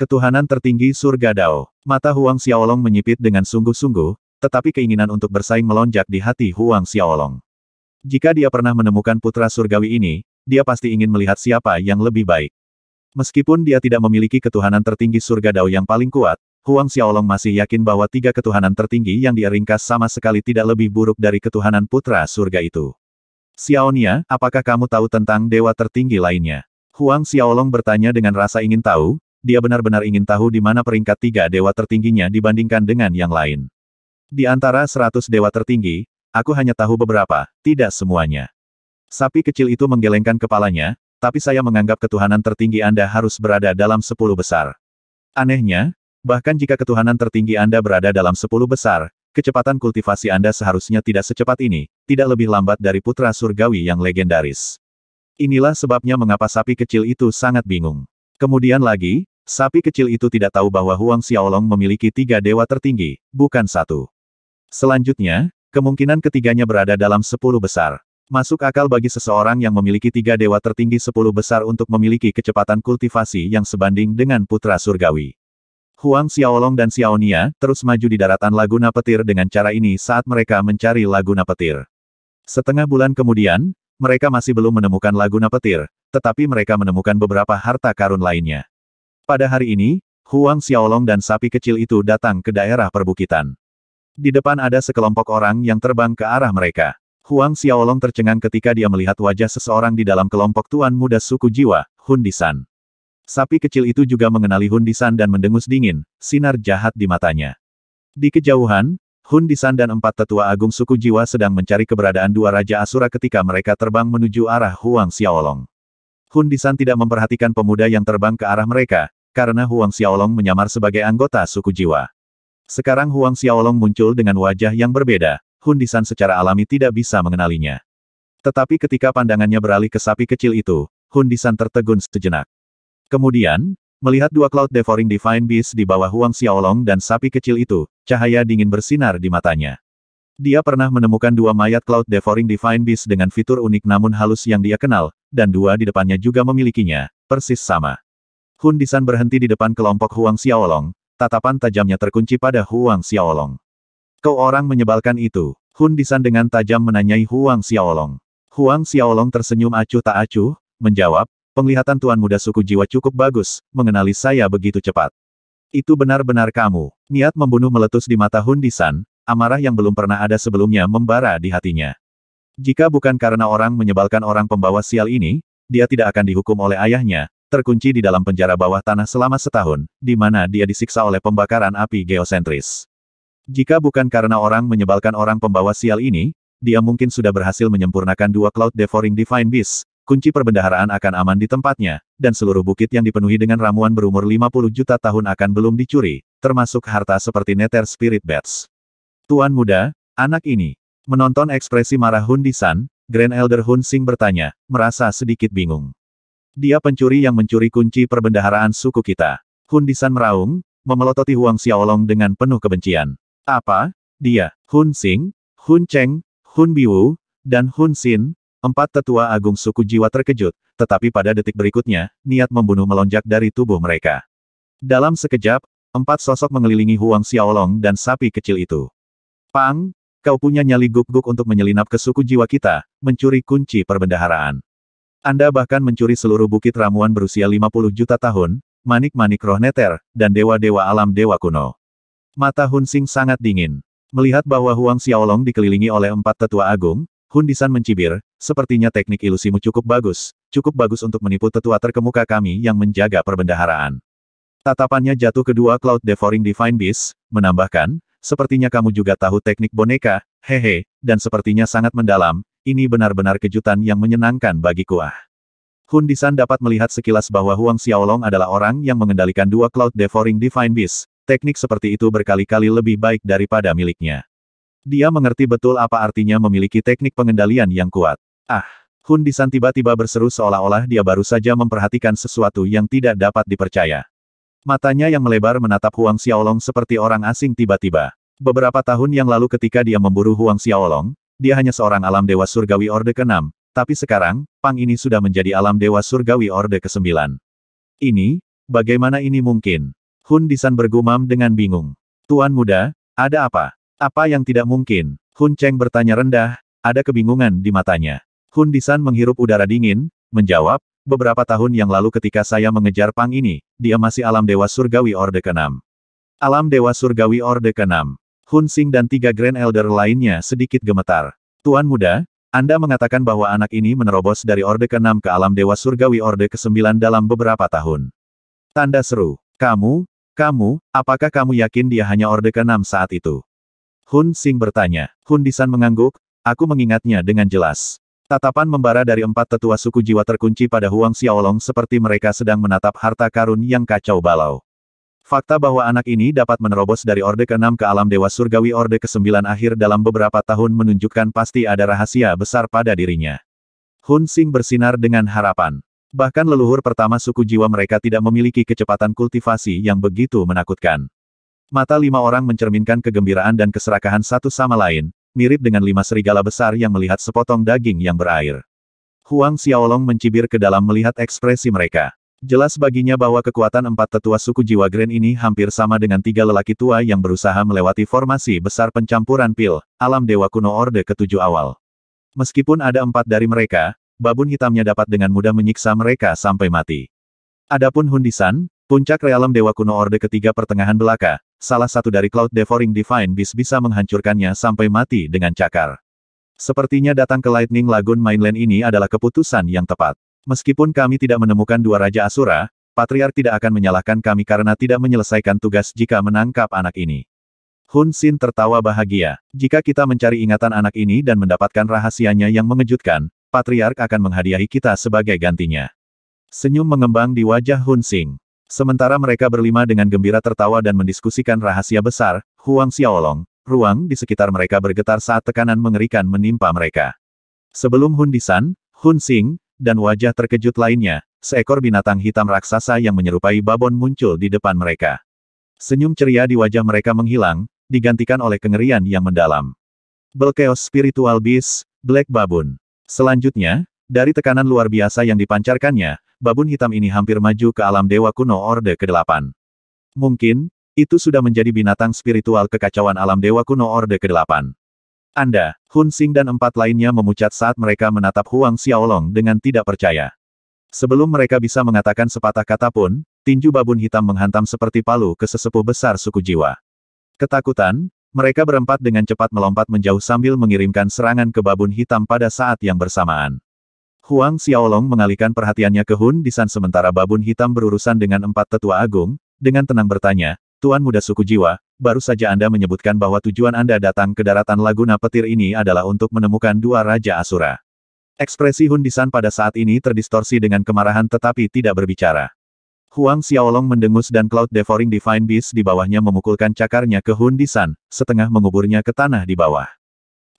Ketuhanan tertinggi Surga Dao. Mata Huang Xiaolong menyipit dengan sungguh-sungguh, tetapi keinginan untuk bersaing melonjak di hati Huang Xiaolong. Jika dia pernah menemukan putra surgawi ini, dia pasti ingin melihat siapa yang lebih baik. Meskipun dia tidak memiliki ketuhanan tertinggi surga Dao yang paling kuat, Huang Xiaolong masih yakin bahwa tiga ketuhanan tertinggi yang dia ringkas sama sekali tidak lebih buruk dari ketuhanan putra surga itu. Xiaonia, apakah kamu tahu tentang dewa tertinggi lainnya? Huang Xiaolong bertanya dengan rasa ingin tahu, dia benar-benar ingin tahu di mana peringkat tiga dewa tertingginya dibandingkan dengan yang lain. Di antara seratus dewa tertinggi, aku hanya tahu beberapa, tidak semuanya. Sapi kecil itu menggelengkan kepalanya, tapi saya menganggap ketuhanan tertinggi Anda harus berada dalam sepuluh besar. Anehnya, bahkan jika ketuhanan tertinggi Anda berada dalam sepuluh besar, kecepatan kultivasi Anda seharusnya tidak secepat ini, tidak lebih lambat dari putra surgawi yang legendaris. Inilah sebabnya mengapa sapi kecil itu sangat bingung. Kemudian lagi, sapi kecil itu tidak tahu bahwa Huang Xiaolong memiliki tiga dewa tertinggi, bukan satu. Selanjutnya, kemungkinan ketiganya berada dalam sepuluh besar. Masuk akal bagi seseorang yang memiliki tiga dewa tertinggi sepuluh besar untuk memiliki kecepatan kultivasi yang sebanding dengan putra surgawi. Huang Xiaolong dan Xiaonia terus maju di daratan Laguna Petir dengan cara ini saat mereka mencari Laguna Petir. Setengah bulan kemudian, mereka masih belum menemukan Laguna Petir, tetapi mereka menemukan beberapa harta karun lainnya. Pada hari ini, Huang Xiaolong dan sapi kecil itu datang ke daerah perbukitan. Di depan ada sekelompok orang yang terbang ke arah mereka. Huang Xiaolong tercengang ketika dia melihat wajah seseorang di dalam kelompok tuan muda suku jiwa, Hundisan. Sapi kecil itu juga mengenali Hun Hundisan dan mendengus dingin, sinar jahat di matanya. Di kejauhan, Hun Hundisan dan empat tetua agung suku jiwa sedang mencari keberadaan dua Raja Asura ketika mereka terbang menuju arah Huang Xiaolong. Hun Hundisan tidak memperhatikan pemuda yang terbang ke arah mereka, karena Huang Xiaolong menyamar sebagai anggota suku jiwa. Sekarang Huang Xiaolong muncul dengan wajah yang berbeda, Hundisan secara alami tidak bisa mengenalinya. Tetapi ketika pandangannya beralih ke sapi kecil itu, Hundisan tertegun sejenak. Kemudian, melihat dua Cloud Devouring Divine Beast di bawah Huang Xiaolong dan sapi kecil itu, cahaya dingin bersinar di matanya. Dia pernah menemukan dua mayat Cloud Devouring Divine Beast dengan fitur unik namun halus yang dia kenal, dan dua di depannya juga memilikinya, persis sama. Hun Disan berhenti di depan kelompok Huang Xiaolong, tatapan tajamnya terkunci pada Huang Xiaolong. Kau orang menyebalkan itu, Hun Disan dengan tajam menanyai Huang Xiaolong. Huang Xiaolong tersenyum acuh tak acuh, menjawab, penglihatan tuan muda suku jiwa cukup bagus, mengenali saya begitu cepat. Itu benar-benar kamu, niat membunuh meletus di mata Hun Disan, amarah yang belum pernah ada sebelumnya membara di hatinya. Jika bukan karena orang menyebalkan orang pembawa sial ini, dia tidak akan dihukum oleh ayahnya, terkunci di dalam penjara bawah tanah selama setahun, di mana dia disiksa oleh pembakaran api geosentris. Jika bukan karena orang menyebalkan orang pembawa sial ini, dia mungkin sudah berhasil menyempurnakan dua Cloud Devouring Divine Beast, kunci perbendaharaan akan aman di tempatnya, dan seluruh bukit yang dipenuhi dengan ramuan berumur 50 juta tahun akan belum dicuri, termasuk harta seperti Nether Spirit Beds. Tuan muda, anak ini, menonton ekspresi marah Hun di San, Grand Elder Hun Sing bertanya, merasa sedikit bingung. Dia pencuri yang mencuri kunci perbendaharaan suku kita. Hun Disan meraung, memelototi Huang Xiaolong dengan penuh kebencian. Apa? Dia, Hun Sing, Hun Cheng, Hun Biwu, dan Hun Xin, empat tetua agung suku jiwa terkejut, tetapi pada detik berikutnya, niat membunuh melonjak dari tubuh mereka. Dalam sekejap, empat sosok mengelilingi Huang Xiaolong dan sapi kecil itu. Pang, kau punya nyali guk-guk untuk menyelinap ke suku jiwa kita, mencuri kunci perbendaharaan. Anda bahkan mencuri seluruh bukit ramuan berusia 50 juta tahun, manik-manik roh neter, dan dewa-dewa alam dewa kuno. Mata Hun Sing sangat dingin. Melihat bahwa Huang Xiaolong dikelilingi oleh empat tetua agung, Hun Disan mencibir, sepertinya teknik ilusimu cukup bagus, cukup bagus untuk menipu tetua terkemuka kami yang menjaga perbendaharaan. Tatapannya jatuh ke dua Cloud Devouring Divine Beast, menambahkan, sepertinya kamu juga tahu teknik boneka, hehe, dan sepertinya sangat mendalam, ini benar-benar kejutan yang menyenangkan bagi Kuah. Hun Disan dapat melihat sekilas bahwa Huang Xiaolong adalah orang yang mengendalikan dua Cloud Devouring Divine Beast. Teknik seperti itu berkali-kali lebih baik daripada miliknya. Dia mengerti betul apa artinya memiliki teknik pengendalian yang kuat. Ah, Hun Disan tiba-tiba berseru seolah-olah dia baru saja memperhatikan sesuatu yang tidak dapat dipercaya. Matanya yang melebar menatap Huang Xiaolong seperti orang asing tiba-tiba. Beberapa tahun yang lalu ketika dia memburu Huang Xiaolong, dia hanya seorang alam dewa surgawi Orde ke-6, tapi sekarang, Pang ini sudah menjadi alam dewa surgawi Orde ke-9. Ini, bagaimana ini mungkin? Hun Disan bergumam dengan bingung. Tuan muda, ada apa? Apa yang tidak mungkin? Hun Cheng bertanya rendah, ada kebingungan di matanya. Hun Disan menghirup udara dingin, menjawab, beberapa tahun yang lalu ketika saya mengejar Pang ini, dia masih alam dewa surgawi Orde ke-6. Alam dewa surgawi Orde ke-6. Hun Sing dan tiga Grand Elder lainnya sedikit gemetar. Tuan muda, Anda mengatakan bahwa anak ini menerobos dari Orde ke-6 ke alam Dewa Surgawi Orde ke-9 dalam beberapa tahun. Tanda seru. Kamu, kamu, apakah kamu yakin dia hanya Orde ke-6 saat itu? Hun Sing bertanya. Hun Disan mengangguk, aku mengingatnya dengan jelas. Tatapan membara dari empat tetua suku jiwa terkunci pada Huang Xiaolong seperti mereka sedang menatap harta karun yang kacau balau. Fakta bahwa anak ini dapat menerobos dari Orde ke-6 ke alam Dewa Surgawi Orde ke-9 akhir dalam beberapa tahun menunjukkan pasti ada rahasia besar pada dirinya. Hun Sing bersinar dengan harapan. Bahkan leluhur pertama suku jiwa mereka tidak memiliki kecepatan kultivasi yang begitu menakutkan. Mata lima orang mencerminkan kegembiraan dan keserakahan satu sama lain, mirip dengan lima serigala besar yang melihat sepotong daging yang berair. Huang Xiaolong mencibir ke dalam melihat ekspresi mereka. Jelas baginya bahwa kekuatan empat tetua suku jiwa Grand ini hampir sama dengan tiga lelaki tua yang berusaha melewati formasi besar pencampuran pil, alam dewa kuno Orde ketujuh awal. Meskipun ada empat dari mereka, babun hitamnya dapat dengan mudah menyiksa mereka sampai mati. Adapun Hundisan, puncak realem dewa kuno Orde ketiga pertengahan belaka, salah satu dari Cloud Devouring Divine Beast bisa menghancurkannya sampai mati dengan cakar. Sepertinya datang ke Lightning Lagoon Mainland ini adalah keputusan yang tepat. Meskipun kami tidak menemukan dua Raja Asura, Patriark tidak akan menyalahkan kami karena tidak menyelesaikan tugas jika menangkap anak ini. Hun Xin tertawa bahagia. Jika kita mencari ingatan anak ini dan mendapatkan rahasianya yang mengejutkan, Patriark akan menghadiahi kita sebagai gantinya. Senyum mengembang di wajah Hun Xin. Sementara mereka berlima dengan gembira tertawa dan mendiskusikan rahasia besar, Huang Xiaolong, ruang di sekitar mereka bergetar saat tekanan mengerikan menimpa mereka. Sebelum Hun Disan, Hun Sing, dan wajah terkejut lainnya, seekor binatang hitam raksasa yang menyerupai babon muncul di depan mereka. Senyum ceria di wajah mereka menghilang, digantikan oleh kengerian yang mendalam. Belkeos Spiritual Beast, Black Babun. Selanjutnya, dari tekanan luar biasa yang dipancarkannya, babun hitam ini hampir maju ke alam dewa kuno Orde ke-8. Mungkin, itu sudah menjadi binatang spiritual kekacauan alam dewa kuno Orde ke-8. Anda, Hun Sing dan empat lainnya memucat saat mereka menatap Huang Xiaolong dengan tidak percaya. Sebelum mereka bisa mengatakan sepatah kata pun, tinju babun hitam menghantam seperti palu ke sesepuh besar suku jiwa. Ketakutan, mereka berempat dengan cepat melompat menjauh sambil mengirimkan serangan ke babun hitam pada saat yang bersamaan. Huang Xiaolong mengalihkan perhatiannya ke Hun Disan sementara babun hitam berurusan dengan empat tetua agung, dengan tenang bertanya, Tuan muda suku jiwa, baru saja Anda menyebutkan bahwa tujuan Anda datang ke daratan Laguna Petir ini adalah untuk menemukan dua Raja Asura. Ekspresi Hun Disan pada saat ini terdistorsi dengan kemarahan tetapi tidak berbicara. Huang Xiaolong mendengus dan Cloud Devouring Divine Beast di bawahnya memukulkan cakarnya ke Hun Disan, setengah menguburnya ke tanah di bawah.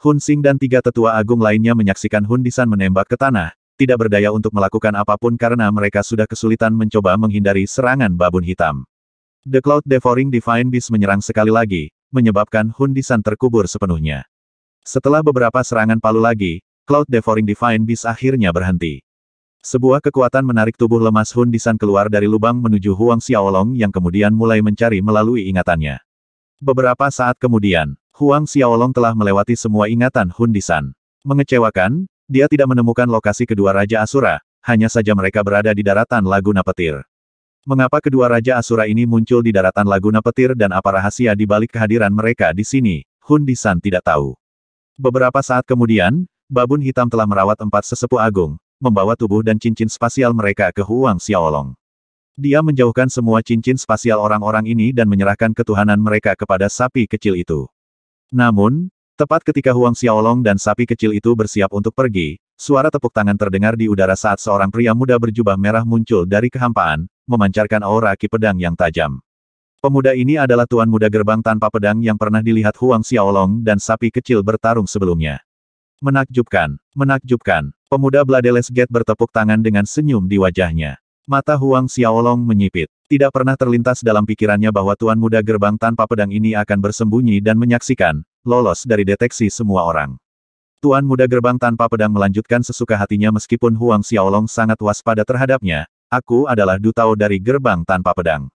Hun Sing dan tiga tetua agung lainnya menyaksikan Hun Disan menembak ke tanah, tidak berdaya untuk melakukan apapun karena mereka sudah kesulitan mencoba menghindari serangan babun hitam. The Cloud Devouring Divine Beast menyerang sekali lagi, menyebabkan Hun Disan terkubur sepenuhnya. Setelah beberapa serangan palu lagi, Cloud Devouring Divine Beast akhirnya berhenti. Sebuah kekuatan menarik tubuh lemas Hun Disan keluar dari lubang menuju Huang Xiaolong yang kemudian mulai mencari melalui ingatannya. Beberapa saat kemudian, Huang Xiaolong telah melewati semua ingatan Hun Disan. Mengecewakan, dia tidak menemukan lokasi kedua Raja Asura, hanya saja mereka berada di daratan Laguna Petir. Mengapa kedua Raja Asura ini muncul di daratan Laguna Petir dan apa rahasia di balik kehadiran mereka di sini, Hun Disan tidak tahu. Beberapa saat kemudian, Babun Hitam telah merawat empat sesepuh agung, membawa tubuh dan cincin spasial mereka ke Huang Xiaolong. Dia menjauhkan semua cincin spasial orang-orang ini dan menyerahkan ketuhanan mereka kepada sapi kecil itu. Namun, tepat ketika Huang Xiaolong dan sapi kecil itu bersiap untuk pergi, suara tepuk tangan terdengar di udara saat seorang pria muda berjubah merah muncul dari kehampaan, memancarkan aura ki pedang yang tajam. Pemuda ini adalah tuan muda gerbang tanpa pedang yang pernah dilihat Huang Xiaolong dan sapi kecil bertarung sebelumnya. Menakjubkan, menakjubkan, pemuda Bladeles Gate bertepuk tangan dengan senyum di wajahnya. Mata Huang Xiaolong menyipit. Tidak pernah terlintas dalam pikirannya bahwa tuan muda gerbang tanpa pedang ini akan bersembunyi dan menyaksikan, lolos dari deteksi semua orang. Tuan muda gerbang tanpa pedang melanjutkan sesuka hatinya meskipun Huang Xiaolong sangat waspada terhadapnya, Aku adalah Dutao dari Gerbang Tanpa Pedang.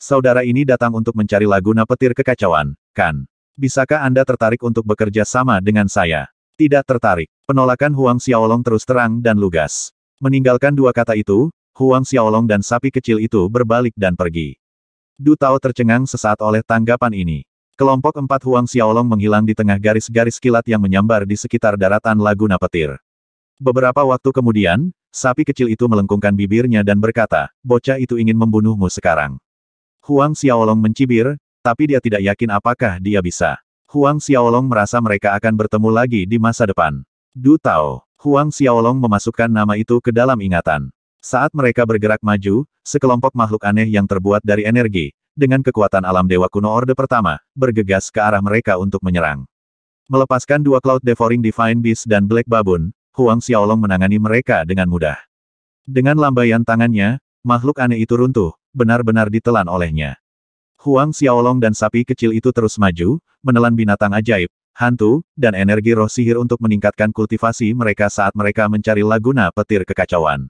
Saudara ini datang untuk mencari Laguna Petir Kekacauan, kan? Bisakah Anda tertarik untuk bekerja sama dengan saya? Tidak tertarik. Penolakan Huang Xiaolong terus terang dan lugas. Meninggalkan dua kata itu, Huang Xiaolong dan sapi kecil itu berbalik dan pergi. Dutao tercengang sesaat oleh tanggapan ini. Kelompok empat Huang Xiaolong menghilang di tengah garis-garis kilat yang menyambar di sekitar daratan Laguna Petir. Beberapa waktu kemudian, sapi kecil itu melengkungkan bibirnya dan berkata, bocah itu ingin membunuhmu sekarang. Huang Xiaolong mencibir, tapi dia tidak yakin apakah dia bisa. Huang Xiaolong merasa mereka akan bertemu lagi di masa depan. Du Tao, Huang Xiaolong memasukkan nama itu ke dalam ingatan. Saat mereka bergerak maju, sekelompok makhluk aneh yang terbuat dari energi, dengan kekuatan alam dewa kuno Orde Pertama, bergegas ke arah mereka untuk menyerang. Melepaskan dua Cloud Devouring Divine Beast dan Black Baboon, Huang Xiaolong menangani mereka dengan mudah. Dengan lambaian tangannya, makhluk aneh itu runtuh, benar-benar ditelan olehnya. Huang Xiaolong dan sapi kecil itu terus maju, menelan binatang ajaib, hantu, dan energi roh sihir untuk meningkatkan kultivasi mereka saat mereka mencari laguna petir kekacauan.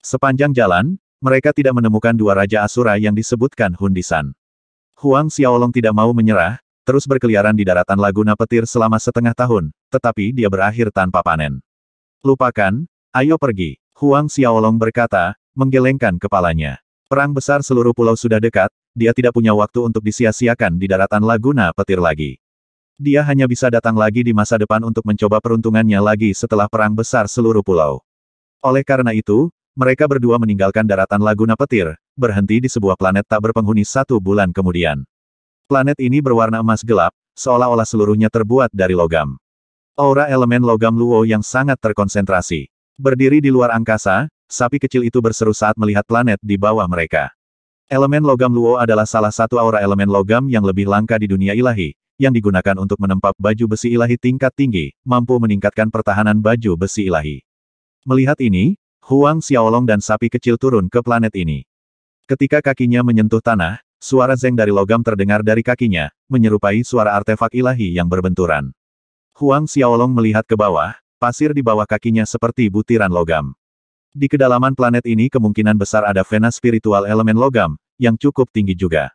Sepanjang jalan, mereka tidak menemukan dua Raja Asura yang disebutkan Hundisan. Huang Xiaolong tidak mau menyerah, terus berkeliaran di daratan Laguna Petir selama setengah tahun, tetapi dia berakhir tanpa panen. Lupakan, ayo pergi. Huang Xiaolong berkata, menggelengkan kepalanya. Perang besar seluruh pulau sudah dekat, dia tidak punya waktu untuk disia-siakan di daratan Laguna Petir lagi. Dia hanya bisa datang lagi di masa depan untuk mencoba peruntungannya lagi setelah perang besar seluruh pulau. Oleh karena itu, mereka berdua meninggalkan daratan Laguna Petir, berhenti di sebuah planet tak berpenghuni satu bulan kemudian. Planet ini berwarna emas gelap, seolah-olah seluruhnya terbuat dari logam. Aura elemen logam Luo yang sangat terkonsentrasi. Berdiri di luar angkasa, sapi kecil itu berseru saat melihat planet di bawah mereka. Elemen logam Luo adalah salah satu aura elemen logam yang lebih langka di dunia ilahi, yang digunakan untuk menempap baju besi ilahi tingkat tinggi, mampu meningkatkan pertahanan baju besi ilahi. Melihat ini, Huang Xiaolong dan sapi kecil turun ke planet ini. Ketika kakinya menyentuh tanah, suara zeng dari logam terdengar dari kakinya, menyerupai suara artefak ilahi yang berbenturan. Huang Xiaolong melihat ke bawah, pasir di bawah kakinya seperti butiran logam. Di kedalaman planet ini kemungkinan besar ada vena spiritual elemen logam, yang cukup tinggi juga.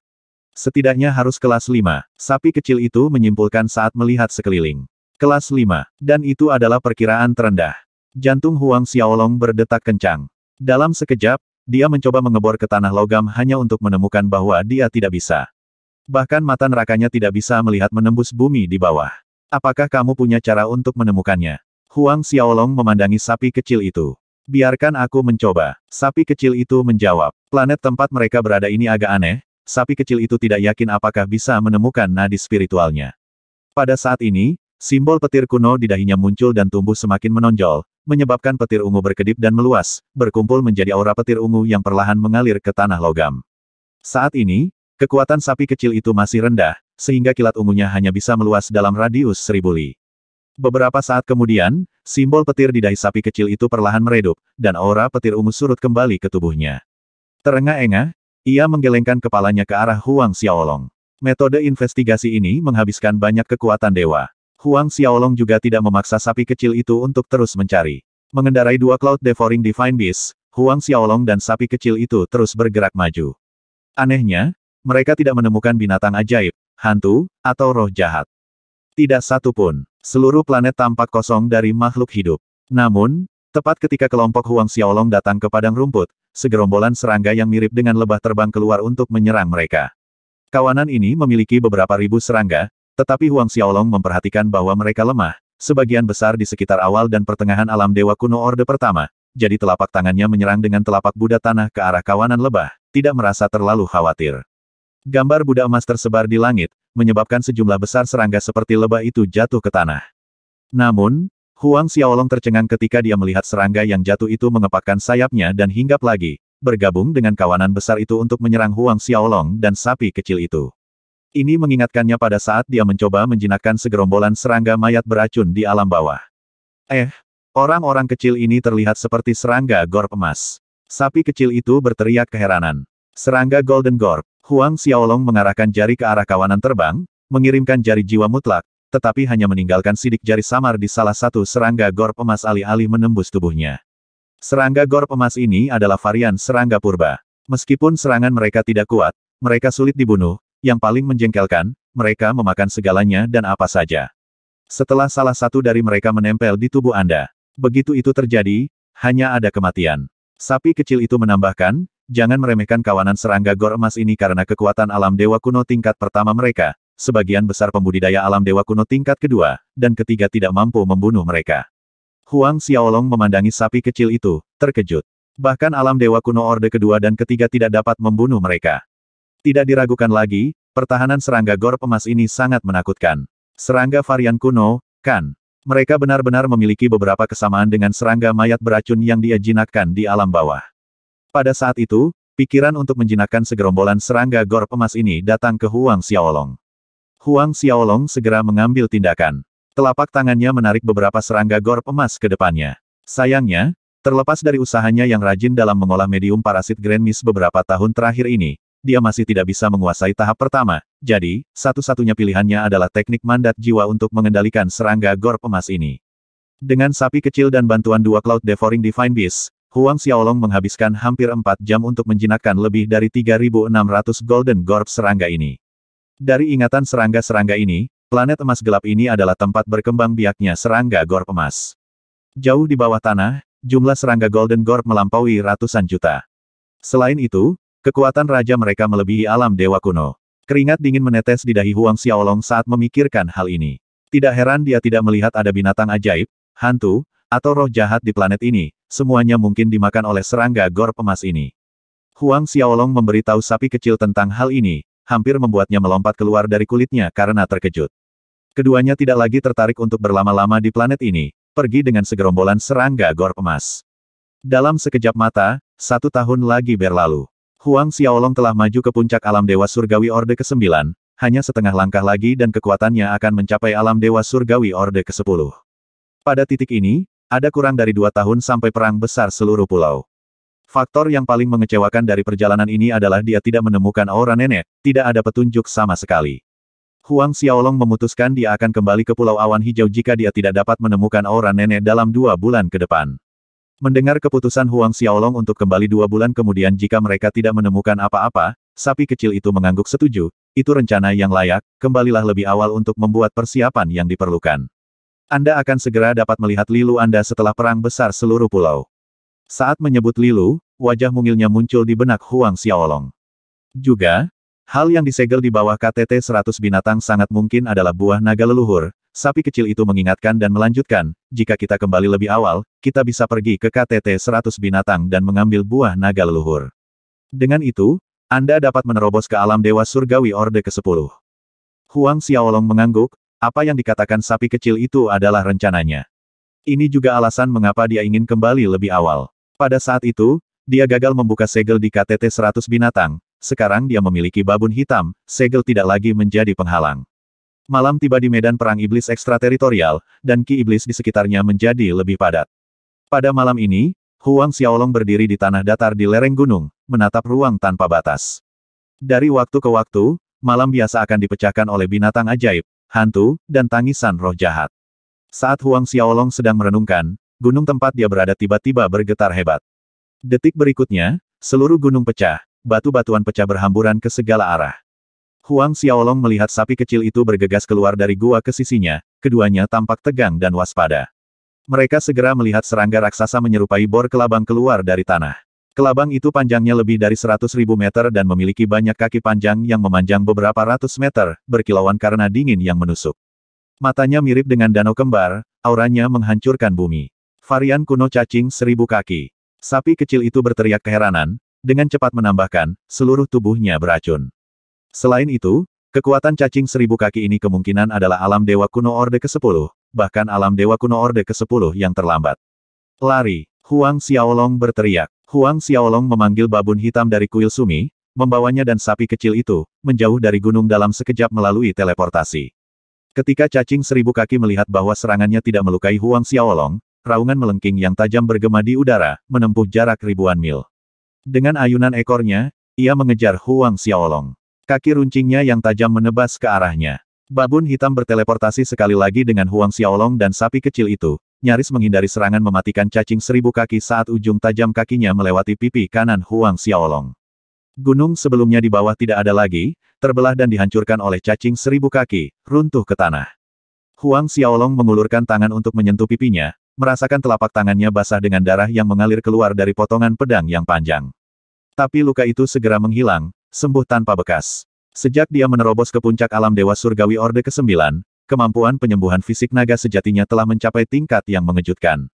Setidaknya harus kelas 5, sapi kecil itu menyimpulkan saat melihat sekeliling. Kelas 5, dan itu adalah perkiraan terendah. Jantung Huang Xiaolong berdetak kencang. Dalam sekejap, dia mencoba mengebor ke tanah logam hanya untuk menemukan bahwa dia tidak bisa. Bahkan mata nerakanya tidak bisa melihat menembus bumi di bawah. Apakah kamu punya cara untuk menemukannya? Huang Xiaolong memandangi sapi kecil itu. Biarkan aku mencoba. Sapi kecil itu menjawab. Planet tempat mereka berada ini agak aneh, sapi kecil itu tidak yakin apakah bisa menemukan nadi spiritualnya. Pada saat ini, simbol petir kuno di dahinya muncul dan tumbuh semakin menonjol, menyebabkan petir ungu berkedip dan meluas, berkumpul menjadi aura petir ungu yang perlahan mengalir ke tanah logam. Saat ini, kekuatan sapi kecil itu masih rendah, sehingga kilat ungunya hanya bisa meluas dalam radius seribu li. Beberapa saat kemudian, simbol petir di dahi sapi kecil itu perlahan meredup, dan aura petir ungu surut kembali ke tubuhnya. Terengah-engah, ia menggelengkan kepalanya ke arah Huang Xiaolong. Metode investigasi ini menghabiskan banyak kekuatan dewa. Huang Xiaolong juga tidak memaksa sapi kecil itu untuk terus mencari. Mengendarai dua Cloud Devouring Divine Beast, Huang Xiaolong dan sapi kecil itu terus bergerak maju. Anehnya, mereka tidak menemukan binatang ajaib, hantu, atau roh jahat. Tidak satu pun. Seluruh planet tampak kosong dari makhluk hidup. Namun, tepat ketika kelompok Huang Xiaolong datang ke padang rumput, segerombolan serangga yang mirip dengan lebah terbang keluar untuk menyerang mereka. Kawanan ini memiliki beberapa ribu serangga, tetapi Huang Xiaolong memperhatikan bahwa mereka lemah, sebagian besar di sekitar awal dan pertengahan alam Dewa Kuno Orde Pertama, jadi telapak tangannya menyerang dengan telapak Buddha Tanah ke arah kawanan lebah, tidak merasa terlalu khawatir. Gambar Buddha emas tersebar di langit, menyebabkan sejumlah besar serangga seperti lebah itu jatuh ke tanah. Namun, Huang Xiaolong tercengang ketika dia melihat serangga yang jatuh itu mengepakkan sayapnya dan hinggap lagi, bergabung dengan kawanan besar itu untuk menyerang Huang Xiaolong dan sapi kecil itu. Ini mengingatkannya pada saat dia mencoba menjinakkan segerombolan serangga mayat beracun di alam bawah. Eh, orang-orang kecil ini terlihat seperti serangga gorp emas. Sapi kecil itu berteriak keheranan. Serangga Golden Gorp, Huang Xiaolong mengarahkan jari ke arah kawanan terbang, mengirimkan jari jiwa mutlak, tetapi hanya meninggalkan sidik jari samar di salah satu serangga gor pemas alih-alih menembus tubuhnya. Serangga gor pemas ini adalah varian serangga purba. Meskipun serangan mereka tidak kuat, mereka sulit dibunuh, yang paling menjengkelkan, mereka memakan segalanya dan apa saja. Setelah salah satu dari mereka menempel di tubuh Anda, begitu itu terjadi, hanya ada kematian. Sapi kecil itu menambahkan, Jangan meremehkan kawanan serangga gor emas ini karena kekuatan alam dewa kuno tingkat pertama mereka, sebagian besar pembudidaya alam dewa kuno tingkat kedua, dan ketiga tidak mampu membunuh mereka. Huang Xiaolong memandangi sapi kecil itu, terkejut. Bahkan alam dewa kuno orde kedua dan ketiga tidak dapat membunuh mereka. Tidak diragukan lagi, pertahanan serangga gor emas ini sangat menakutkan. Serangga varian kuno, kan? Mereka benar-benar memiliki beberapa kesamaan dengan serangga mayat beracun yang dia di alam bawah. Pada saat itu, pikiran untuk menjinakkan segerombolan serangga gor pemas ini datang ke Huang Xiaolong. Huang Xiaolong segera mengambil tindakan. Telapak tangannya menarik beberapa serangga gor pemas ke depannya. Sayangnya, terlepas dari usahanya yang rajin dalam mengolah medium parasit Grand Miss beberapa tahun terakhir ini, dia masih tidak bisa menguasai tahap pertama, jadi, satu-satunya pilihannya adalah teknik mandat jiwa untuk mengendalikan serangga gor pemas ini. Dengan sapi kecil dan bantuan dua Cloud Devouring Divine Beast, Huang Xiaolong menghabiskan hampir 4 jam untuk menjinakkan lebih dari 3.600 Golden Gorb serangga ini. Dari ingatan serangga-serangga ini, planet emas gelap ini adalah tempat berkembang biaknya serangga Gorb emas. Jauh di bawah tanah, jumlah serangga Golden Gorb melampaui ratusan juta. Selain itu, kekuatan raja mereka melebihi alam dewa kuno. Keringat dingin menetes di dahi Huang Xiaolong saat memikirkan hal ini. Tidak heran dia tidak melihat ada binatang ajaib, hantu, atau roh jahat di planet ini, semuanya mungkin dimakan oleh serangga gor pemas ini. Huang Xiaolong memberitahu sapi kecil tentang hal ini, hampir membuatnya melompat keluar dari kulitnya karena terkejut. Keduanya tidak lagi tertarik untuk berlama-lama di planet ini, pergi dengan segerombolan serangga gor pemas. Dalam sekejap mata, satu tahun lagi berlalu. Huang Xiaolong telah maju ke puncak alam Dewa Surgawi Orde ke-9, hanya setengah langkah lagi dan kekuatannya akan mencapai alam Dewa Surgawi Orde ke-10. Pada titik ini, ada kurang dari dua tahun sampai perang besar seluruh pulau. Faktor yang paling mengecewakan dari perjalanan ini adalah dia tidak menemukan aura nenek, tidak ada petunjuk sama sekali. Huang Xiaolong memutuskan dia akan kembali ke Pulau Awan Hijau jika dia tidak dapat menemukan aura nenek dalam dua bulan ke depan. Mendengar keputusan Huang Xiaolong untuk kembali dua bulan kemudian jika mereka tidak menemukan apa-apa, sapi kecil itu mengangguk setuju, itu rencana yang layak, kembalilah lebih awal untuk membuat persiapan yang diperlukan. Anda akan segera dapat melihat Lilu Anda setelah perang besar seluruh pulau. Saat menyebut Lilu, wajah mungilnya muncul di benak Huang Xiaolong. Juga, hal yang disegel di bawah KTT 100 binatang sangat mungkin adalah buah naga leluhur, sapi kecil itu mengingatkan dan melanjutkan, jika kita kembali lebih awal, kita bisa pergi ke KTT 100 binatang dan mengambil buah naga leluhur. Dengan itu, Anda dapat menerobos ke alam dewa surgawi Orde ke-10. Huang Xiaolong mengangguk, apa yang dikatakan sapi kecil itu adalah rencananya. Ini juga alasan mengapa dia ingin kembali lebih awal. Pada saat itu, dia gagal membuka segel di KTT 100 binatang, sekarang dia memiliki babun hitam, segel tidak lagi menjadi penghalang. Malam tiba di medan perang iblis ekstrateritorial, dan ki iblis di sekitarnya menjadi lebih padat. Pada malam ini, Huang Xiaolong berdiri di tanah datar di lereng gunung, menatap ruang tanpa batas. Dari waktu ke waktu, malam biasa akan dipecahkan oleh binatang ajaib, hantu, dan tangisan roh jahat. Saat Huang Xiaolong sedang merenungkan, gunung tempat dia berada tiba-tiba bergetar hebat. Detik berikutnya, seluruh gunung pecah, batu-batuan pecah berhamburan ke segala arah. Huang Xiaolong melihat sapi kecil itu bergegas keluar dari gua ke sisinya, keduanya tampak tegang dan waspada. Mereka segera melihat serangga raksasa menyerupai bor kelabang keluar dari tanah. Kelabang itu panjangnya lebih dari 100.000 meter dan memiliki banyak kaki panjang yang memanjang beberapa ratus meter, berkilauan karena dingin yang menusuk. Matanya mirip dengan danau kembar, auranya menghancurkan bumi. Varian kuno cacing seribu kaki. Sapi kecil itu berteriak keheranan, dengan cepat menambahkan, seluruh tubuhnya beracun. Selain itu, kekuatan cacing seribu kaki ini kemungkinan adalah alam dewa kuno Orde ke-10, bahkan alam dewa kuno Orde ke-10 yang terlambat. Lari, Huang Xiaolong berteriak. Huang Xiaolong memanggil babun hitam dari kuil sumi, membawanya dan sapi kecil itu, menjauh dari gunung dalam sekejap melalui teleportasi. Ketika cacing seribu kaki melihat bahwa serangannya tidak melukai Huang Xiaolong, raungan melengking yang tajam bergema di udara, menempuh jarak ribuan mil. Dengan ayunan ekornya, ia mengejar Huang Xiaolong. Kaki runcingnya yang tajam menebas ke arahnya. Babun hitam berteleportasi sekali lagi dengan Huang Xiaolong dan sapi kecil itu, nyaris menghindari serangan mematikan cacing seribu kaki saat ujung tajam kakinya melewati pipi kanan Huang Xiaolong. Gunung sebelumnya di bawah tidak ada lagi, terbelah dan dihancurkan oleh cacing seribu kaki, runtuh ke tanah. Huang Xiaolong mengulurkan tangan untuk menyentuh pipinya, merasakan telapak tangannya basah dengan darah yang mengalir keluar dari potongan pedang yang panjang. Tapi luka itu segera menghilang, sembuh tanpa bekas. Sejak dia menerobos ke puncak alam Dewa Surgawi Orde ke-9, kemampuan penyembuhan fisik naga sejatinya telah mencapai tingkat yang mengejutkan.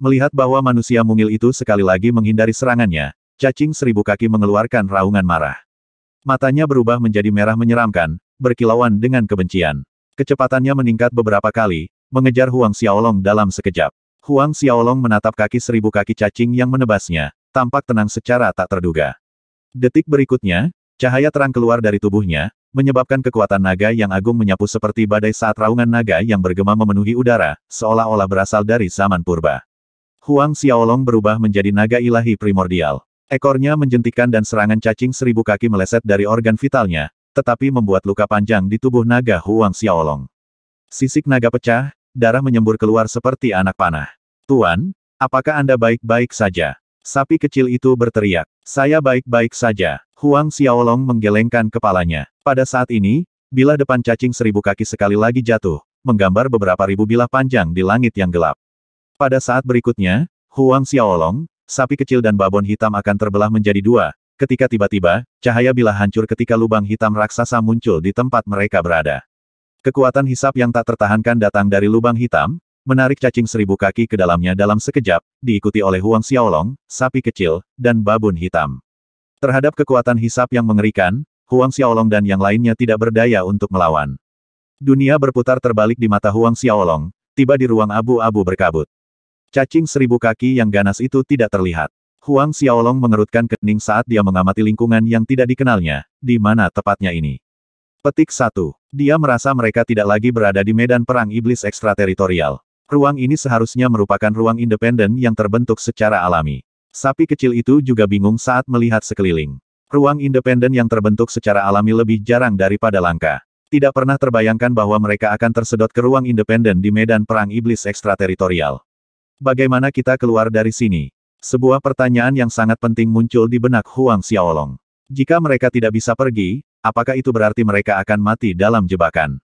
Melihat bahwa manusia mungil itu sekali lagi menghindari serangannya, cacing seribu kaki mengeluarkan raungan marah. Matanya berubah menjadi merah menyeramkan, berkilauan dengan kebencian. Kecepatannya meningkat beberapa kali, mengejar Huang Xiaolong dalam sekejap. Huang Xiaolong menatap kaki seribu kaki cacing yang menebasnya, tampak tenang secara tak terduga. Detik berikutnya, Cahaya terang keluar dari tubuhnya, menyebabkan kekuatan naga yang agung menyapu seperti badai saat raungan naga yang bergema memenuhi udara, seolah-olah berasal dari zaman purba. Huang Xiaolong berubah menjadi naga ilahi primordial. Ekornya menjentikan dan serangan cacing seribu kaki meleset dari organ vitalnya, tetapi membuat luka panjang di tubuh naga Huang Xiaolong. Sisik naga pecah, darah menyembur keluar seperti anak panah. Tuan, apakah Anda baik-baik saja? Sapi kecil itu berteriak. Saya baik-baik saja. Huang Xiaolong menggelengkan kepalanya. Pada saat ini, bila depan cacing seribu kaki sekali lagi jatuh, menggambar beberapa ribu bilah panjang di langit yang gelap. Pada saat berikutnya, Huang Xiaolong, sapi kecil dan babon hitam akan terbelah menjadi dua, ketika tiba-tiba, cahaya bilah hancur ketika lubang hitam raksasa muncul di tempat mereka berada. Kekuatan hisap yang tak tertahankan datang dari lubang hitam, menarik cacing seribu kaki ke dalamnya dalam sekejap, diikuti oleh Huang Xiaolong, sapi kecil, dan babon hitam. Terhadap kekuatan hisap yang mengerikan, Huang Xiaolong dan yang lainnya tidak berdaya untuk melawan. Dunia berputar terbalik di mata Huang Xiaolong, tiba di ruang abu-abu berkabut. Cacing seribu kaki yang ganas itu tidak terlihat. Huang Xiaolong mengerutkan kening saat dia mengamati lingkungan yang tidak dikenalnya, di mana tepatnya ini. Petik satu, Dia merasa mereka tidak lagi berada di medan perang iblis ekstrateritorial. Ruang ini seharusnya merupakan ruang independen yang terbentuk secara alami. Sapi kecil itu juga bingung saat melihat sekeliling. Ruang independen yang terbentuk secara alami lebih jarang daripada langka. Tidak pernah terbayangkan bahwa mereka akan tersedot ke ruang independen di medan perang iblis ekstrateritorial. Bagaimana kita keluar dari sini? Sebuah pertanyaan yang sangat penting muncul di benak Huang Xiaolong. Jika mereka tidak bisa pergi, apakah itu berarti mereka akan mati dalam jebakan?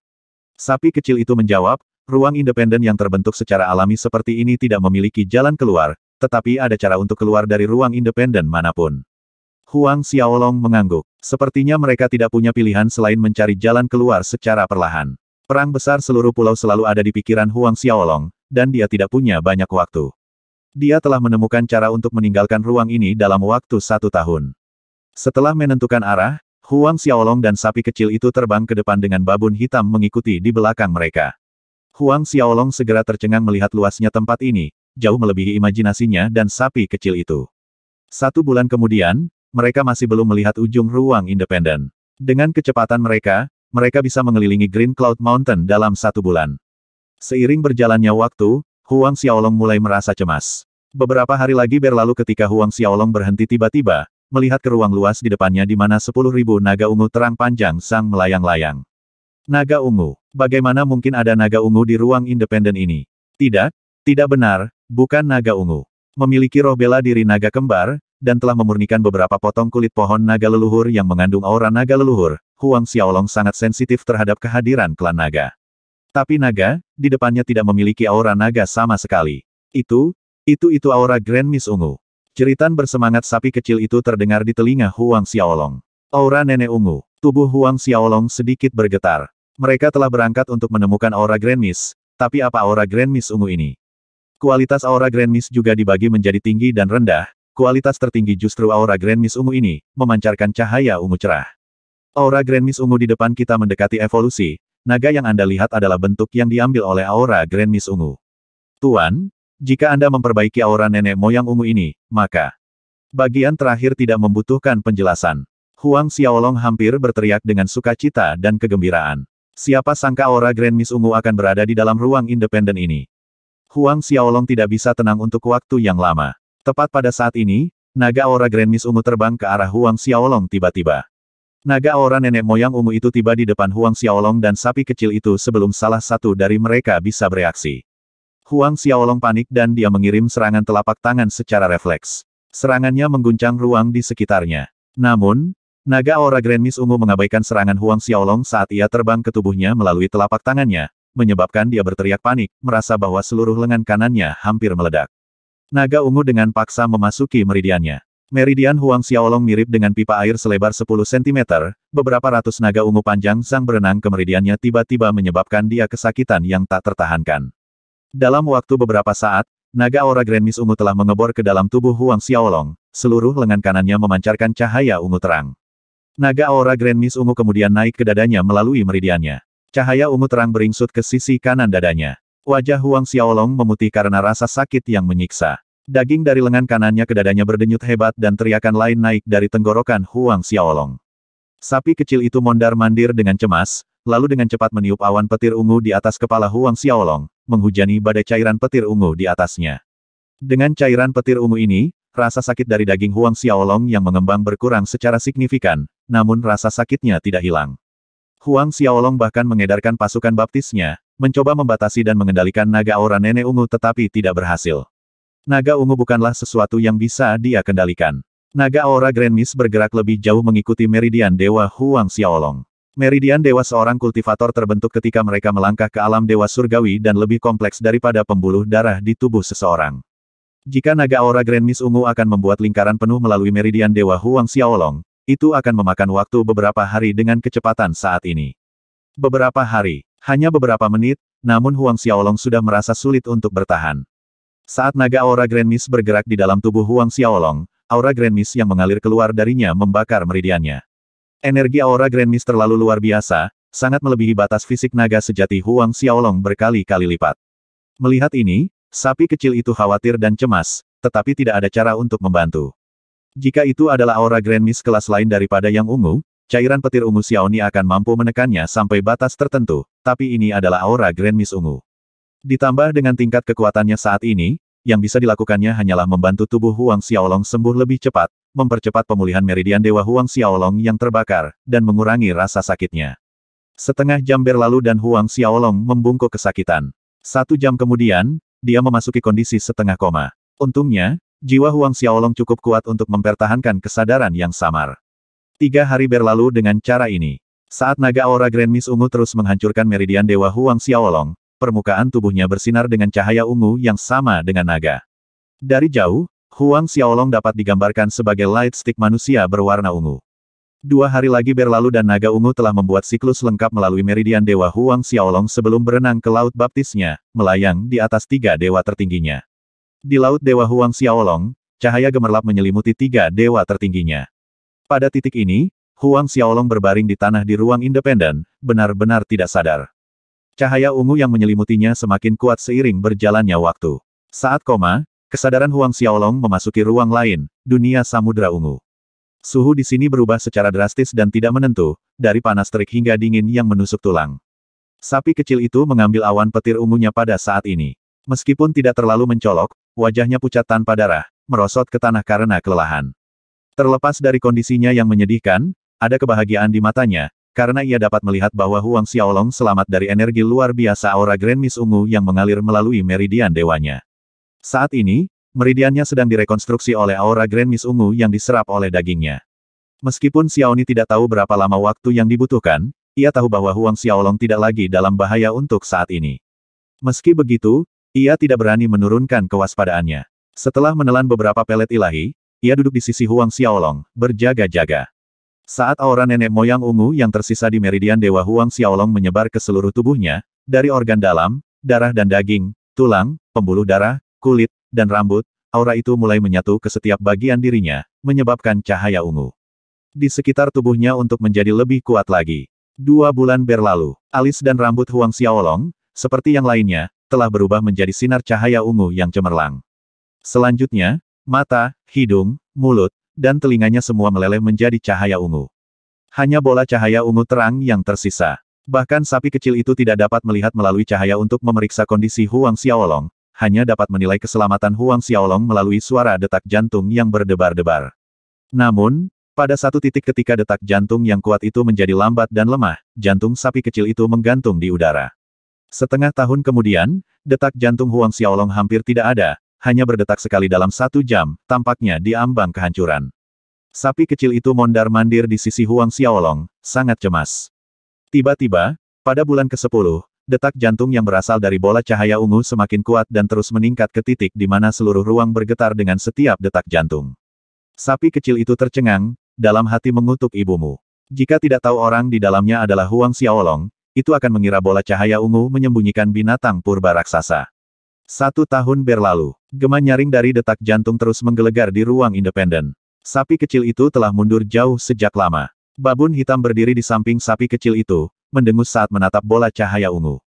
Sapi kecil itu menjawab, ruang independen yang terbentuk secara alami seperti ini tidak memiliki jalan keluar, tetapi ada cara untuk keluar dari ruang independen manapun. Huang Xiaolong mengangguk. Sepertinya mereka tidak punya pilihan selain mencari jalan keluar secara perlahan. Perang besar seluruh pulau selalu ada di pikiran Huang Xiaolong, dan dia tidak punya banyak waktu. Dia telah menemukan cara untuk meninggalkan ruang ini dalam waktu satu tahun. Setelah menentukan arah, Huang Xiaolong dan sapi kecil itu terbang ke depan dengan babun hitam mengikuti di belakang mereka. Huang Xiaolong segera tercengang melihat luasnya tempat ini, jauh melebihi imajinasinya dan sapi kecil itu. Satu bulan kemudian, mereka masih belum melihat ujung ruang independen. Dengan kecepatan mereka, mereka bisa mengelilingi Green Cloud Mountain dalam satu bulan. Seiring berjalannya waktu, Huang Xiaolong mulai merasa cemas. Beberapa hari lagi berlalu ketika Huang Xiaolong berhenti tiba-tiba, melihat ke ruang luas di depannya di mana sepuluh ribu naga ungu terang panjang sang melayang-layang. Naga ungu. Bagaimana mungkin ada naga ungu di ruang independen ini? Tidak, tidak benar, Bukan naga ungu. Memiliki roh bela diri naga kembar, dan telah memurnikan beberapa potong kulit pohon naga leluhur yang mengandung aura naga leluhur, Huang Xiaolong sangat sensitif terhadap kehadiran klan naga. Tapi naga, di depannya tidak memiliki aura naga sama sekali. Itu, itu itu aura Grand Miss Ungu. Ceritan bersemangat sapi kecil itu terdengar di telinga Huang Xiaolong. Aura nenek ungu. Tubuh Huang Xiaolong sedikit bergetar. Mereka telah berangkat untuk menemukan aura Grand Miss, tapi apa aura Grand Miss ungu ini? Kualitas aura Grand Miss juga dibagi menjadi tinggi dan rendah, kualitas tertinggi justru aura Grand Miss ungu ini, memancarkan cahaya ungu cerah. Aura Grand Miss ungu di depan kita mendekati evolusi, naga yang Anda lihat adalah bentuk yang diambil oleh aura Grand Miss ungu. Tuan, jika Anda memperbaiki aura nenek moyang ungu ini, maka bagian terakhir tidak membutuhkan penjelasan. Huang Xiaolong hampir berteriak dengan sukacita dan kegembiraan. Siapa sangka aura Grand Miss ungu akan berada di dalam ruang independen ini. Huang Xiaolong tidak bisa tenang untuk waktu yang lama. Tepat pada saat ini, naga aura Grand Miss ungu terbang ke arah Huang Xiaolong tiba-tiba. Naga aura nenek moyang ungu itu tiba di depan Huang Xiaolong dan sapi kecil itu sebelum salah satu dari mereka bisa bereaksi. Huang Xiaolong panik dan dia mengirim serangan telapak tangan secara refleks. Serangannya mengguncang ruang di sekitarnya. Namun, naga aura Grand Miss ungu mengabaikan serangan Huang Xiaolong saat ia terbang ke tubuhnya melalui telapak tangannya, menyebabkan dia berteriak panik, merasa bahwa seluruh lengan kanannya hampir meledak. Naga ungu dengan paksa memasuki meridiannya. Meridian Huang Xiaolong mirip dengan pipa air selebar 10 cm, beberapa ratus naga ungu panjang sang berenang ke meridiannya tiba-tiba menyebabkan dia kesakitan yang tak tertahankan. Dalam waktu beberapa saat, naga aura Grand Miss ungu telah mengebor ke dalam tubuh Huang Xiaolong, seluruh lengan kanannya memancarkan cahaya ungu terang. Naga aura Grand Miss ungu kemudian naik ke dadanya melalui meridiannya. Cahaya ungu terang beringsut ke sisi kanan dadanya. Wajah Huang Xiaolong memutih karena rasa sakit yang menyiksa. Daging dari lengan kanannya ke dadanya berdenyut hebat dan teriakan lain naik dari tenggorokan Huang Xiaolong. Sapi kecil itu mondar-mandir dengan cemas, lalu dengan cepat meniup awan petir ungu di atas kepala Huang Xiaolong, menghujani badai cairan petir ungu di atasnya. Dengan cairan petir ungu ini, rasa sakit dari daging Huang Xiaolong yang mengembang berkurang secara signifikan, namun rasa sakitnya tidak hilang. Huang Xiaolong bahkan mengedarkan pasukan baptisnya, mencoba membatasi dan mengendalikan naga aura nenek ungu tetapi tidak berhasil. Naga ungu bukanlah sesuatu yang bisa dia kendalikan. Naga aura Grand Miss bergerak lebih jauh mengikuti meridian dewa Huang Xiaolong. Meridian dewa seorang kultivator terbentuk ketika mereka melangkah ke alam dewa surgawi dan lebih kompleks daripada pembuluh darah di tubuh seseorang. Jika naga aura Grand Miss ungu akan membuat lingkaran penuh melalui meridian dewa Huang Xiaolong, itu akan memakan waktu beberapa hari dengan kecepatan saat ini. Beberapa hari, hanya beberapa menit, namun Huang Xiaolong sudah merasa sulit untuk bertahan. Saat naga aura Grand Mist bergerak di dalam tubuh Huang Xiaolong, aura Grand Mist yang mengalir keluar darinya membakar meridiannya. Energi aura Grand Mist terlalu luar biasa, sangat melebihi batas fisik naga sejati Huang Xiaolong berkali-kali lipat. Melihat ini, sapi kecil itu khawatir dan cemas, tetapi tidak ada cara untuk membantu. Jika itu adalah aura Grand Miss kelas lain daripada yang ungu, cairan petir ungu Xiaoni akan mampu menekannya sampai batas tertentu, tapi ini adalah aura Grand Miss ungu. Ditambah dengan tingkat kekuatannya saat ini, yang bisa dilakukannya hanyalah membantu tubuh Huang Xiaolong sembuh lebih cepat, mempercepat pemulihan meridian dewa Huang Xiaolong yang terbakar, dan mengurangi rasa sakitnya. Setengah jam berlalu dan Huang Xiaolong membungkuk kesakitan. Satu jam kemudian, dia memasuki kondisi setengah koma. Untungnya, Jiwa Huang Xiaolong cukup kuat untuk mempertahankan kesadaran yang samar. Tiga hari berlalu dengan cara ini. Saat naga aura Grand Miss Ungu terus menghancurkan meridian Dewa Huang Xiaolong, permukaan tubuhnya bersinar dengan cahaya ungu yang sama dengan naga. Dari jauh, Huang Xiaolong dapat digambarkan sebagai light stick manusia berwarna ungu. Dua hari lagi berlalu dan naga ungu telah membuat siklus lengkap melalui meridian Dewa Huang Xiaolong sebelum berenang ke Laut Baptisnya, melayang di atas tiga dewa tertingginya. Di Laut Dewa Huang Xiaolong, cahaya gemerlap menyelimuti tiga dewa tertingginya. Pada titik ini, Huang Xiaolong berbaring di tanah di ruang independen, benar-benar tidak sadar. Cahaya ungu yang menyelimutinya semakin kuat seiring berjalannya waktu. Saat koma, kesadaran Huang Xiaolong memasuki ruang lain, dunia samudera ungu. Suhu di sini berubah secara drastis dan tidak menentu, dari panas terik hingga dingin yang menusuk tulang. Sapi kecil itu mengambil awan petir ungunya pada saat ini. Meskipun tidak terlalu mencolok, wajahnya pucat tanpa darah, merosot ke tanah karena kelelahan. Terlepas dari kondisinya yang menyedihkan, ada kebahagiaan di matanya, karena ia dapat melihat bahwa Huang Xiaolong selamat dari energi luar biasa aura Grand Miss Ungu yang mengalir melalui meridian dewanya. Saat ini, meridiannya sedang direkonstruksi oleh aura Grand Miss Ungu yang diserap oleh dagingnya. Meskipun Xiaoni tidak tahu berapa lama waktu yang dibutuhkan, ia tahu bahwa Huang Xiaolong tidak lagi dalam bahaya untuk saat ini. Meski begitu, ia tidak berani menurunkan kewaspadaannya. Setelah menelan beberapa pelet ilahi, ia duduk di sisi Huang Xiaolong, berjaga-jaga. Saat aura nenek moyang ungu yang tersisa di meridian Dewa Huang Xiaolong menyebar ke seluruh tubuhnya, dari organ dalam, darah dan daging, tulang, pembuluh darah, kulit, dan rambut, aura itu mulai menyatu ke setiap bagian dirinya, menyebabkan cahaya ungu di sekitar tubuhnya untuk menjadi lebih kuat lagi. Dua bulan berlalu, alis dan rambut Huang Xiaolong, seperti yang lainnya, telah berubah menjadi sinar cahaya ungu yang cemerlang. Selanjutnya, mata, hidung, mulut, dan telinganya semua meleleh menjadi cahaya ungu. Hanya bola cahaya ungu terang yang tersisa. Bahkan sapi kecil itu tidak dapat melihat melalui cahaya untuk memeriksa kondisi Huang Xiaolong, hanya dapat menilai keselamatan Huang Xiaolong melalui suara detak jantung yang berdebar-debar. Namun, pada satu titik ketika detak jantung yang kuat itu menjadi lambat dan lemah, jantung sapi kecil itu menggantung di udara. Setengah tahun kemudian, detak jantung Huang Xiaolong hampir tidak ada, hanya berdetak sekali dalam satu jam, tampaknya diambang kehancuran. Sapi kecil itu mondar-mandir di sisi Huang Xiaolong, sangat cemas. Tiba-tiba, pada bulan ke-10, detak jantung yang berasal dari bola cahaya ungu semakin kuat dan terus meningkat ke titik di mana seluruh ruang bergetar dengan setiap detak jantung. Sapi kecil itu tercengang, dalam hati mengutuk ibumu. Jika tidak tahu orang di dalamnya adalah Huang Xiaolong, itu akan mengira bola cahaya ungu menyembunyikan binatang purba raksasa. Satu tahun berlalu, gema nyaring dari detak jantung terus menggelegar di ruang independen. Sapi kecil itu telah mundur jauh sejak lama. Babun hitam berdiri di samping sapi kecil itu, mendengus saat menatap bola cahaya ungu.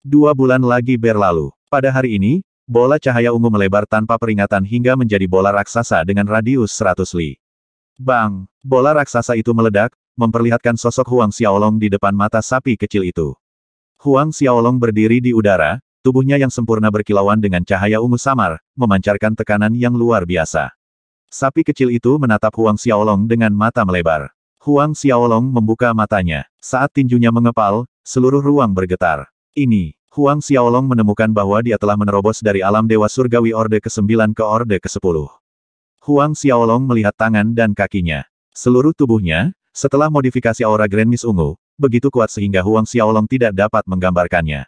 Dua bulan lagi berlalu. Pada hari ini, bola cahaya ungu melebar tanpa peringatan hingga menjadi bola raksasa dengan radius 100 li. Bang! Bola raksasa itu meledak, memperlihatkan sosok Huang Xiaolong di depan mata sapi kecil itu. Huang Xiaolong berdiri di udara, tubuhnya yang sempurna berkilauan dengan cahaya ungu samar, memancarkan tekanan yang luar biasa. Sapi kecil itu menatap Huang Xiaolong dengan mata melebar. Huang Xiaolong membuka matanya. Saat tinjunya mengepal, seluruh ruang bergetar. Ini, Huang Xiaolong menemukan bahwa dia telah menerobos dari alam Dewa Surgawi Orde ke-9 ke Orde ke-10. Huang Xiaolong melihat tangan dan kakinya. Seluruh tubuhnya, setelah modifikasi aura Grand Miss ungu, begitu kuat sehingga Huang Xiaolong tidak dapat menggambarkannya.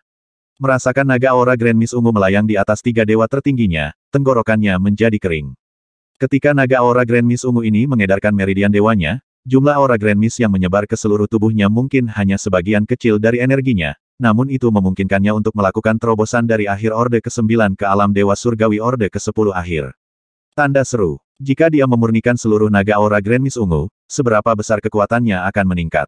Merasakan naga aura Grand Miss ungu melayang di atas tiga dewa tertingginya, tenggorokannya menjadi kering. Ketika naga aura Grand Miss ungu ini mengedarkan meridian dewanya, jumlah aura Grand Miss yang menyebar ke seluruh tubuhnya mungkin hanya sebagian kecil dari energinya, namun itu memungkinkannya untuk melakukan terobosan dari akhir Orde ke-9 ke alam Dewa Surgawi Orde ke-10 akhir. Tanda seru. Jika dia memurnikan seluruh naga aura Grand Miss ungu, seberapa besar kekuatannya akan meningkat.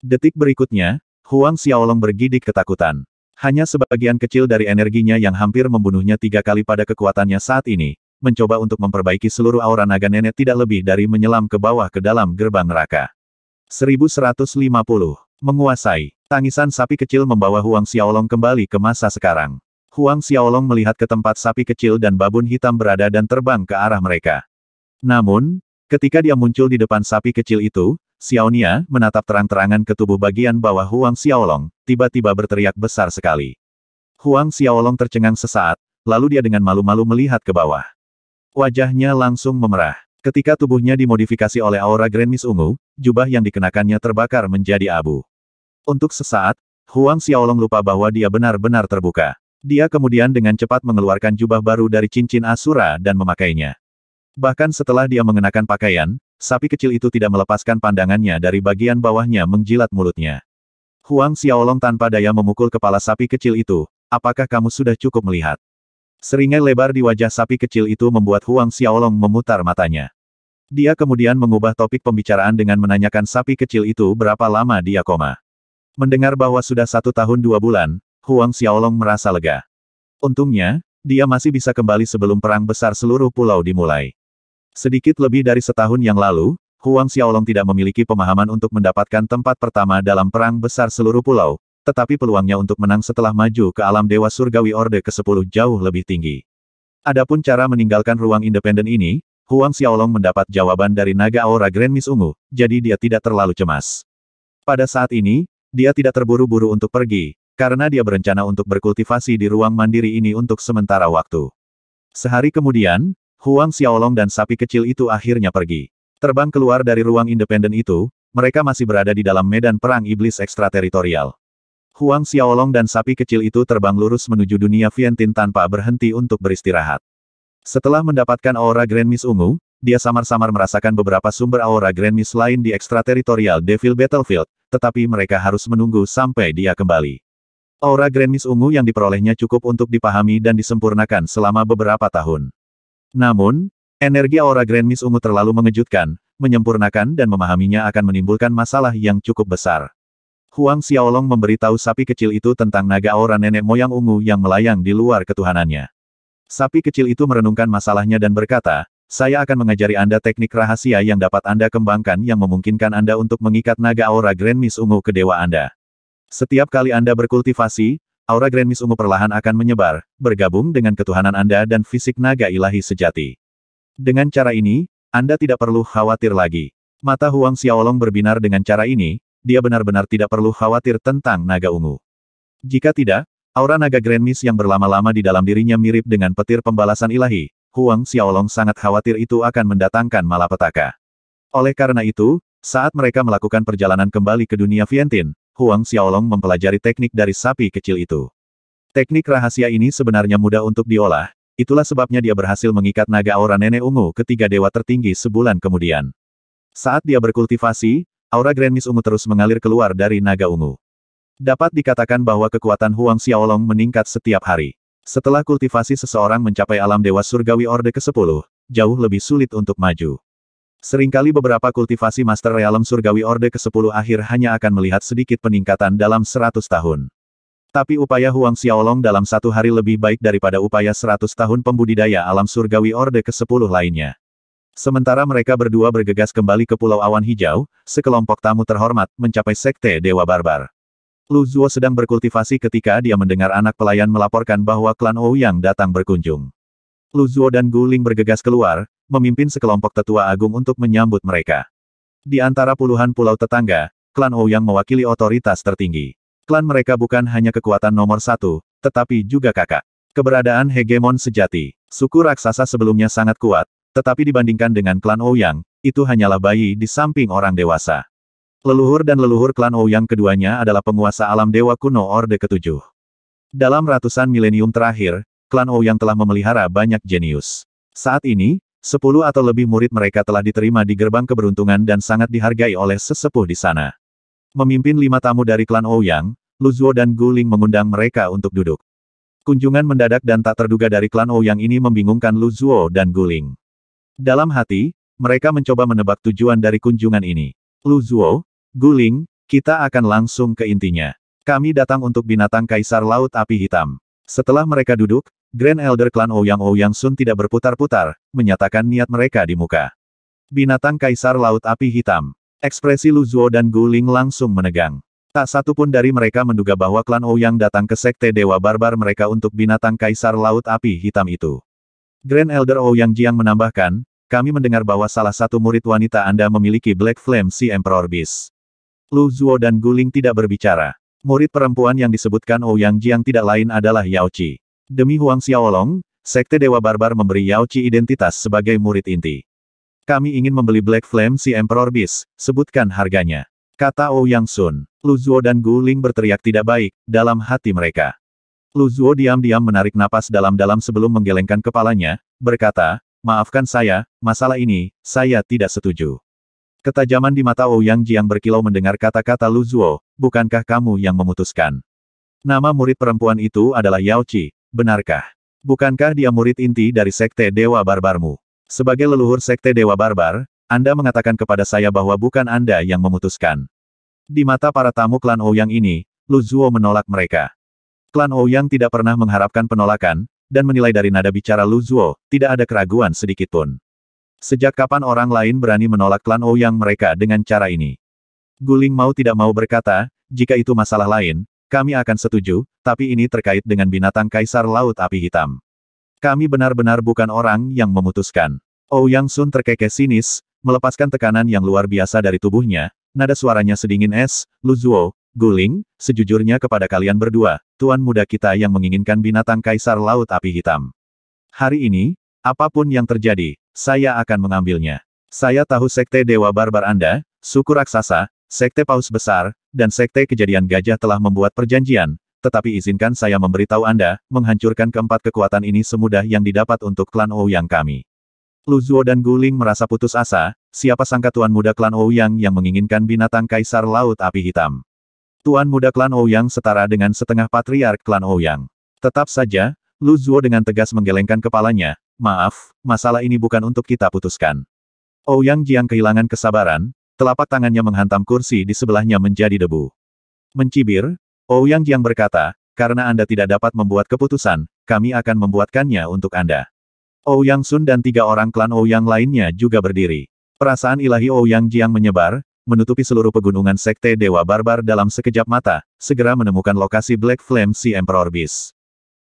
Detik berikutnya, Huang Xiaolong bergidik ketakutan. Hanya sebagian kecil dari energinya yang hampir membunuhnya tiga kali pada kekuatannya saat ini, mencoba untuk memperbaiki seluruh aura naga nenek tidak lebih dari menyelam ke bawah ke dalam gerbang neraka. 1150. Menguasai. Tangisan sapi kecil membawa Huang Xiaolong kembali ke masa sekarang. Huang Xiaolong melihat ke tempat sapi kecil dan babun hitam berada dan terbang ke arah mereka. Namun, Ketika dia muncul di depan sapi kecil itu, Xiaonia menatap terang-terangan ke tubuh bagian bawah Huang Xiaolong, tiba-tiba berteriak besar sekali. Huang Xiaolong tercengang sesaat, lalu dia dengan malu-malu melihat ke bawah. Wajahnya langsung memerah. Ketika tubuhnya dimodifikasi oleh aura Grand Miss ungu, jubah yang dikenakannya terbakar menjadi abu. Untuk sesaat, Huang Xiaolong lupa bahwa dia benar-benar terbuka. Dia kemudian dengan cepat mengeluarkan jubah baru dari cincin Asura dan memakainya. Bahkan setelah dia mengenakan pakaian, sapi kecil itu tidak melepaskan pandangannya dari bagian bawahnya mengjilat mulutnya. Huang Xiaolong tanpa daya memukul kepala sapi kecil itu, apakah kamu sudah cukup melihat? Seringai lebar di wajah sapi kecil itu membuat Huang Xiaolong memutar matanya. Dia kemudian mengubah topik pembicaraan dengan menanyakan sapi kecil itu berapa lama dia koma. Mendengar bahwa sudah satu tahun dua bulan, Huang Xiaolong merasa lega. Untungnya, dia masih bisa kembali sebelum perang besar seluruh pulau dimulai. Sedikit lebih dari setahun yang lalu, Huang Xiaolong tidak memiliki pemahaman untuk mendapatkan tempat pertama dalam perang besar seluruh pulau, tetapi peluangnya untuk menang setelah maju ke alam Dewa Surgawi Orde ke-10 jauh lebih tinggi. Adapun cara meninggalkan ruang independen ini, Huang Xiaolong mendapat jawaban dari naga aura Grand Miss Ungu, jadi dia tidak terlalu cemas. Pada saat ini, dia tidak terburu-buru untuk pergi, karena dia berencana untuk berkultivasi di ruang mandiri ini untuk sementara waktu. Sehari kemudian, Huang Xiaolong dan sapi kecil itu akhirnya pergi. Terbang keluar dari ruang independen itu, mereka masih berada di dalam medan perang iblis ekstrateritorial. Huang Xiaolong dan sapi kecil itu terbang lurus menuju dunia Vientin tanpa berhenti untuk beristirahat. Setelah mendapatkan aura Grand Miss ungu, dia samar-samar merasakan beberapa sumber aura Grand Miss lain di ekstrateritorial Devil Battlefield, tetapi mereka harus menunggu sampai dia kembali. Aura Grand Miss ungu yang diperolehnya cukup untuk dipahami dan disempurnakan selama beberapa tahun. Namun, energi aura Grand Miss ungu terlalu mengejutkan, menyempurnakan dan memahaminya akan menimbulkan masalah yang cukup besar. Huang Xiaolong memberitahu sapi kecil itu tentang naga aura nenek moyang ungu yang melayang di luar ketuhanannya. Sapi kecil itu merenungkan masalahnya dan berkata, saya akan mengajari Anda teknik rahasia yang dapat Anda kembangkan yang memungkinkan Anda untuk mengikat naga aura Grand Miss ungu ke dewa Anda. Setiap kali Anda berkultivasi, Aura Grand Miss Ungu perlahan akan menyebar, bergabung dengan ketuhanan Anda dan fisik naga ilahi sejati. Dengan cara ini, Anda tidak perlu khawatir lagi. Mata Huang Xiaolong berbinar dengan cara ini, dia benar-benar tidak perlu khawatir tentang naga ungu. Jika tidak, aura naga Grand Miss yang berlama-lama di dalam dirinya mirip dengan petir pembalasan ilahi, Huang Xiaolong sangat khawatir itu akan mendatangkan malapetaka. Oleh karena itu, saat mereka melakukan perjalanan kembali ke dunia Vientin, Huang Xiaolong mempelajari teknik dari sapi kecil itu. Teknik rahasia ini sebenarnya mudah untuk diolah, itulah sebabnya dia berhasil mengikat naga aura nenek ungu ketiga dewa tertinggi sebulan kemudian. Saat dia berkultivasi, aura Grand Miss ungu terus mengalir keluar dari naga ungu. Dapat dikatakan bahwa kekuatan Huang Xiaolong meningkat setiap hari. Setelah kultivasi seseorang mencapai alam dewa surgawi orde ke-10, jauh lebih sulit untuk maju. Seringkali beberapa kultivasi Master Realm Surgawi Orde ke-10 akhir hanya akan melihat sedikit peningkatan dalam 100 tahun. Tapi upaya Huang Xiaolong dalam satu hari lebih baik daripada upaya 100 tahun pembudidaya alam surgawi Orde ke-10 lainnya. Sementara mereka berdua bergegas kembali ke Pulau Awan Hijau, sekelompok tamu terhormat mencapai Sekte Dewa Barbar. Lu Zuo sedang berkultivasi ketika dia mendengar anak pelayan melaporkan bahwa klan Ouyang datang berkunjung. Lu Zuo dan Guling bergegas keluar, memimpin sekelompok tetua agung untuk menyambut mereka. Di antara puluhan pulau tetangga, klan Ouyang mewakili otoritas tertinggi. Klan mereka bukan hanya kekuatan nomor satu, tetapi juga kakak. Keberadaan hegemon sejati, suku raksasa sebelumnya sangat kuat, tetapi dibandingkan dengan klan Ouyang, itu hanyalah bayi di samping orang dewasa. Leluhur dan leluhur klan Ouyang keduanya adalah penguasa alam dewa kuno Orde Ketujuh. Dalam ratusan milenium terakhir, klan Ouyang telah memelihara banyak jenius. Saat ini, Sepuluh atau lebih murid mereka telah diterima di gerbang keberuntungan dan sangat dihargai oleh sesepuh di sana. Memimpin lima tamu dari klan Ouyang, oh Luzuo dan Guling mengundang mereka untuk duduk. Kunjungan mendadak dan tak terduga dari klan Ouyang oh ini membingungkan Luzuo dan Guling. Dalam hati, mereka mencoba menebak tujuan dari kunjungan ini. Luzuo, Guling, kita akan langsung ke intinya. Kami datang untuk binatang kaisar laut api hitam. Setelah mereka duduk, Grand Elder Klan Ouyang Ouyang Sun tidak berputar-putar, menyatakan niat mereka di muka. Binatang Kaisar Laut Api Hitam. Ekspresi Lu Zuo dan Gu Ling langsung menegang. Tak satu pun dari mereka menduga bahwa klan Ouyang datang ke Sekte Dewa Barbar mereka untuk binatang Kaisar Laut Api Hitam itu. Grand Elder Ouyang Jiang menambahkan, kami mendengar bahwa salah satu murid wanita Anda memiliki Black Flame si Emperor Beast. Lu Zuo dan Gu Ling tidak berbicara. Murid perempuan yang disebutkan Ouyang Jiang tidak lain adalah Yao Qi. Demi Huang Xiaolong, Sekte Dewa Barbar memberi Yao Qi identitas sebagai murid inti. Kami ingin membeli Black Flame si Emperor Beast, sebutkan harganya. Kata Ouyang Sun, Lu Zhuo dan Gu Ling berteriak tidak baik, dalam hati mereka. Lu Zhuo diam-diam menarik napas dalam-dalam sebelum menggelengkan kepalanya, berkata, maafkan saya, masalah ini, saya tidak setuju. Ketajaman di mata Ouyang Jiang berkilau mendengar kata-kata Lu Zuo, bukankah kamu yang memutuskan? Nama murid perempuan itu adalah Yao Qi, benarkah? Bukankah dia murid inti dari Sekte Dewa Barbarmu? Sebagai leluhur Sekte Dewa Barbar, Anda mengatakan kepada saya bahwa bukan Anda yang memutuskan. Di mata para tamu klan Ouyang ini, Lu Zuo menolak mereka. Klan Ouyang tidak pernah mengharapkan penolakan, dan menilai dari nada bicara Lu Zuo, tidak ada keraguan sedikitpun. Sejak kapan orang lain berani menolak klan Ouyang mereka dengan cara ini? Guling mau tidak mau berkata, jika itu masalah lain, kami akan setuju, tapi ini terkait dengan binatang kaisar laut api hitam. Kami benar-benar bukan orang yang memutuskan. Ouyang Sun terkekeh sinis, melepaskan tekanan yang luar biasa dari tubuhnya, nada suaranya sedingin es, Lu Zuo, Guling, sejujurnya kepada kalian berdua, tuan muda kita yang menginginkan binatang kaisar laut api hitam. Hari ini, Apapun yang terjadi, saya akan mengambilnya. Saya tahu sekte Dewa Barbar Anda, suku raksasa, sekte paus besar, dan sekte kejadian gajah telah membuat perjanjian, tetapi izinkan saya memberitahu Anda, menghancurkan keempat kekuatan ini semudah yang didapat untuk klan Ouyang kami. Lu Luzuo dan Guling merasa putus asa, siapa sangka tuan muda klan Ouyang yang menginginkan binatang kaisar laut api hitam. Tuan muda klan Ouyang setara dengan setengah patriark klan Ouyang. Tetap saja, Lu Luzuo dengan tegas menggelengkan kepalanya, Maaf, masalah ini bukan untuk kita putuskan. Ouyang oh, Jiang kehilangan kesabaran, telapak tangannya menghantam kursi di sebelahnya menjadi debu. Mencibir, Ouyang oh, Jiang berkata, karena Anda tidak dapat membuat keputusan, kami akan membuatkannya untuk Anda. Ouyang oh, Sun dan tiga orang klan Ouyang lainnya juga berdiri. Perasaan ilahi Ouyang Jiang menyebar, menutupi seluruh pegunungan Sekte Dewa Barbar dalam sekejap mata, segera menemukan lokasi Black Flame si Emperor Beast.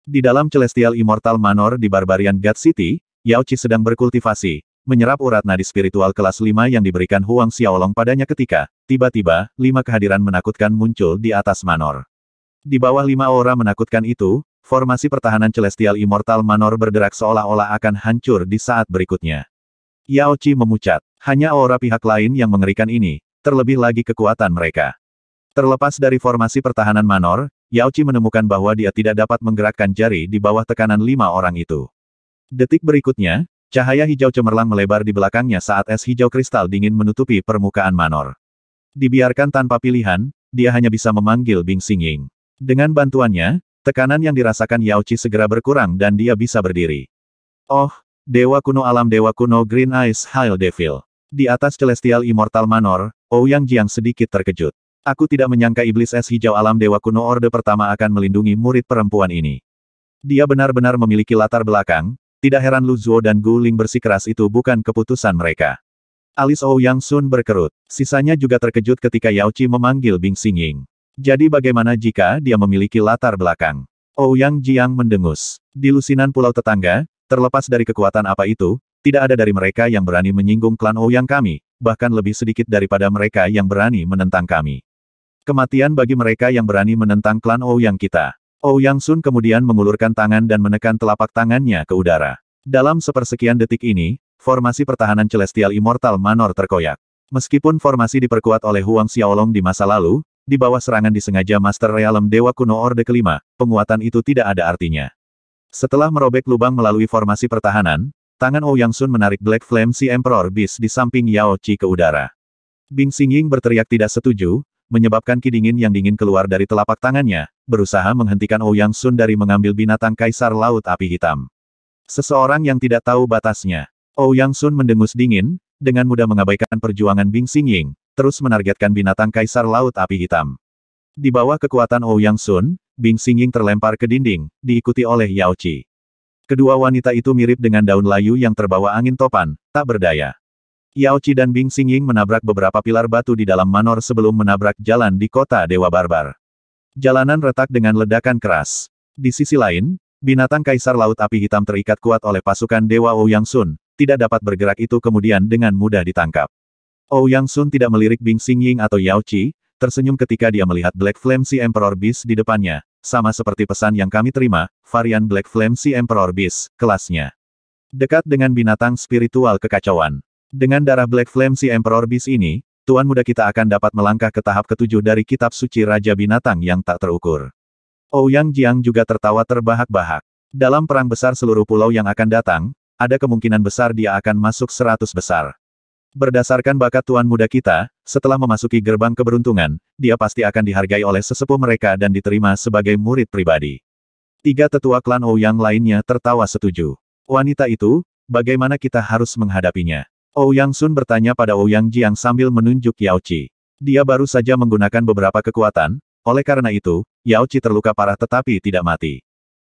Di dalam Celestial Immortal Manor di Barbarian God City, Yao Qi sedang berkultivasi, menyerap urat nadi spiritual kelas 5 yang diberikan Huang Xiaolong padanya ketika, tiba-tiba, lima kehadiran menakutkan muncul di atas Manor. Di bawah lima aura menakutkan itu, formasi pertahanan Celestial Immortal Manor berderak seolah-olah akan hancur di saat berikutnya. Yao Qi memucat, hanya aura pihak lain yang mengerikan ini, terlebih lagi kekuatan mereka. Terlepas dari formasi pertahanan Manor, Yao Chi menemukan bahwa dia tidak dapat menggerakkan jari di bawah tekanan lima orang itu. Detik berikutnya, cahaya hijau cemerlang melebar di belakangnya saat es hijau kristal dingin menutupi permukaan Manor. Dibiarkan tanpa pilihan, dia hanya bisa memanggil Bing Xing Ying. Dengan bantuannya, tekanan yang dirasakan Yao Chi segera berkurang dan dia bisa berdiri. Oh, Dewa Kuno Alam Dewa Kuno Green Eyes Hail Devil. Di atas Celestial Immortal Manor, Ouyang Jiang sedikit terkejut. Aku tidak menyangka iblis es hijau alam dewa kuno orde pertama akan melindungi murid perempuan ini. Dia benar-benar memiliki latar belakang, tidak heran Lu Zuo dan Gu Ling bersikeras itu bukan keputusan mereka. Alis Ouyang oh Sun berkerut. Sisanya juga terkejut ketika Yao Qi memanggil Bing Xingying. Jadi bagaimana jika dia memiliki latar belakang? Ouyang oh Jiang mendengus. Di lusinan pulau tetangga, terlepas dari kekuatan apa itu, tidak ada dari mereka yang berani menyinggung klan Ouyang oh kami, bahkan lebih sedikit daripada mereka yang berani menentang kami. Kematian bagi mereka yang berani menentang klan Ouyang oh kita. Ouyang oh Sun kemudian mengulurkan tangan dan menekan telapak tangannya ke udara. Dalam sepersekian detik ini, formasi pertahanan Celestial Immortal Manor terkoyak. Meskipun formasi diperkuat oleh Huang Xiaolong di masa lalu, di bawah serangan disengaja Master Realm Dewa Kuno Orde kelima, penguatan itu tidak ada artinya. Setelah merobek lubang melalui formasi pertahanan, tangan Ouyang oh Sun menarik Black Flame si Emperor Beast di samping Yao Chi ke udara. Bing Xingying berteriak tidak setuju, menyebabkan ki yang dingin keluar dari telapak tangannya, berusaha menghentikan Ouyang oh Sun dari mengambil binatang kaisar laut api hitam. Seseorang yang tidak tahu batasnya. Ouyang oh Sun mendengus dingin, dengan mudah mengabaikan perjuangan Bing Xing Ying, terus menargetkan binatang kaisar laut api hitam. Di bawah kekuatan Ouyang oh Sun, Bing Xing Ying terlempar ke dinding, diikuti oleh Yao Chi. Kedua wanita itu mirip dengan daun layu yang terbawa angin topan, tak berdaya. Yao Qi dan Bing Xingying menabrak beberapa pilar batu di dalam manor sebelum menabrak jalan di kota Dewa Barbar. Jalanan retak dengan ledakan keras. Di sisi lain, binatang Kaisar Laut Api Hitam terikat kuat oleh pasukan Dewa Ouyang Sun, tidak dapat bergerak itu kemudian dengan mudah ditangkap. Ouyang Sun tidak melirik Bing Xingying atau Yao Qi, tersenyum ketika dia melihat Black Flame Si Emperor Beast di depannya, sama seperti pesan yang kami terima, varian Black Flame Si Emperor Beast, kelasnya. Dekat dengan binatang spiritual kekacauan. Dengan darah Black Flame si Emperor Beast ini, Tuan Muda kita akan dapat melangkah ke tahap ketujuh dari Kitab Suci Raja Binatang yang tak terukur. Ouyang oh, Jiang juga tertawa terbahak-bahak. Dalam perang besar seluruh pulau yang akan datang, ada kemungkinan besar dia akan masuk seratus besar. Berdasarkan bakat Tuan Muda kita, setelah memasuki gerbang keberuntungan, dia pasti akan dihargai oleh sesepuh mereka dan diterima sebagai murid pribadi. Tiga tetua klan Ouyang oh lainnya tertawa setuju. Wanita itu, bagaimana kita harus menghadapinya? Ouyang Sun bertanya pada Ouyang Jiang sambil menunjuk Yao Qi. Dia baru saja menggunakan beberapa kekuatan, oleh karena itu, Yao Qi terluka parah tetapi tidak mati.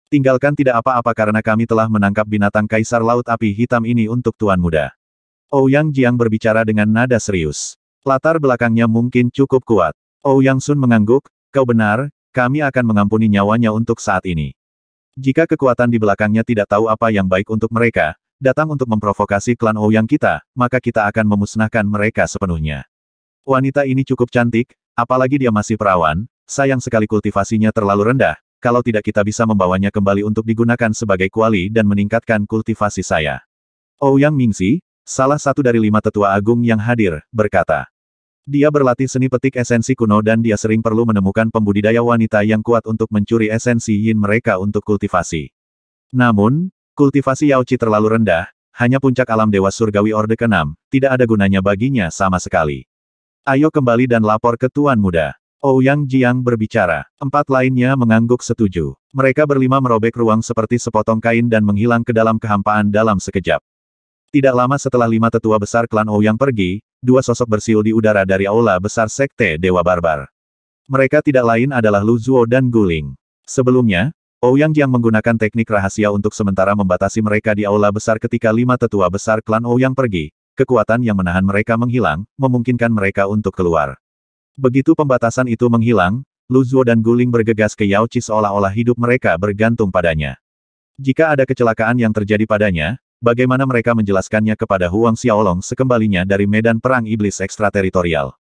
Tinggalkan tidak apa-apa karena kami telah menangkap binatang kaisar laut api hitam ini untuk tuan muda. Ouyang Jiang berbicara dengan nada serius. Latar belakangnya mungkin cukup kuat. Ouyang Sun mengangguk, kau benar, kami akan mengampuni nyawanya untuk saat ini. Jika kekuatan di belakangnya tidak tahu apa yang baik untuk mereka, datang untuk memprovokasi klan Ouyang kita, maka kita akan memusnahkan mereka sepenuhnya. Wanita ini cukup cantik, apalagi dia masih perawan, sayang sekali kultivasinya terlalu rendah, kalau tidak kita bisa membawanya kembali untuk digunakan sebagai kuali dan meningkatkan kultivasi saya. Ouyang Mingxi, salah satu dari lima tetua agung yang hadir, berkata. Dia berlatih seni petik esensi kuno dan dia sering perlu menemukan pembudidaya wanita yang kuat untuk mencuri esensi yin mereka untuk kultivasi. Namun, Kultivasi Yao Chi terlalu rendah, hanya puncak alam Dewa Surgawi Orde ke-6, tidak ada gunanya baginya sama sekali. Ayo kembali dan lapor ke Tuan Muda. Ouyang oh, Jiang berbicara. Empat lainnya mengangguk setuju. Mereka berlima merobek ruang seperti sepotong kain dan menghilang ke dalam kehampaan dalam sekejap. Tidak lama setelah lima tetua besar klan Ouyang oh pergi, dua sosok bersiul di udara dari aula besar Sekte Dewa Barbar. Mereka tidak lain adalah Lu Zuo dan Guling. Sebelumnya, Ouyang Jiang menggunakan teknik rahasia untuk sementara membatasi mereka di aula besar ketika lima tetua besar klan Ouyang pergi, kekuatan yang menahan mereka menghilang, memungkinkan mereka untuk keluar. Begitu pembatasan itu menghilang, Lu Zuo dan Guling bergegas ke Yao Qi seolah-olah hidup mereka bergantung padanya. Jika ada kecelakaan yang terjadi padanya, bagaimana mereka menjelaskannya kepada Huang Xiaolong sekembalinya dari medan perang iblis ekstrateritorial.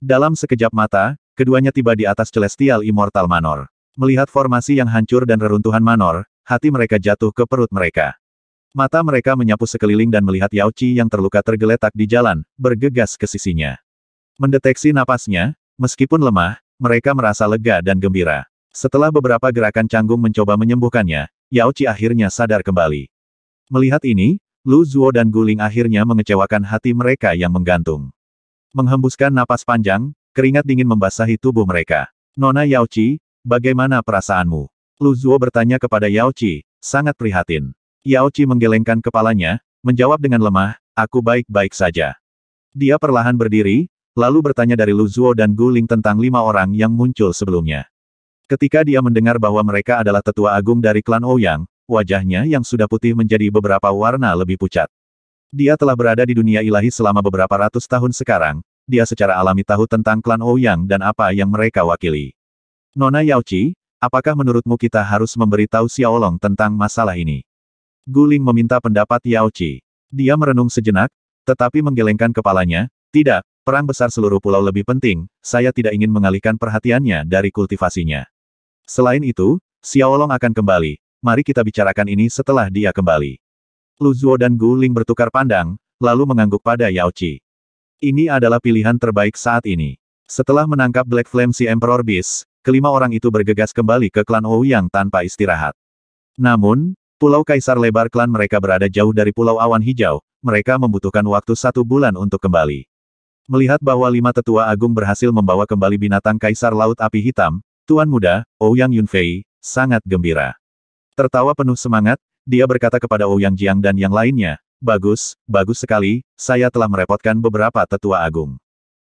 Dalam sekejap mata, keduanya tiba di atas Celestial Immortal Manor. Melihat formasi yang hancur dan reruntuhan Manor, hati mereka jatuh ke perut mereka. Mata mereka menyapu sekeliling dan melihat Yao Qi yang terluka tergeletak di jalan, bergegas ke sisinya. Mendeteksi napasnya, meskipun lemah, mereka merasa lega dan gembira. Setelah beberapa gerakan canggung mencoba menyembuhkannya, Yao Qi akhirnya sadar kembali. Melihat ini, Lu Zuo dan Guling akhirnya mengecewakan hati mereka yang menggantung. Menghembuskan napas panjang, keringat dingin membasahi tubuh mereka. Nona Yao Qi, Bagaimana perasaanmu? Lu Zuo bertanya kepada Yao Qi, sangat prihatin. Yao Qi menggelengkan kepalanya, menjawab dengan lemah, aku baik-baik saja. Dia perlahan berdiri, lalu bertanya dari Lu Zuo dan Gu Ling tentang lima orang yang muncul sebelumnya. Ketika dia mendengar bahwa mereka adalah tetua agung dari klan Ouyang, wajahnya yang sudah putih menjadi beberapa warna lebih pucat. Dia telah berada di dunia ilahi selama beberapa ratus tahun sekarang, dia secara alami tahu tentang klan Ouyang dan apa yang mereka wakili. Nona Yaoqi, apakah menurutmu kita harus memberitahu Xiaolong tentang masalah ini? Guling meminta pendapat Yaoqi. Dia merenung sejenak, tetapi menggelengkan kepalanya, tidak, perang besar seluruh pulau lebih penting, saya tidak ingin mengalihkan perhatiannya dari kultivasinya. Selain itu, Xiaolong akan kembali, mari kita bicarakan ini setelah dia kembali. Lu Zuo dan Guling bertukar pandang, lalu mengangguk pada Yaoqi. Ini adalah pilihan terbaik saat ini. Setelah menangkap Black Flame si Emperor Beast, kelima orang itu bergegas kembali ke klan Ouyang tanpa istirahat. Namun, Pulau Kaisar Lebar klan mereka berada jauh dari Pulau Awan Hijau, mereka membutuhkan waktu satu bulan untuk kembali. Melihat bahwa lima tetua agung berhasil membawa kembali binatang Kaisar Laut Api Hitam, Tuan Muda, Ouyang Yunfei, sangat gembira. Tertawa penuh semangat, dia berkata kepada Ouyang Jiang dan yang lainnya, Bagus, bagus sekali, saya telah merepotkan beberapa tetua agung.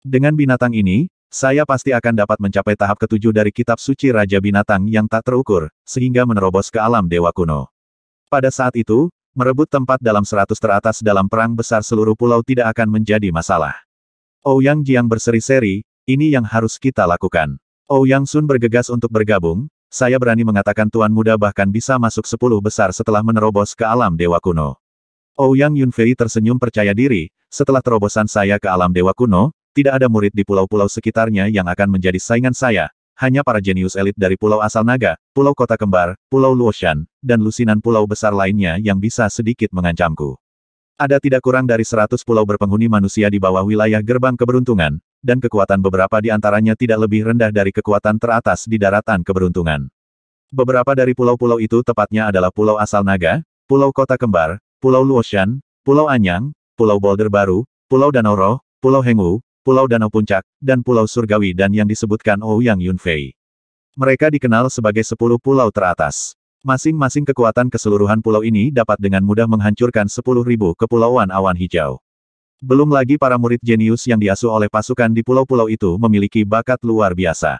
Dengan binatang ini, saya pasti akan dapat mencapai tahap ketujuh dari kitab suci Raja Binatang yang tak terukur, sehingga menerobos ke alam Dewa Kuno. Pada saat itu, merebut tempat dalam seratus teratas dalam perang besar seluruh pulau tidak akan menjadi masalah. Ouyang oh Jiang berseri-seri, ini yang harus kita lakukan. Ouyang oh Sun bergegas untuk bergabung, saya berani mengatakan Tuan Muda bahkan bisa masuk sepuluh besar setelah menerobos ke alam Dewa Kuno. Ouyang oh Yunfei tersenyum percaya diri, setelah terobosan saya ke alam Dewa Kuno, tidak ada murid di pulau-pulau sekitarnya yang akan menjadi saingan saya, hanya para jenius elit dari pulau asal naga, pulau kota kembar, pulau Luoshan, dan lusinan pulau besar lainnya yang bisa sedikit mengancamku. Ada tidak kurang dari 100 pulau berpenghuni manusia di bawah wilayah gerbang keberuntungan, dan kekuatan beberapa di antaranya tidak lebih rendah dari kekuatan teratas di daratan keberuntungan. Beberapa dari pulau-pulau itu tepatnya adalah Pulau Asal Naga, Pulau Kota Kembar, Pulau Luoshan, Pulau Anyang, Pulau Boulder Baru, Pulau Danau Roh, Pulau Hengu, Pulau Danau Puncak, dan Pulau Surgawi dan yang disebutkan Ouyang oh Yunfei. Mereka dikenal sebagai sepuluh pulau teratas. Masing-masing kekuatan keseluruhan pulau ini dapat dengan mudah menghancurkan sepuluh ribu kepulauan awan hijau. Belum lagi para murid jenius yang diasuh oleh pasukan di pulau-pulau itu memiliki bakat luar biasa.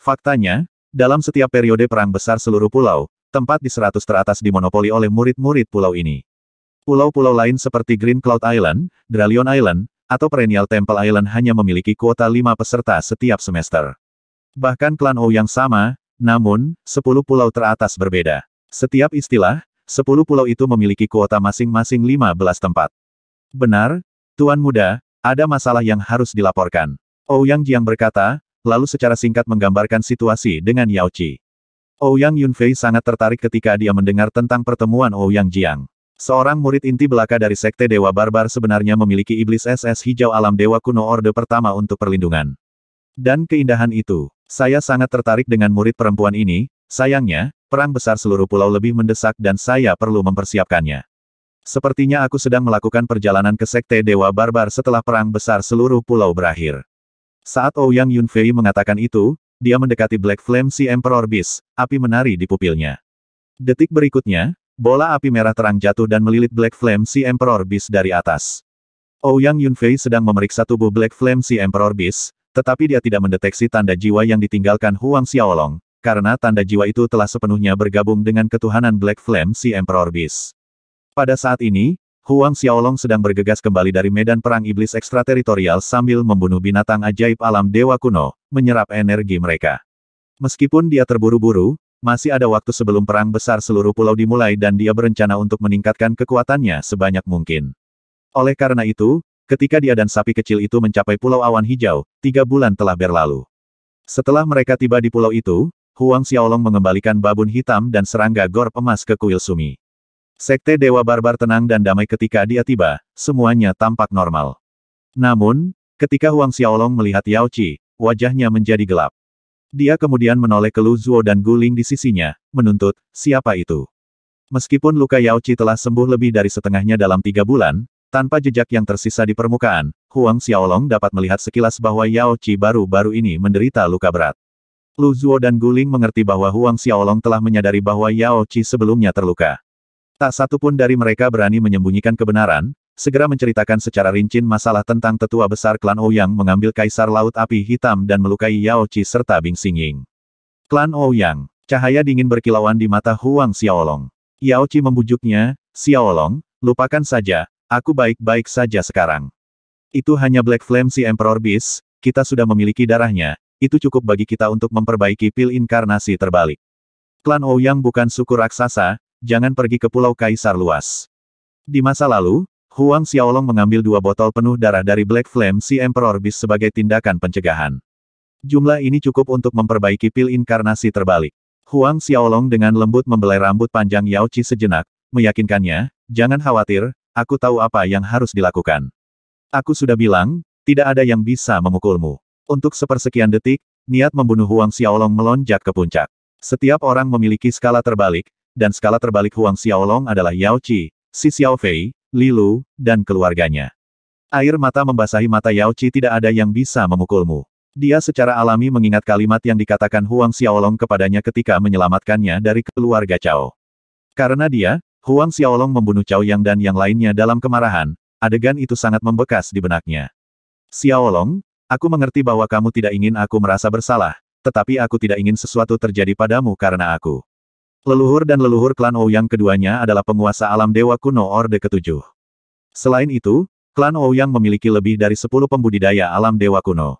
Faktanya, dalam setiap periode perang besar seluruh pulau, tempat di seratus teratas dimonopoli oleh murid-murid pulau ini. Pulau-pulau lain seperti Green Cloud Island, Dralion Island, atau perennial Temple Island hanya memiliki kuota lima peserta setiap semester. Bahkan klan O yang sama, namun, sepuluh pulau teratas berbeda. Setiap istilah, sepuluh pulau itu memiliki kuota masing-masing lima belas tempat. Benar, Tuan Muda, ada masalah yang harus dilaporkan. Ouyang Jiang berkata, lalu secara singkat menggambarkan situasi dengan Yao Qi. Ouyang Yunfei sangat tertarik ketika dia mendengar tentang pertemuan Ouyang Jiang. Seorang murid inti belaka dari Sekte Dewa Barbar sebenarnya memiliki iblis SS hijau alam Dewa Kuno Orde pertama untuk perlindungan. Dan keindahan itu, saya sangat tertarik dengan murid perempuan ini, sayangnya, perang besar seluruh pulau lebih mendesak dan saya perlu mempersiapkannya. Sepertinya aku sedang melakukan perjalanan ke Sekte Dewa Barbar setelah perang besar seluruh pulau berakhir. Saat Ouyang Yunfei mengatakan itu, dia mendekati Black Flame si Emperor Beast, api menari di pupilnya. Detik berikutnya, Bola api merah terang jatuh dan melilit Black Flame si Emperor Beast dari atas. Ouyang oh, Yunfei sedang memeriksa tubuh Black Flame si Emperor Beast, tetapi dia tidak mendeteksi tanda jiwa yang ditinggalkan Huang Xiaolong, karena tanda jiwa itu telah sepenuhnya bergabung dengan ketuhanan Black Flame si Emperor Beast. Pada saat ini, Huang Xiaolong sedang bergegas kembali dari medan perang iblis ekstrateritorial sambil membunuh binatang ajaib alam dewa kuno, menyerap energi mereka. Meskipun dia terburu-buru, masih ada waktu sebelum perang besar seluruh pulau dimulai dan dia berencana untuk meningkatkan kekuatannya sebanyak mungkin. Oleh karena itu, ketika dia dan sapi kecil itu mencapai pulau awan hijau, tiga bulan telah berlalu. Setelah mereka tiba di pulau itu, Huang Xiaolong mengembalikan babun hitam dan serangga gor emas ke kuil Sumi. Sekte Dewa Barbar tenang dan damai ketika dia tiba, semuanya tampak normal. Namun, ketika Huang Xiaolong melihat Yao Qi, wajahnya menjadi gelap. Dia kemudian menoleh ke Lu Zuo dan Guling di sisinya, menuntut, siapa itu? Meskipun luka Yao Qi telah sembuh lebih dari setengahnya dalam tiga bulan, tanpa jejak yang tersisa di permukaan, Huang Xiaolong dapat melihat sekilas bahwa Yao Qi baru-baru ini menderita luka berat. Lu Zuo dan Guling mengerti bahwa Huang Xiaolong telah menyadari bahwa Yao Qi sebelumnya terluka. Tak satu pun dari mereka berani menyembunyikan kebenaran, segera menceritakan secara rinci masalah tentang tetua besar klan Ouyang oh mengambil kaisar laut api hitam dan melukai Yao Qi serta Bing Xingying. Klan Ouyang, oh cahaya dingin berkilauan di mata Huang Xiaolong. Yao Qi membujuknya, Xiaolong, lupakan saja, aku baik-baik saja sekarang. Itu hanya Black Flame si Emperor Beast, kita sudah memiliki darahnya, itu cukup bagi kita untuk memperbaiki pil inkarnasi terbalik. Klan Ouyang oh bukan suku raksasa, jangan pergi ke Pulau Kaisar Luas. Di masa lalu, Huang Xiaolong mengambil dua botol penuh darah dari Black Flame si Emperor Beast sebagai tindakan pencegahan. Jumlah ini cukup untuk memperbaiki pil inkarnasi terbalik. Huang Xiaolong dengan lembut membelai rambut panjang Yao Qi sejenak, meyakinkannya, jangan khawatir, aku tahu apa yang harus dilakukan. Aku sudah bilang, tidak ada yang bisa memukulmu. Untuk sepersekian detik, niat membunuh Huang Xiaolong melonjak ke puncak. Setiap orang memiliki skala terbalik, dan skala terbalik Huang Xiaolong adalah Yao Qi, Si Xiao Lilu, dan keluarganya. Air mata membasahi mata Yao Chi tidak ada yang bisa memukulmu. Dia secara alami mengingat kalimat yang dikatakan Huang Xiaolong kepadanya ketika menyelamatkannya dari keluarga Cao. Karena dia, Huang Xiaolong membunuh Cao Yang dan yang lainnya dalam kemarahan, adegan itu sangat membekas di benaknya. Xiaolong, aku mengerti bahwa kamu tidak ingin aku merasa bersalah, tetapi aku tidak ingin sesuatu terjadi padamu karena aku. Leluhur dan leluhur klan Ouyang keduanya adalah penguasa alam dewa kuno Orde Ketujuh. Selain itu, klan Ouyang memiliki lebih dari 10 pembudidaya alam dewa kuno.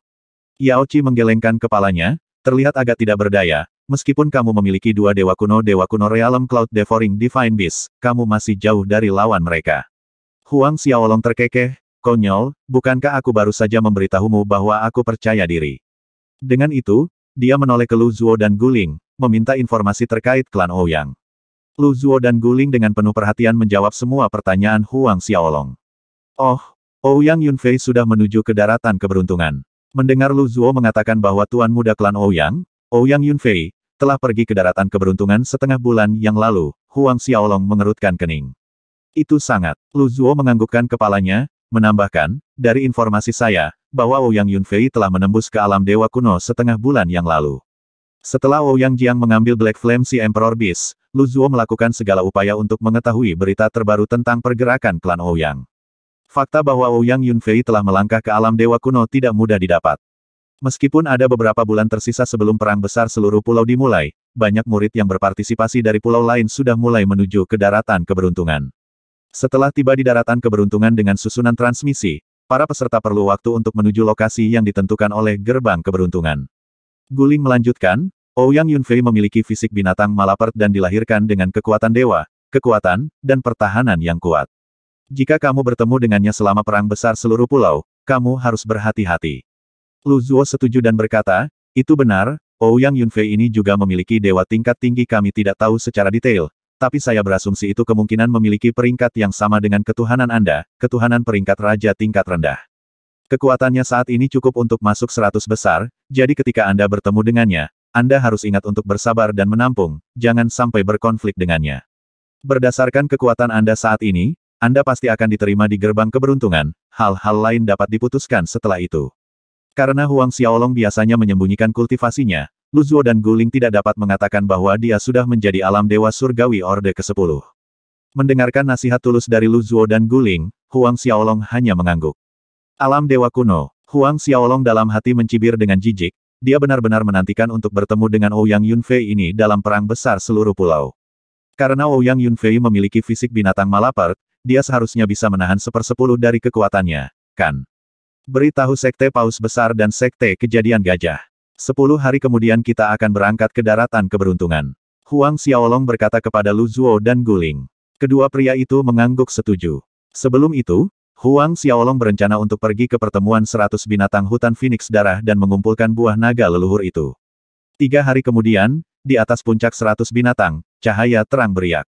Yao Yaochi menggelengkan kepalanya, terlihat agak tidak berdaya, meskipun kamu memiliki dua dewa kuno Dewa kuno Realm Cloud Devouring Divine Beast, kamu masih jauh dari lawan mereka. Huang Xiaolong terkekeh, konyol, bukankah aku baru saja memberitahumu bahwa aku percaya diri. Dengan itu, dia menoleh ke Lu Zuo dan Guling, meminta informasi terkait klan Ouyang. Oh Lu Zuo dan Guling dengan penuh perhatian menjawab semua pertanyaan Huang Xiaolong. Oh, Ouyang oh Yunfei sudah menuju ke daratan keberuntungan. Mendengar Lu Zuo mengatakan bahwa tuan muda klan Ouyang, oh Ouyang Yunfei, telah pergi ke daratan keberuntungan setengah bulan yang lalu, Huang Xiaolong mengerutkan kening. Itu sangat. Lu Zuo menganggukkan kepalanya, menambahkan, dari informasi saya, bahwa Ouyang Yunfei telah menembus ke alam dewa kuno setengah bulan yang lalu. Setelah Ouyang Jiang mengambil Black Flame si Emperor Beast, Lu Zhuo melakukan segala upaya untuk mengetahui berita terbaru tentang pergerakan klan Ouyang. Fakta bahwa Ouyang Yunfei telah melangkah ke alam dewa kuno tidak mudah didapat. Meskipun ada beberapa bulan tersisa sebelum perang besar seluruh pulau dimulai, banyak murid yang berpartisipasi dari pulau lain sudah mulai menuju ke daratan keberuntungan. Setelah tiba di daratan keberuntungan dengan susunan transmisi, para peserta perlu waktu untuk menuju lokasi yang ditentukan oleh gerbang keberuntungan. Guling melanjutkan, Ouyang Yunfei memiliki fisik binatang malapert dan dilahirkan dengan kekuatan dewa, kekuatan, dan pertahanan yang kuat. Jika kamu bertemu dengannya selama perang besar seluruh pulau, kamu harus berhati-hati. Lu Zuo setuju dan berkata, itu benar, Ouyang Yunfei ini juga memiliki dewa tingkat tinggi kami tidak tahu secara detail, tapi saya berasumsi itu kemungkinan memiliki peringkat yang sama dengan ketuhanan Anda, ketuhanan peringkat raja tingkat rendah. Kekuatannya saat ini cukup untuk masuk seratus besar, jadi ketika Anda bertemu dengannya, anda harus ingat untuk bersabar dan menampung, jangan sampai berkonflik dengannya. Berdasarkan kekuatan Anda saat ini, Anda pasti akan diterima di gerbang keberuntungan, hal-hal lain dapat diputuskan setelah itu. Karena Huang Xiaolong biasanya menyembunyikan kultivasinya, Lu Zuo dan Guling tidak dapat mengatakan bahwa dia sudah menjadi alam dewa surgawi Orde ke-10. Mendengarkan nasihat tulus dari Lu Zuo dan Guling, Huang Xiaolong hanya mengangguk. Alam Dewa Kuno, Huang Xiaolong dalam hati mencibir dengan jijik, dia benar-benar menantikan untuk bertemu dengan Ouyang oh Yunfei ini dalam perang besar seluruh pulau. Karena Ouyang oh Yunfei memiliki fisik binatang malapet, dia seharusnya bisa menahan sepersepuluh dari kekuatannya, kan? Beritahu Sekte Paus Besar dan Sekte Kejadian Gajah. Sepuluh hari kemudian kita akan berangkat ke daratan keberuntungan. Huang Xiaolong berkata kepada Lu Zhuo dan Guling. Kedua pria itu mengangguk setuju. Sebelum itu, Huang Xiaolong berencana untuk pergi ke pertemuan seratus binatang hutan Phoenix Darah dan mengumpulkan buah naga leluhur itu. Tiga hari kemudian, di atas puncak seratus binatang, cahaya terang beriak.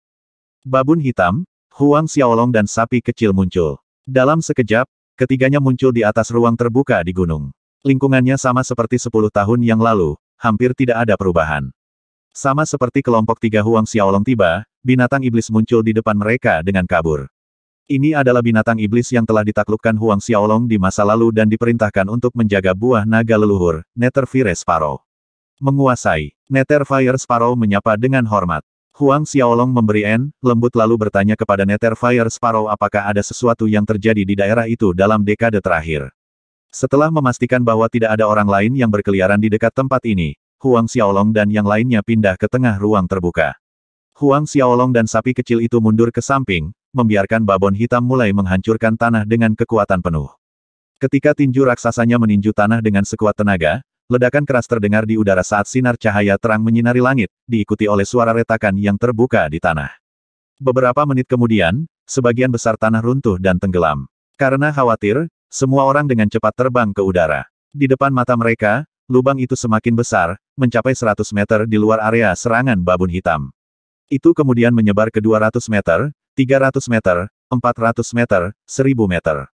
Babun hitam, Huang Xiaolong dan sapi kecil muncul. Dalam sekejap, ketiganya muncul di atas ruang terbuka di gunung. Lingkungannya sama seperti sepuluh tahun yang lalu, hampir tidak ada perubahan. Sama seperti kelompok tiga Huang Xiaolong tiba, binatang iblis muncul di depan mereka dengan kabur. Ini adalah binatang iblis yang telah ditaklukkan Huang Xiaolong di masa lalu dan diperintahkan untuk menjaga buah naga leluhur, Nether Fire Sparrow. Menguasai, Nether Fire Sparrow menyapa dengan hormat. Huang Xiaolong memberi N, lembut lalu bertanya kepada Nether Fire Sparrow apakah ada sesuatu yang terjadi di daerah itu dalam dekade terakhir. Setelah memastikan bahwa tidak ada orang lain yang berkeliaran di dekat tempat ini, Huang Xiaolong dan yang lainnya pindah ke tengah ruang terbuka. Huang Xiaolong dan sapi kecil itu mundur ke samping, membiarkan babon hitam mulai menghancurkan tanah dengan kekuatan penuh. Ketika tinju raksasanya meninju tanah dengan sekuat tenaga, ledakan keras terdengar di udara saat sinar cahaya terang menyinari langit, diikuti oleh suara retakan yang terbuka di tanah. Beberapa menit kemudian, sebagian besar tanah runtuh dan tenggelam. Karena khawatir, semua orang dengan cepat terbang ke udara. Di depan mata mereka, lubang itu semakin besar, mencapai 100 meter di luar area serangan babun hitam. Itu kemudian menyebar ke 200 meter, 300 meter, 400 meter, 1000 meter.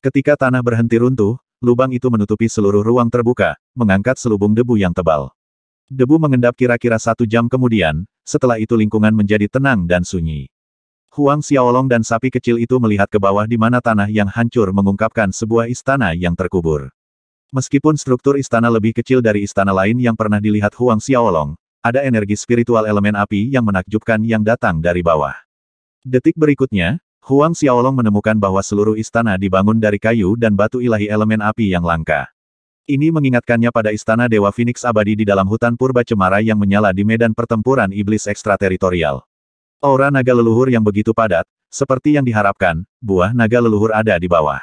Ketika tanah berhenti runtuh, lubang itu menutupi seluruh ruang terbuka, mengangkat selubung debu yang tebal. Debu mengendap kira-kira satu jam kemudian, setelah itu lingkungan menjadi tenang dan sunyi. Huang Xiaolong dan sapi kecil itu melihat ke bawah di mana tanah yang hancur mengungkapkan sebuah istana yang terkubur. Meskipun struktur istana lebih kecil dari istana lain yang pernah dilihat Huang Xiaolong, ada energi spiritual elemen api yang menakjubkan yang datang dari bawah. Detik berikutnya, Huang Xiaolong menemukan bahwa seluruh istana dibangun dari kayu dan batu ilahi elemen api yang langka. Ini mengingatkannya pada istana Dewa Phoenix abadi di dalam hutan purba cemara yang menyala di medan pertempuran iblis ekstrateritorial. Aura naga leluhur yang begitu padat, seperti yang diharapkan, buah naga leluhur ada di bawah.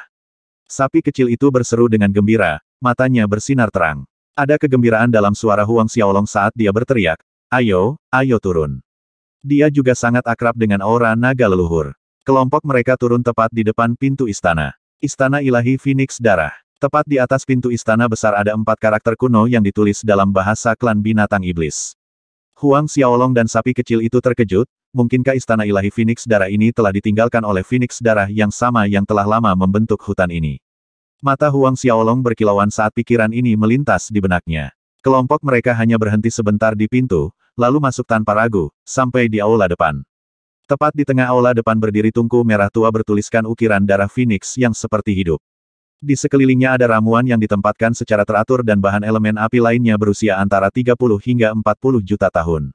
Sapi kecil itu berseru dengan gembira, matanya bersinar terang. Ada kegembiraan dalam suara Huang Xiaolong saat dia berteriak, Ayo, ayo turun. Dia juga sangat akrab dengan aura naga leluhur. Kelompok mereka turun tepat di depan pintu istana. Istana Ilahi Phoenix Darah. Tepat di atas pintu istana besar ada empat karakter kuno yang ditulis dalam bahasa klan binatang iblis. Huang Xiaolong dan sapi kecil itu terkejut, mungkinkah istana ilahi Phoenix Darah ini telah ditinggalkan oleh Phoenix Darah yang sama yang telah lama membentuk hutan ini. Mata Huang Xiaolong berkilauan saat pikiran ini melintas di benaknya. Kelompok mereka hanya berhenti sebentar di pintu, lalu masuk tanpa ragu, sampai di aula depan. Tepat di tengah aula depan berdiri tungku merah tua bertuliskan ukiran darah Phoenix yang seperti hidup. Di sekelilingnya ada ramuan yang ditempatkan secara teratur dan bahan elemen api lainnya berusia antara 30 hingga 40 juta tahun.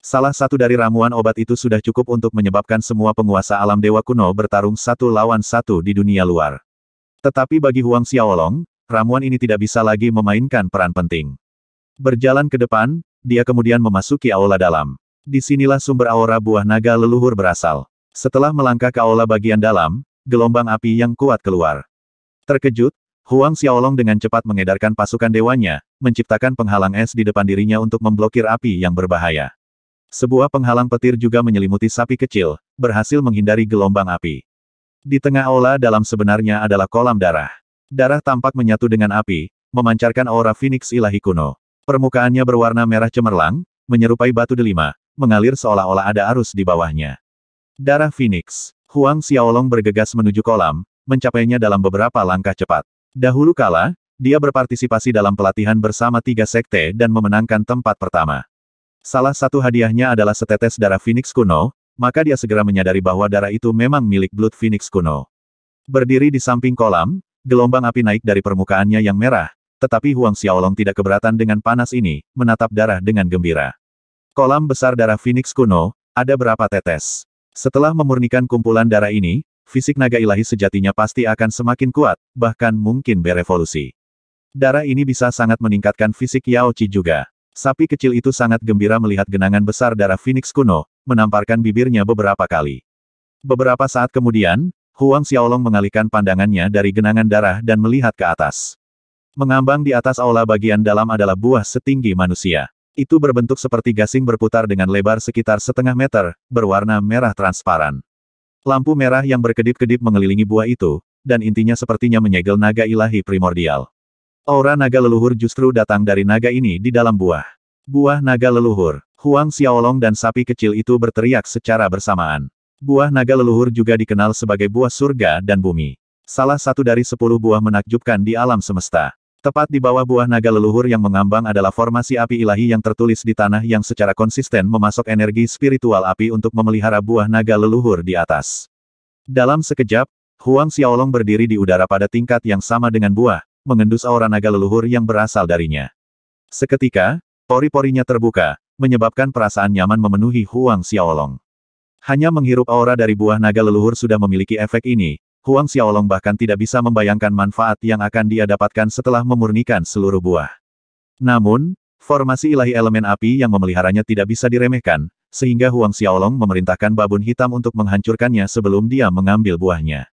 Salah satu dari ramuan obat itu sudah cukup untuk menyebabkan semua penguasa alam dewa kuno bertarung satu lawan satu di dunia luar. Tetapi bagi Huang Xiaolong, ramuan ini tidak bisa lagi memainkan peran penting. Berjalan ke depan, dia kemudian memasuki aula dalam. Di sinilah sumber aura buah naga leluhur berasal. Setelah melangkah ke aula bagian dalam, gelombang api yang kuat keluar. Terkejut, Huang Xiaolong dengan cepat mengedarkan pasukan dewanya, menciptakan penghalang es di depan dirinya untuk memblokir api yang berbahaya. Sebuah penghalang petir juga menyelimuti sapi kecil, berhasil menghindari gelombang api. Di tengah aula dalam sebenarnya adalah kolam darah. Darah tampak menyatu dengan api, memancarkan aura Phoenix ilahi kuno. Permukaannya berwarna merah cemerlang, menyerupai batu delima, mengalir seolah-olah ada arus di bawahnya. Darah Phoenix. Huang Xiaolong bergegas menuju kolam, mencapainya dalam beberapa langkah cepat. Dahulu kala, dia berpartisipasi dalam pelatihan bersama tiga sekte dan memenangkan tempat pertama. Salah satu hadiahnya adalah setetes darah Phoenix kuno, maka dia segera menyadari bahwa darah itu memang milik Blood Phoenix kuno. Berdiri di samping kolam, gelombang api naik dari permukaannya yang merah, tetapi Huang Xiaolong tidak keberatan dengan panas ini, menatap darah dengan gembira. Kolam besar darah Phoenix kuno, ada berapa tetes. Setelah memurnikan kumpulan darah ini, fisik naga ilahi sejatinya pasti akan semakin kuat, bahkan mungkin berevolusi. Darah ini bisa sangat meningkatkan fisik Yao Qi juga. Sapi kecil itu sangat gembira melihat genangan besar darah Phoenix kuno, menamparkan bibirnya beberapa kali. Beberapa saat kemudian, Huang Xiaolong mengalihkan pandangannya dari genangan darah dan melihat ke atas. Mengambang di atas aula bagian dalam adalah buah setinggi manusia. Itu berbentuk seperti gasing berputar dengan lebar sekitar setengah meter, berwarna merah transparan. Lampu merah yang berkedip-kedip mengelilingi buah itu, dan intinya sepertinya menyegel naga ilahi primordial. Aura naga leluhur justru datang dari naga ini di dalam buah. Buah naga leluhur, Huang Xiaolong dan sapi kecil itu berteriak secara bersamaan. Buah naga leluhur juga dikenal sebagai buah surga dan bumi. Salah satu dari sepuluh buah menakjubkan di alam semesta. Tepat di bawah buah naga leluhur yang mengambang adalah formasi api ilahi yang tertulis di tanah yang secara konsisten memasok energi spiritual api untuk memelihara buah naga leluhur di atas. Dalam sekejap, Huang Xiaolong berdiri di udara pada tingkat yang sama dengan buah, mengendus aura naga leluhur yang berasal darinya. Seketika, pori-porinya terbuka, menyebabkan perasaan nyaman memenuhi Huang Xiaolong. Hanya menghirup aura dari buah naga leluhur sudah memiliki efek ini, Huang Xiaolong bahkan tidak bisa membayangkan manfaat yang akan dia dapatkan setelah memurnikan seluruh buah. Namun, formasi ilahi elemen api yang memeliharanya tidak bisa diremehkan, sehingga Huang Xiaolong memerintahkan babun hitam untuk menghancurkannya sebelum dia mengambil buahnya.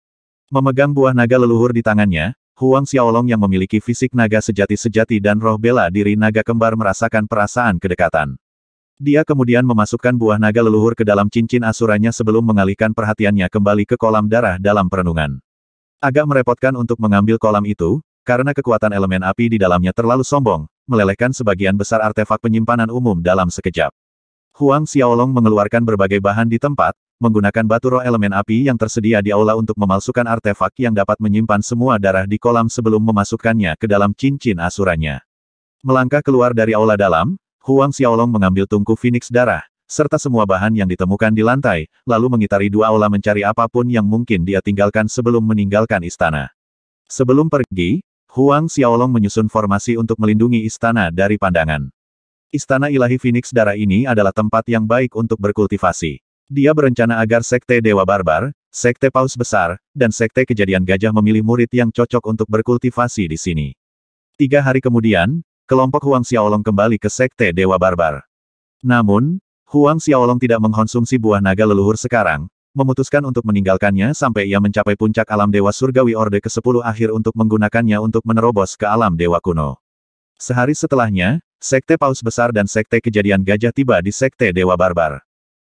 Memegang buah naga leluhur di tangannya, Huang Xiaolong yang memiliki fisik naga sejati-sejati dan roh bela diri naga kembar merasakan perasaan kedekatan. Dia kemudian memasukkan buah naga leluhur ke dalam cincin asuranya sebelum mengalihkan perhatiannya kembali ke kolam darah dalam perenungan. Agak merepotkan untuk mengambil kolam itu, karena kekuatan elemen api di dalamnya terlalu sombong, melelehkan sebagian besar artefak penyimpanan umum dalam sekejap. Huang Xiaolong mengeluarkan berbagai bahan di tempat, menggunakan batu roh elemen api yang tersedia di aula untuk memalsukan artefak yang dapat menyimpan semua darah di kolam sebelum memasukkannya ke dalam cincin asuranya. Melangkah keluar dari aula dalam, Huang Xiaolong mengambil tungku Phoenix darah, serta semua bahan yang ditemukan di lantai, lalu mengitari dua aula mencari apapun yang mungkin dia tinggalkan sebelum meninggalkan istana. Sebelum pergi, Huang Xiaolong menyusun formasi untuk melindungi istana dari pandangan. Istana ilahi Phoenix darah ini adalah tempat yang baik untuk berkultivasi. Dia berencana agar Sekte Dewa Barbar, Sekte Paus Besar, dan Sekte Kejadian Gajah memilih murid yang cocok untuk berkultivasi di sini. Tiga hari kemudian, kelompok Huang Xiaolong kembali ke Sekte Dewa Barbar. Namun, Huang Xiaolong tidak mengkonsumsi buah naga leluhur sekarang, memutuskan untuk meninggalkannya sampai ia mencapai puncak alam Dewa Surgawi Orde ke-10 akhir untuk menggunakannya untuk menerobos ke alam Dewa Kuno. Sehari setelahnya, Sekte Paus Besar dan Sekte Kejadian Gajah tiba di Sekte Dewa Barbar.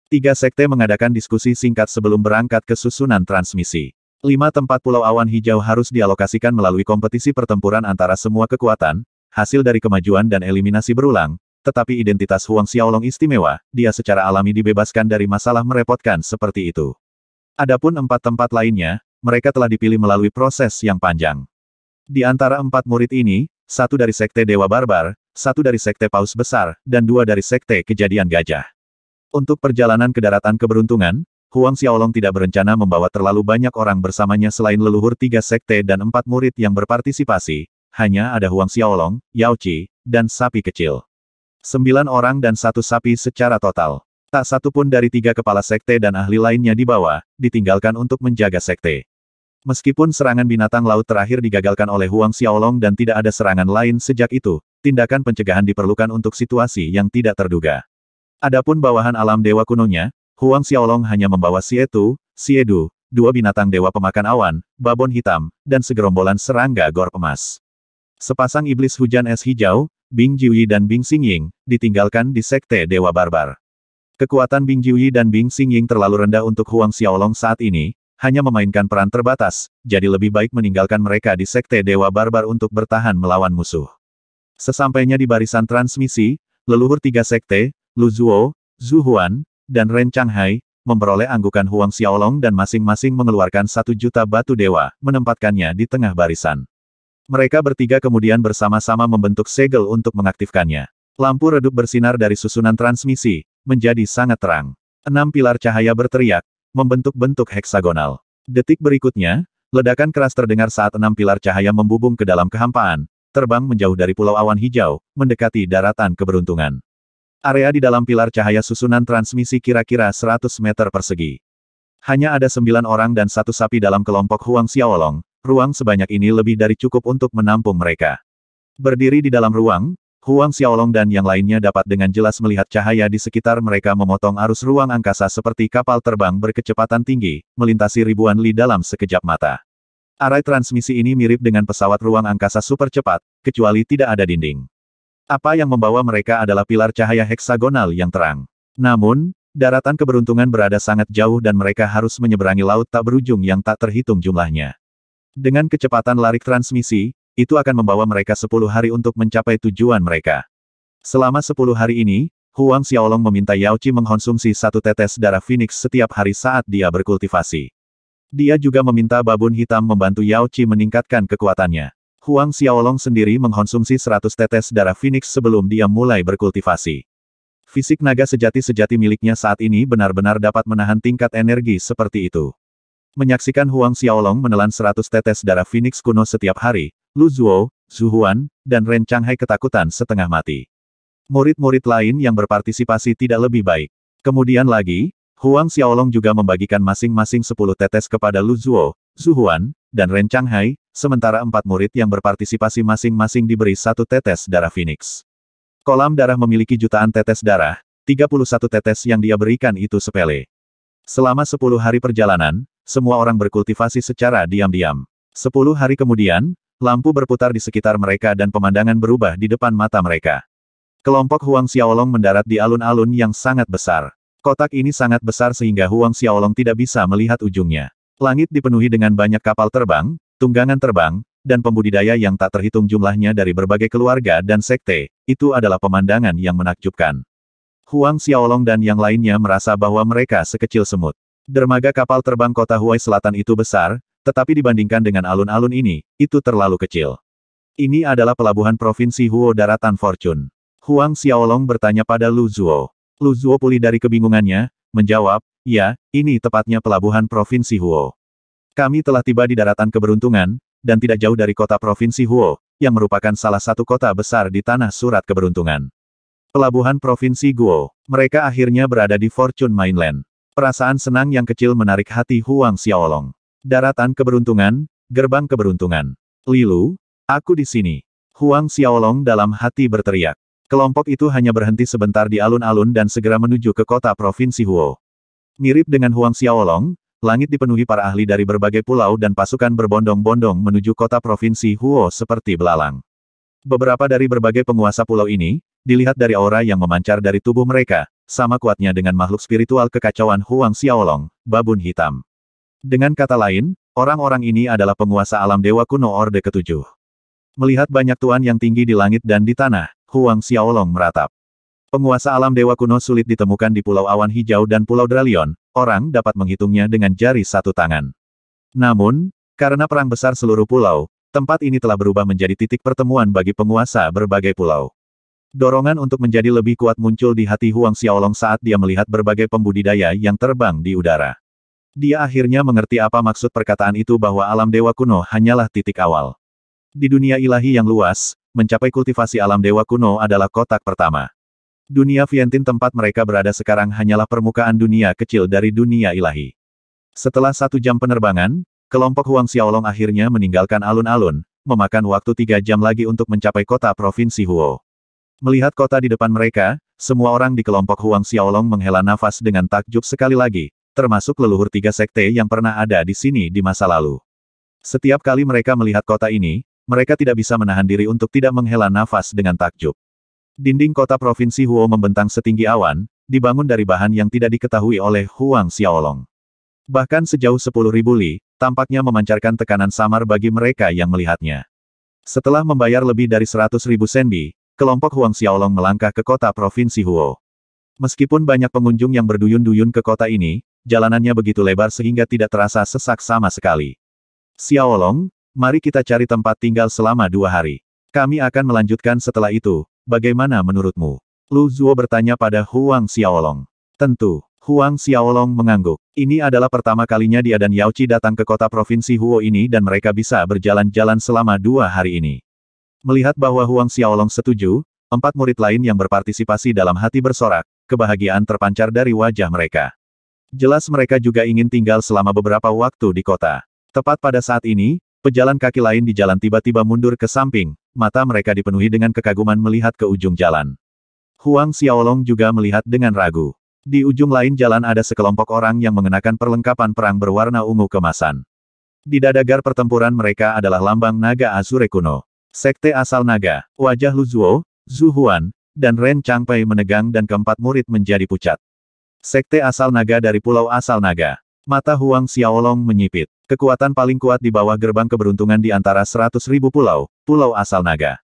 Tiga sekte mengadakan diskusi singkat sebelum berangkat ke susunan transmisi. Lima tempat pulau awan hijau harus dialokasikan melalui kompetisi pertempuran antara semua kekuatan, hasil dari kemajuan dan eliminasi berulang, tetapi identitas Huang Xiaolong istimewa, dia secara alami dibebaskan dari masalah merepotkan seperti itu. Adapun empat tempat lainnya, mereka telah dipilih melalui proses yang panjang. Di antara empat murid ini, satu dari Sekte Dewa Barbar, satu dari Sekte Paus Besar, dan dua dari Sekte Kejadian Gajah. Untuk perjalanan ke daratan keberuntungan, Huang Xiaolong tidak berencana membawa terlalu banyak orang bersamanya selain leluhur tiga sekte dan empat murid yang berpartisipasi, hanya ada Huang Xiaolong, Yao Qi, dan sapi kecil. Sembilan orang dan satu sapi secara total. Tak satu pun dari tiga kepala sekte dan ahli lainnya di bawah ditinggalkan untuk menjaga sekte. Meskipun serangan binatang laut terakhir digagalkan oleh Huang Xiaolong dan tidak ada serangan lain sejak itu, tindakan pencegahan diperlukan untuk situasi yang tidak terduga. Adapun bawahan alam dewa kunonya, Huang Xiaolong hanya membawa Xie Siedu, dua binatang dewa pemakan awan, babon hitam, dan segerombolan serangga gor emas. Sepasang iblis hujan es hijau, Bing Jiuyi dan Bing Xingying, ditinggalkan di Sekte Dewa Barbar. Kekuatan Bing Jiuyi dan Bing Xingying terlalu rendah untuk Huang Xiaolong saat ini, hanya memainkan peran terbatas, jadi lebih baik meninggalkan mereka di Sekte Dewa Barbar untuk bertahan melawan musuh. Sesampainya di barisan transmisi, leluhur tiga Sekte, Lu Zhuo, Zhu Huan, dan Ren Changhai, memperoleh anggukan Huang Xiaolong dan masing-masing mengeluarkan satu juta batu dewa, menempatkannya di tengah barisan. Mereka bertiga kemudian bersama-sama membentuk segel untuk mengaktifkannya. Lampu redup bersinar dari susunan transmisi, menjadi sangat terang. Enam pilar cahaya berteriak, membentuk bentuk heksagonal. Detik berikutnya, ledakan keras terdengar saat enam pilar cahaya membubung ke dalam kehampaan, terbang menjauh dari pulau awan hijau, mendekati daratan keberuntungan. Area di dalam pilar cahaya susunan transmisi kira-kira 100 meter persegi. Hanya ada sembilan orang dan satu sapi dalam kelompok Huang Xiaolong, ruang sebanyak ini lebih dari cukup untuk menampung mereka. Berdiri di dalam ruang, Huang Xiaolong dan yang lainnya dapat dengan jelas melihat cahaya di sekitar mereka memotong arus ruang angkasa seperti kapal terbang berkecepatan tinggi, melintasi ribuan li dalam sekejap mata. Arai transmisi ini mirip dengan pesawat ruang angkasa super cepat, kecuali tidak ada dinding. Apa yang membawa mereka adalah pilar cahaya heksagonal yang terang. Namun, daratan keberuntungan berada sangat jauh dan mereka harus menyeberangi laut tak berujung yang tak terhitung jumlahnya. Dengan kecepatan larik transmisi, itu akan membawa mereka 10 hari untuk mencapai tujuan mereka. Selama 10 hari ini, Huang Xiaolong meminta Yao Qi mengkonsumsi satu tetes darah Phoenix setiap hari saat dia berkultivasi. Dia juga meminta babun hitam membantu Yao Qi meningkatkan kekuatannya. Huang Xiaolong sendiri mengkonsumsi 100 tetes darah Phoenix sebelum dia mulai berkultivasi. Fisik naga sejati-sejati miliknya saat ini benar-benar dapat menahan tingkat energi seperti itu. Menyaksikan Huang Xiaolong menelan seratus tetes darah Phoenix kuno setiap hari, Lu Zhuo, Zhu Huan, dan Ren Changhai ketakutan setengah mati. Murid-murid lain yang berpartisipasi tidak lebih baik. Kemudian lagi, Huang Xiaolong juga membagikan masing-masing sepuluh tetes kepada Lu Zhuo, Zhu Huan, dan Ren Changhai, sementara empat murid yang berpartisipasi masing-masing diberi satu tetes darah Phoenix. Kolam darah memiliki jutaan tetes darah, 31 tetes yang dia berikan itu sepele. Selama 10 hari perjalanan, semua orang berkultivasi secara diam-diam. Sepuluh hari kemudian, lampu berputar di sekitar mereka dan pemandangan berubah di depan mata mereka. Kelompok Huang Xiaolong mendarat di alun-alun yang sangat besar. Kotak ini sangat besar sehingga Huang Xiaolong tidak bisa melihat ujungnya. Langit dipenuhi dengan banyak kapal terbang, tunggangan terbang, dan pembudidaya yang tak terhitung jumlahnya dari berbagai keluarga dan sekte, itu adalah pemandangan yang menakjubkan. Huang Xiaolong dan yang lainnya merasa bahwa mereka sekecil semut. Dermaga kapal terbang kota Huai Selatan itu besar, tetapi dibandingkan dengan alun-alun ini, itu terlalu kecil. Ini adalah pelabuhan provinsi Huo Daratan Fortune. Huang Xiaolong bertanya pada Lu Zuo. Lu Zuo pulih dari kebingungannya, menjawab, ya, ini tepatnya pelabuhan provinsi Huo. Kami telah tiba di daratan keberuntungan, dan tidak jauh dari kota provinsi Huo, yang merupakan salah satu kota besar di tanah surat keberuntungan. Pelabuhan provinsi Guo, mereka akhirnya berada di Fortune Mainland. Perasaan senang yang kecil menarik hati Huang Xiaolong. Daratan keberuntungan, gerbang keberuntungan. Lilu, aku di sini. Huang Xiaolong dalam hati berteriak. Kelompok itu hanya berhenti sebentar di alun-alun dan segera menuju ke kota Provinsi Huo. Mirip dengan Huang Xiaolong, langit dipenuhi para ahli dari berbagai pulau dan pasukan berbondong-bondong menuju kota Provinsi Huo seperti belalang. Beberapa dari berbagai penguasa pulau ini, dilihat dari aura yang memancar dari tubuh mereka, sama kuatnya dengan makhluk spiritual kekacauan Huang Xiaolong, babun hitam. Dengan kata lain, orang-orang ini adalah penguasa alam dewa kuno Orde Ketujuh. Melihat banyak tuan yang tinggi di langit dan di tanah, Huang Xiaolong meratap. Penguasa alam dewa kuno sulit ditemukan di Pulau Awan Hijau dan Pulau Dralion, orang dapat menghitungnya dengan jari satu tangan. Namun, karena perang besar seluruh pulau, tempat ini telah berubah menjadi titik pertemuan bagi penguasa berbagai pulau. Dorongan untuk menjadi lebih kuat muncul di hati Huang Xiaolong saat dia melihat berbagai pembudidaya yang terbang di udara. Dia akhirnya mengerti apa maksud perkataan itu bahwa alam dewa kuno hanyalah titik awal. Di dunia ilahi yang luas, mencapai kultivasi alam dewa kuno adalah kotak pertama. Dunia Vientin tempat mereka berada sekarang hanyalah permukaan dunia kecil dari dunia ilahi. Setelah satu jam penerbangan, kelompok Huang Xiaolong akhirnya meninggalkan alun-alun, memakan waktu tiga jam lagi untuk mencapai kota Provinsi Huo. Melihat kota di depan mereka, semua orang di kelompok Huang Xiaolong menghela nafas dengan takjub sekali lagi, termasuk leluhur tiga sekte yang pernah ada di sini di masa lalu. Setiap kali mereka melihat kota ini, mereka tidak bisa menahan diri untuk tidak menghela nafas dengan takjub. Dinding kota Provinsi Huo membentang setinggi awan, dibangun dari bahan yang tidak diketahui oleh Huang Xiaolong. Bahkan sejauh sepuluh ribu li, tampaknya memancarkan tekanan samar bagi mereka yang melihatnya. Setelah membayar lebih dari seratus ribu senbi, kelompok Huang Xiaolong melangkah ke kota Provinsi Huo. Meskipun banyak pengunjung yang berduyun-duyun ke kota ini, jalanannya begitu lebar sehingga tidak terasa sesak sama sekali. Xiaolong, mari kita cari tempat tinggal selama dua hari. Kami akan melanjutkan setelah itu, bagaimana menurutmu? Lu Zuo bertanya pada Huang Xiaolong. Tentu, Huang Xiaolong mengangguk. Ini adalah pertama kalinya dia dan Yao Qi datang ke kota provinsi Huo ini dan mereka bisa berjalan-jalan selama dua hari ini. Melihat bahwa Huang Xiaolong setuju, empat murid lain yang berpartisipasi dalam hati bersorak, kebahagiaan terpancar dari wajah mereka. Jelas mereka juga ingin tinggal selama beberapa waktu di kota. Tepat pada saat ini, pejalan kaki lain di jalan tiba-tiba mundur ke samping, mata mereka dipenuhi dengan kekaguman melihat ke ujung jalan. Huang Xiaolong juga melihat dengan ragu. Di ujung lain jalan ada sekelompok orang yang mengenakan perlengkapan perang berwarna ungu kemasan. Di dadagar pertempuran mereka adalah lambang naga Azure kuno. Sekte asal naga, wajah Lu Zuo, Zhu Huan, dan Ren Changpei menegang dan keempat murid menjadi pucat. Sekte asal naga dari pulau asal naga. Mata Huang Xiaolong menyipit. Kekuatan paling kuat di bawah gerbang keberuntungan di antara 100.000 pulau, pulau asal naga.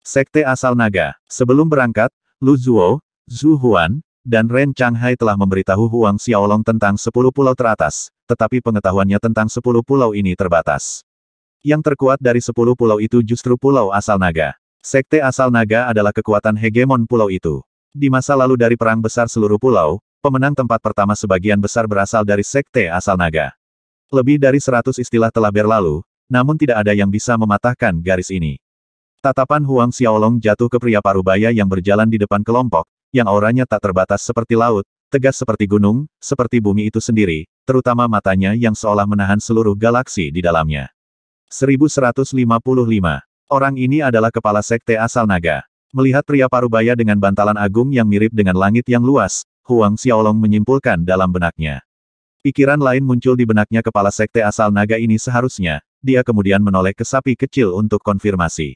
Sekte asal naga. Sebelum berangkat, Lu Zhuo, Zhu Huan, dan Ren Changhai telah memberitahu Huang Xiaolong tentang sepuluh pulau teratas, tetapi pengetahuannya tentang sepuluh pulau ini terbatas. Yang terkuat dari sepuluh pulau itu justru pulau asal naga. Sekte asal naga adalah kekuatan hegemon pulau itu. Di masa lalu dari perang besar seluruh pulau, pemenang tempat pertama sebagian besar berasal dari sekte asal naga. Lebih dari seratus istilah telah berlalu, namun tidak ada yang bisa mematahkan garis ini. Tatapan Huang Xiaolong jatuh ke pria parubaya yang berjalan di depan kelompok, yang auranya tak terbatas seperti laut, tegas seperti gunung, seperti bumi itu sendiri, terutama matanya yang seolah menahan seluruh galaksi di dalamnya. 1155. Orang ini adalah kepala sekte asal naga. Melihat pria parubaya dengan bantalan agung yang mirip dengan langit yang luas, Huang Xiaolong menyimpulkan dalam benaknya. Pikiran lain muncul di benaknya kepala sekte asal naga ini seharusnya, dia kemudian menoleh ke sapi kecil untuk konfirmasi.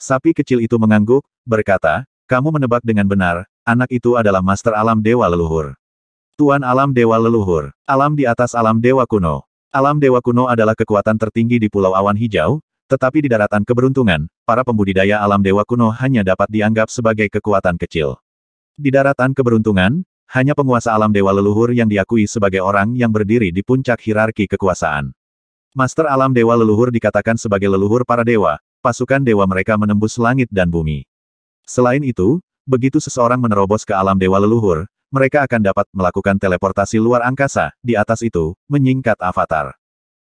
Sapi kecil itu mengangguk, berkata, kamu menebak dengan benar, anak itu adalah master alam dewa leluhur. Tuan alam dewa leluhur, alam di atas alam dewa kuno. Alam Dewa Kuno adalah kekuatan tertinggi di Pulau Awan Hijau, tetapi di daratan keberuntungan, para pembudidaya alam Dewa Kuno hanya dapat dianggap sebagai kekuatan kecil. Di daratan keberuntungan, hanya penguasa alam Dewa Leluhur yang diakui sebagai orang yang berdiri di puncak hierarki kekuasaan. Master alam Dewa Leluhur dikatakan sebagai leluhur para dewa, pasukan dewa mereka menembus langit dan bumi. Selain itu, begitu seseorang menerobos ke alam Dewa Leluhur, mereka akan dapat melakukan teleportasi luar angkasa, di atas itu, menyingkat avatar.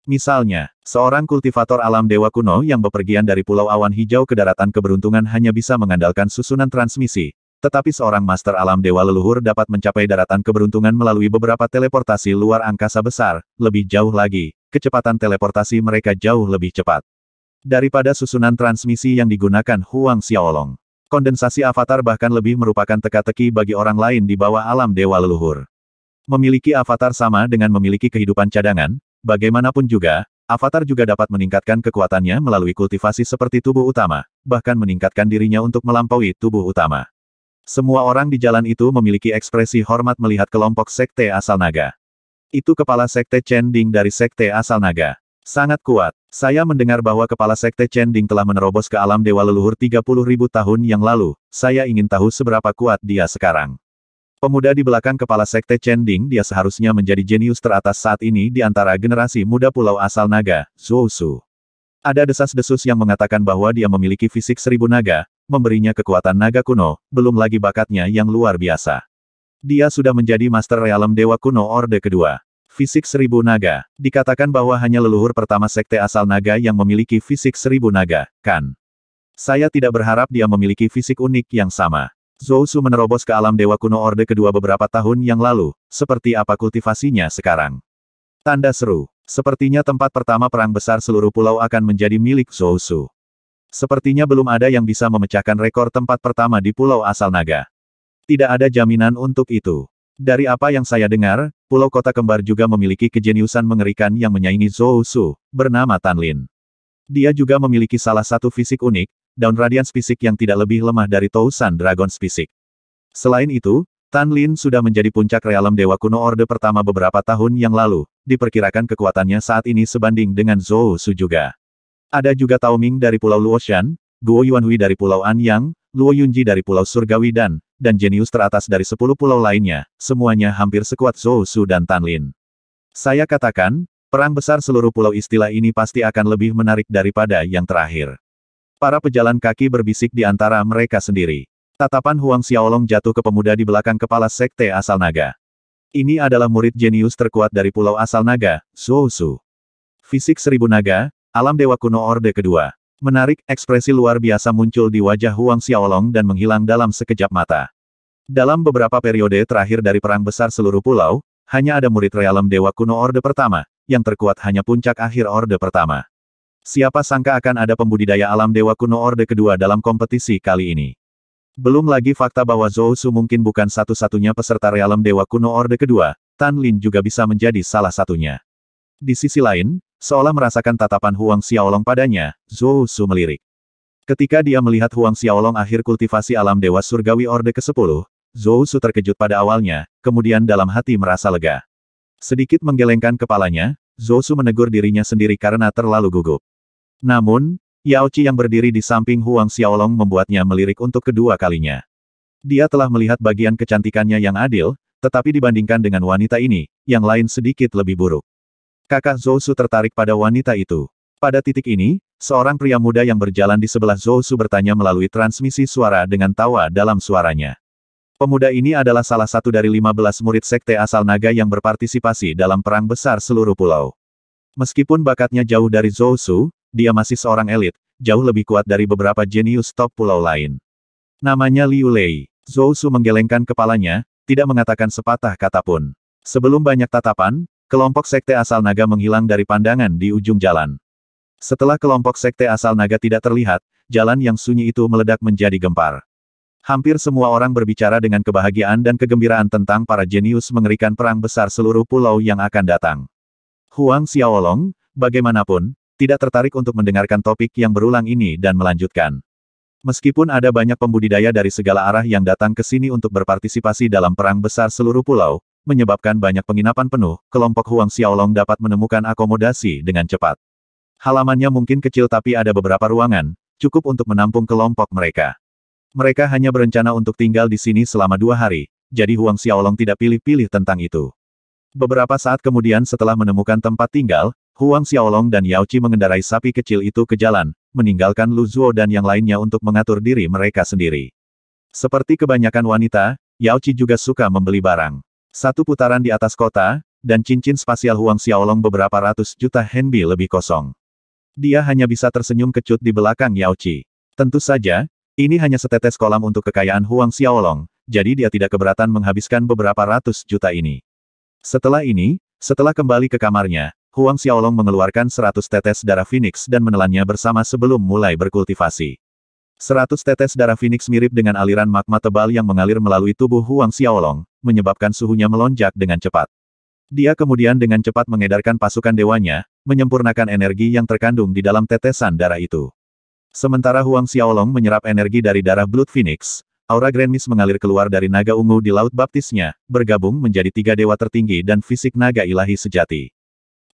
Misalnya, seorang kultivator alam dewa kuno yang bepergian dari Pulau Awan Hijau ke daratan keberuntungan hanya bisa mengandalkan susunan transmisi, tetapi seorang master alam dewa leluhur dapat mencapai daratan keberuntungan melalui beberapa teleportasi luar angkasa besar, lebih jauh lagi, kecepatan teleportasi mereka jauh lebih cepat. Daripada susunan transmisi yang digunakan Huang Xiaolong. Kondensasi avatar bahkan lebih merupakan teka-teki bagi orang lain di bawah alam dewa leluhur. Memiliki avatar sama dengan memiliki kehidupan cadangan, bagaimanapun juga, avatar juga dapat meningkatkan kekuatannya melalui kultivasi seperti tubuh utama, bahkan meningkatkan dirinya untuk melampaui tubuh utama. Semua orang di jalan itu memiliki ekspresi hormat melihat kelompok sekte asal naga. Itu kepala sekte Chen Ding dari sekte asal naga. Sangat kuat. Saya mendengar bahwa kepala sekte Chen Ding telah menerobos ke alam dewa leluhur 30.000 tahun yang lalu, saya ingin tahu seberapa kuat dia sekarang. Pemuda di belakang kepala sekte Chen Ding dia seharusnya menjadi jenius teratas saat ini di antara generasi muda pulau asal naga, Zhou Su. Ada desas-desus yang mengatakan bahwa dia memiliki fisik seribu naga, memberinya kekuatan naga kuno, belum lagi bakatnya yang luar biasa. Dia sudah menjadi master realem dewa kuno orde kedua. Fisik Seribu Naga. Dikatakan bahwa hanya leluhur pertama sekte asal naga yang memiliki fisik seribu naga, kan? Saya tidak berharap dia memiliki fisik unik yang sama. Zhou Su menerobos ke alam dewa kuno orde kedua beberapa tahun yang lalu, seperti apa kultivasinya sekarang. Tanda seru. Sepertinya tempat pertama perang besar seluruh pulau akan menjadi milik Zhou Su. Sepertinya belum ada yang bisa memecahkan rekor tempat pertama di pulau asal naga. Tidak ada jaminan untuk itu. Dari apa yang saya dengar, Pulau Kota Kembar juga memiliki kejeniusan mengerikan yang menyaingi Zhou Su, bernama Tan Lin. Dia juga memiliki salah satu fisik unik, daun radians fisik yang tidak lebih lemah dari Tousan Dragons fisik. Selain itu, Tan Lin sudah menjadi puncak realem Dewa Kuno Orde pertama beberapa tahun yang lalu, diperkirakan kekuatannya saat ini sebanding dengan Zhou Su juga. Ada juga Tao Ming dari Pulau Luoshan, Guo Yuanhui dari Pulau Anyang, Luo Yunji dari Pulau Surgawi dan dan jenius teratas dari sepuluh pulau lainnya, semuanya hampir sekuat Zhou Su dan Tan Lin. Saya katakan, perang besar seluruh pulau istilah ini pasti akan lebih menarik daripada yang terakhir. Para pejalan kaki berbisik di antara mereka sendiri. Tatapan Huang Xiaolong jatuh ke pemuda di belakang kepala sekte asal naga. Ini adalah murid jenius terkuat dari pulau asal naga, Zhou Su. Fisik seribu naga, alam dewa kuno orde kedua. Menarik, ekspresi luar biasa muncul di wajah Huang Xiaolong dan menghilang dalam sekejap mata. Dalam beberapa periode terakhir dari Perang Besar seluruh pulau, hanya ada murid realem Dewa Kuno Orde Pertama, yang terkuat hanya puncak akhir Orde Pertama. Siapa sangka akan ada pembudidaya alam Dewa Kuno Orde Kedua dalam kompetisi kali ini. Belum lagi fakta bahwa Zhou Su mungkin bukan satu-satunya peserta realem Dewa Kuno Orde Kedua, Tan Lin juga bisa menjadi salah satunya. Di sisi lain, Seolah merasakan tatapan Huang Xiaolong padanya, Zhou Su melirik. Ketika dia melihat Huang Xiaolong akhir kultivasi alam Dewa Surgawi Orde ke-10, Zhou Su terkejut pada awalnya, kemudian dalam hati merasa lega. Sedikit menggelengkan kepalanya, Zhou Su menegur dirinya sendiri karena terlalu gugup. Namun, Yao Qi yang berdiri di samping Huang Xiaolong membuatnya melirik untuk kedua kalinya. Dia telah melihat bagian kecantikannya yang adil, tetapi dibandingkan dengan wanita ini, yang lain sedikit lebih buruk. Kakak Zosu tertarik pada wanita itu. Pada titik ini, seorang pria muda yang berjalan di sebelah Zosu bertanya melalui transmisi suara dengan tawa dalam suaranya. Pemuda ini adalah salah satu dari 15 murid sekte asal naga yang berpartisipasi dalam perang besar seluruh pulau. Meskipun bakatnya jauh dari Zhou dia masih seorang elit, jauh lebih kuat dari beberapa jenius top pulau lain. Namanya Liu Lei. Zhou menggelengkan kepalanya, tidak mengatakan sepatah kata pun. Sebelum banyak tatapan, Kelompok sekte asal naga menghilang dari pandangan di ujung jalan. Setelah kelompok sekte asal naga tidak terlihat, jalan yang sunyi itu meledak menjadi gempar. Hampir semua orang berbicara dengan kebahagiaan dan kegembiraan tentang para jenius mengerikan perang besar seluruh pulau yang akan datang. Huang Xiaolong, bagaimanapun, tidak tertarik untuk mendengarkan topik yang berulang ini dan melanjutkan. Meskipun ada banyak pembudidaya dari segala arah yang datang ke sini untuk berpartisipasi dalam perang besar seluruh pulau, menyebabkan banyak penginapan penuh, kelompok Huang Xiaolong dapat menemukan akomodasi dengan cepat. Halamannya mungkin kecil tapi ada beberapa ruangan, cukup untuk menampung kelompok mereka. Mereka hanya berencana untuk tinggal di sini selama dua hari, jadi Huang Xiaolong tidak pilih-pilih tentang itu. Beberapa saat kemudian setelah menemukan tempat tinggal, Huang Xiaolong dan Yao Qi mengendarai sapi kecil itu ke jalan, meninggalkan Lu Zuo dan yang lainnya untuk mengatur diri mereka sendiri. Seperti kebanyakan wanita, Yao Qi juga suka membeli barang. Satu putaran di atas kota, dan cincin spasial Huang Xiaolong beberapa ratus juta henbi lebih kosong. Dia hanya bisa tersenyum kecut di belakang Yao Qi. Tentu saja, ini hanya setetes kolam untuk kekayaan Huang Xiaolong, jadi dia tidak keberatan menghabiskan beberapa ratus juta ini. Setelah ini, setelah kembali ke kamarnya, Huang Xiaolong mengeluarkan seratus tetes darah Phoenix dan menelannya bersama sebelum mulai berkultivasi. Seratus tetes darah Phoenix mirip dengan aliran magma tebal yang mengalir melalui tubuh Huang Xiaolong, menyebabkan suhunya melonjak dengan cepat. Dia kemudian dengan cepat mengedarkan pasukan dewanya, menyempurnakan energi yang terkandung di dalam tetesan darah itu. Sementara Huang Xiaolong menyerap energi dari darah Blood Phoenix, aura Grand mengalir keluar dari naga ungu di Laut Baptisnya, bergabung menjadi tiga dewa tertinggi dan fisik naga ilahi sejati.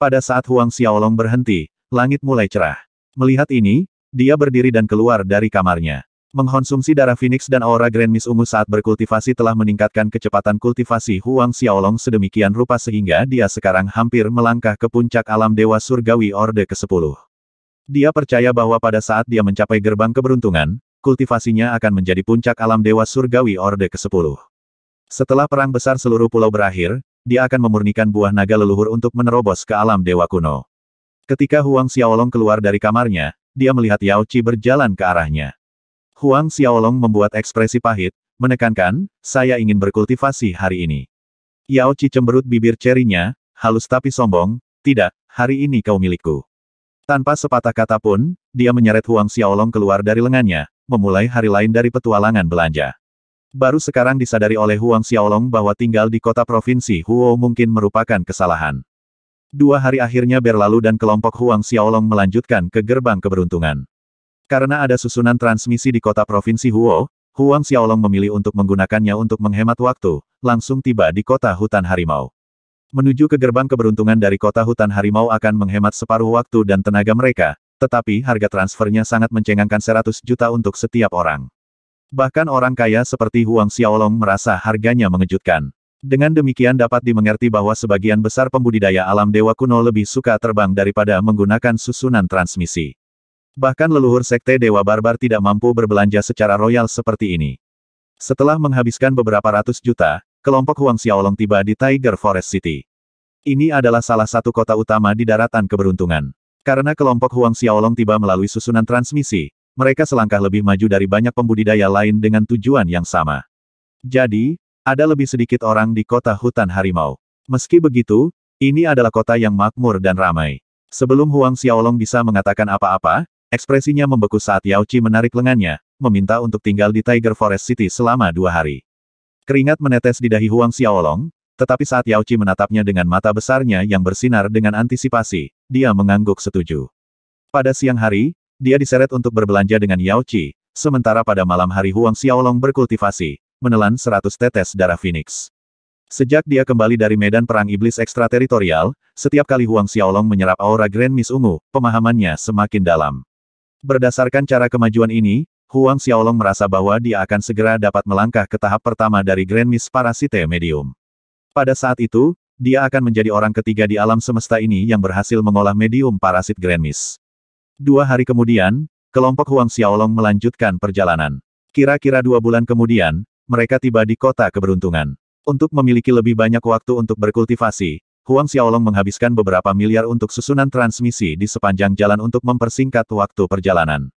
Pada saat Huang Xiaolong berhenti, langit mulai cerah. Melihat ini, dia berdiri dan keluar dari kamarnya. Mengkonsumsi darah Phoenix dan aura Grand Miss ungu saat berkultivasi telah meningkatkan kecepatan kultivasi Huang Xiaolong sedemikian rupa sehingga dia sekarang hampir melangkah ke puncak alam Dewa Surgawi Orde ke-10. Dia percaya bahwa pada saat dia mencapai gerbang keberuntungan, kultivasinya akan menjadi puncak alam Dewa Surgawi Orde ke-10. Setelah perang besar seluruh pulau berakhir, dia akan memurnikan buah naga leluhur untuk menerobos ke alam Dewa Kuno. Ketika Huang Xiaolong keluar dari kamarnya, dia melihat Yao Qi berjalan ke arahnya. Huang Xiaolong membuat ekspresi pahit, menekankan, saya ingin berkultivasi hari ini. Yao Qi cemberut bibir cerinya, halus tapi sombong, tidak, hari ini kau milikku. Tanpa sepatah kata pun, dia menyeret Huang Xiaolong keluar dari lengannya, memulai hari lain dari petualangan belanja. Baru sekarang disadari oleh Huang Xiaolong bahwa tinggal di kota provinsi Huo mungkin merupakan kesalahan. Dua hari akhirnya berlalu dan kelompok Huang Xiaolong melanjutkan ke gerbang keberuntungan. Karena ada susunan transmisi di kota provinsi Huo, Huang Xiaolong memilih untuk menggunakannya untuk menghemat waktu, langsung tiba di kota hutan harimau. Menuju ke gerbang keberuntungan dari kota hutan harimau akan menghemat separuh waktu dan tenaga mereka, tetapi harga transfernya sangat mencengangkan 100 juta untuk setiap orang. Bahkan orang kaya seperti Huang Xiaolong merasa harganya mengejutkan. Dengan demikian dapat dimengerti bahwa sebagian besar pembudidaya alam dewa kuno lebih suka terbang daripada menggunakan susunan transmisi. Bahkan leluhur sekte dewa barbar tidak mampu berbelanja secara royal seperti ini. Setelah menghabiskan beberapa ratus juta, kelompok Huang Xiaolong tiba di Tiger Forest City. Ini adalah salah satu kota utama di daratan keberuntungan. Karena kelompok Huang Xiaolong tiba melalui susunan transmisi, mereka selangkah lebih maju dari banyak pembudidaya lain dengan tujuan yang sama. Jadi, ada lebih sedikit orang di kota hutan harimau. Meski begitu, ini adalah kota yang makmur dan ramai. Sebelum Huang Xiaolong bisa mengatakan apa-apa, ekspresinya membeku saat Yao Qi menarik lengannya, meminta untuk tinggal di Tiger Forest City selama dua hari. Keringat menetes di dahi Huang Xiaolong, tetapi saat Yao Qi menatapnya dengan mata besarnya yang bersinar dengan antisipasi, dia mengangguk setuju. Pada siang hari, dia diseret untuk berbelanja dengan Yao Qi, sementara pada malam hari Huang Xiaolong berkultivasi, menelan seratus tetes darah Phoenix. Sejak dia kembali dari medan perang iblis ekstrateritorial, setiap kali Huang Xiaolong menyerap aura Grand Miss Ungu, pemahamannya semakin dalam. Berdasarkan cara kemajuan ini, Huang Xiaolong merasa bahwa dia akan segera dapat melangkah ke tahap pertama dari Grand Miss Parasite Medium. Pada saat itu, dia akan menjadi orang ketiga di alam semesta ini yang berhasil mengolah medium parasit Grand Miss. Dua hari kemudian, kelompok Huang Xiaolong melanjutkan perjalanan. Kira-kira dua bulan kemudian, mereka tiba di kota keberuntungan. Untuk memiliki lebih banyak waktu untuk berkultivasi, Huang Xiaolong menghabiskan beberapa miliar untuk susunan transmisi di sepanjang jalan untuk mempersingkat waktu perjalanan.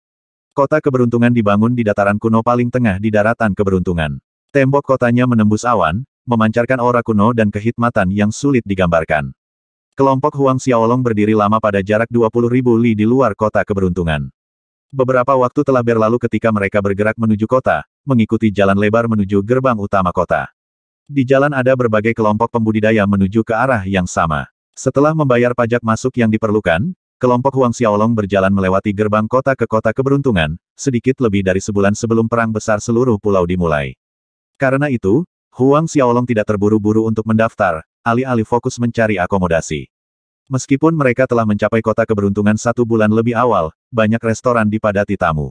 Kota keberuntungan dibangun di dataran kuno paling tengah di daratan keberuntungan. Tembok kotanya menembus awan, memancarkan aura kuno dan kehitmatan yang sulit digambarkan. Kelompok Huang Xiaolong berdiri lama pada jarak ribu li di luar kota keberuntungan. Beberapa waktu telah berlalu ketika mereka bergerak menuju kota, mengikuti jalan lebar menuju gerbang utama kota. Di jalan ada berbagai kelompok pembudidaya menuju ke arah yang sama. Setelah membayar pajak masuk yang diperlukan, kelompok Huang Xiaolong berjalan melewati gerbang kota ke kota keberuntungan, sedikit lebih dari sebulan sebelum perang besar seluruh pulau dimulai. Karena itu, Huang Xiaolong tidak terburu-buru untuk mendaftar, alih-alih fokus mencari akomodasi. Meskipun mereka telah mencapai kota keberuntungan satu bulan lebih awal, banyak restoran dipadati tamu.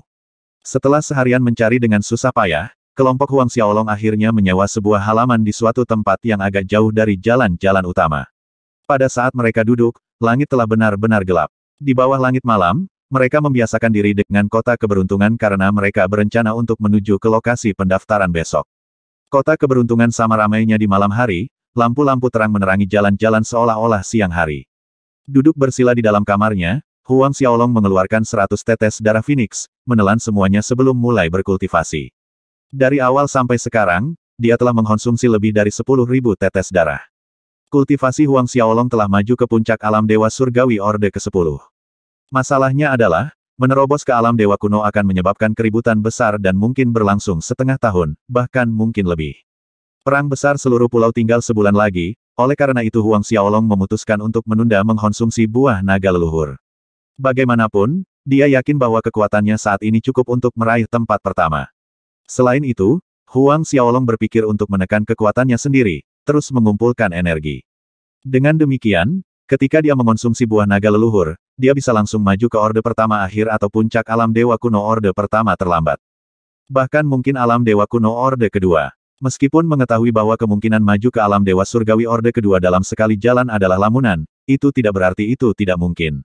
Setelah seharian mencari dengan susah payah, kelompok Huang Xiaolong akhirnya menyewa sebuah halaman di suatu tempat yang agak jauh dari jalan-jalan utama. Pada saat mereka duduk, langit telah benar-benar gelap. Di bawah langit malam, mereka membiasakan diri dengan kota keberuntungan karena mereka berencana untuk menuju ke lokasi pendaftaran besok. Kota keberuntungan sama ramainya di malam hari, lampu-lampu terang menerangi jalan-jalan seolah-olah siang hari. Duduk bersila di dalam kamarnya, Huang Xiaolong mengeluarkan seratus tetes darah Phoenix, menelan semuanya sebelum mulai berkultivasi. Dari awal sampai sekarang, dia telah mengkonsumsi lebih dari sepuluh ribu tetes darah. Kultivasi Huang Xiaolong telah maju ke puncak alam dewa surgawi Orde ke-10. Masalahnya adalah, menerobos ke alam dewa kuno akan menyebabkan keributan besar dan mungkin berlangsung setengah tahun, bahkan mungkin lebih. Perang besar seluruh pulau tinggal sebulan lagi, oleh karena itu Huang Xiaolong memutuskan untuk menunda mengkonsumsi buah naga leluhur. Bagaimanapun, dia yakin bahwa kekuatannya saat ini cukup untuk meraih tempat pertama. Selain itu, Huang Xiaolong berpikir untuk menekan kekuatannya sendiri, terus mengumpulkan energi. Dengan demikian, ketika dia mengonsumsi buah naga leluhur, dia bisa langsung maju ke orde pertama akhir atau puncak alam dewa kuno orde pertama terlambat. Bahkan mungkin alam dewa kuno orde kedua. Meskipun mengetahui bahwa kemungkinan maju ke alam dewa surgawi orde kedua dalam sekali jalan adalah lamunan, itu tidak berarti itu tidak mungkin.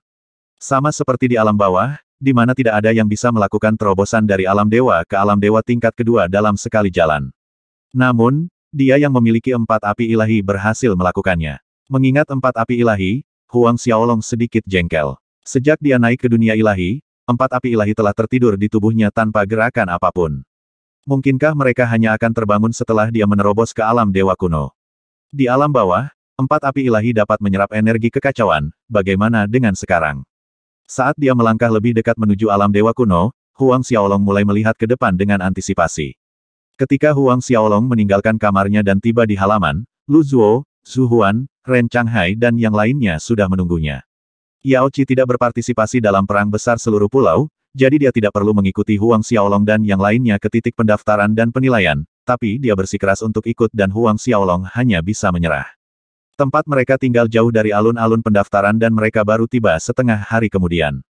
Sama seperti di alam bawah, di mana tidak ada yang bisa melakukan terobosan dari alam dewa ke alam dewa tingkat kedua dalam sekali jalan. Namun, dia yang memiliki empat api ilahi berhasil melakukannya. Mengingat empat api ilahi, Huang Xiaolong sedikit jengkel. Sejak dia naik ke dunia ilahi, empat api ilahi telah tertidur di tubuhnya tanpa gerakan apapun. Mungkinkah mereka hanya akan terbangun setelah dia menerobos ke alam dewa kuno? Di alam bawah, empat api ilahi dapat menyerap energi kekacauan, bagaimana dengan sekarang? Saat dia melangkah lebih dekat menuju alam dewa kuno, Huang Xiaolong mulai melihat ke depan dengan antisipasi. Ketika Huang Xiaolong meninggalkan kamarnya dan tiba di halaman, Lu Zhuo, Zhu Huan, Ren Changhai dan yang lainnya sudah menunggunya. Yao Qi tidak berpartisipasi dalam perang besar seluruh pulau, jadi dia tidak perlu mengikuti Huang Xiaolong dan yang lainnya ke titik pendaftaran dan penilaian, tapi dia bersikeras untuk ikut dan Huang Xiaolong hanya bisa menyerah. Tempat mereka tinggal jauh dari alun-alun pendaftaran dan mereka baru tiba setengah hari kemudian.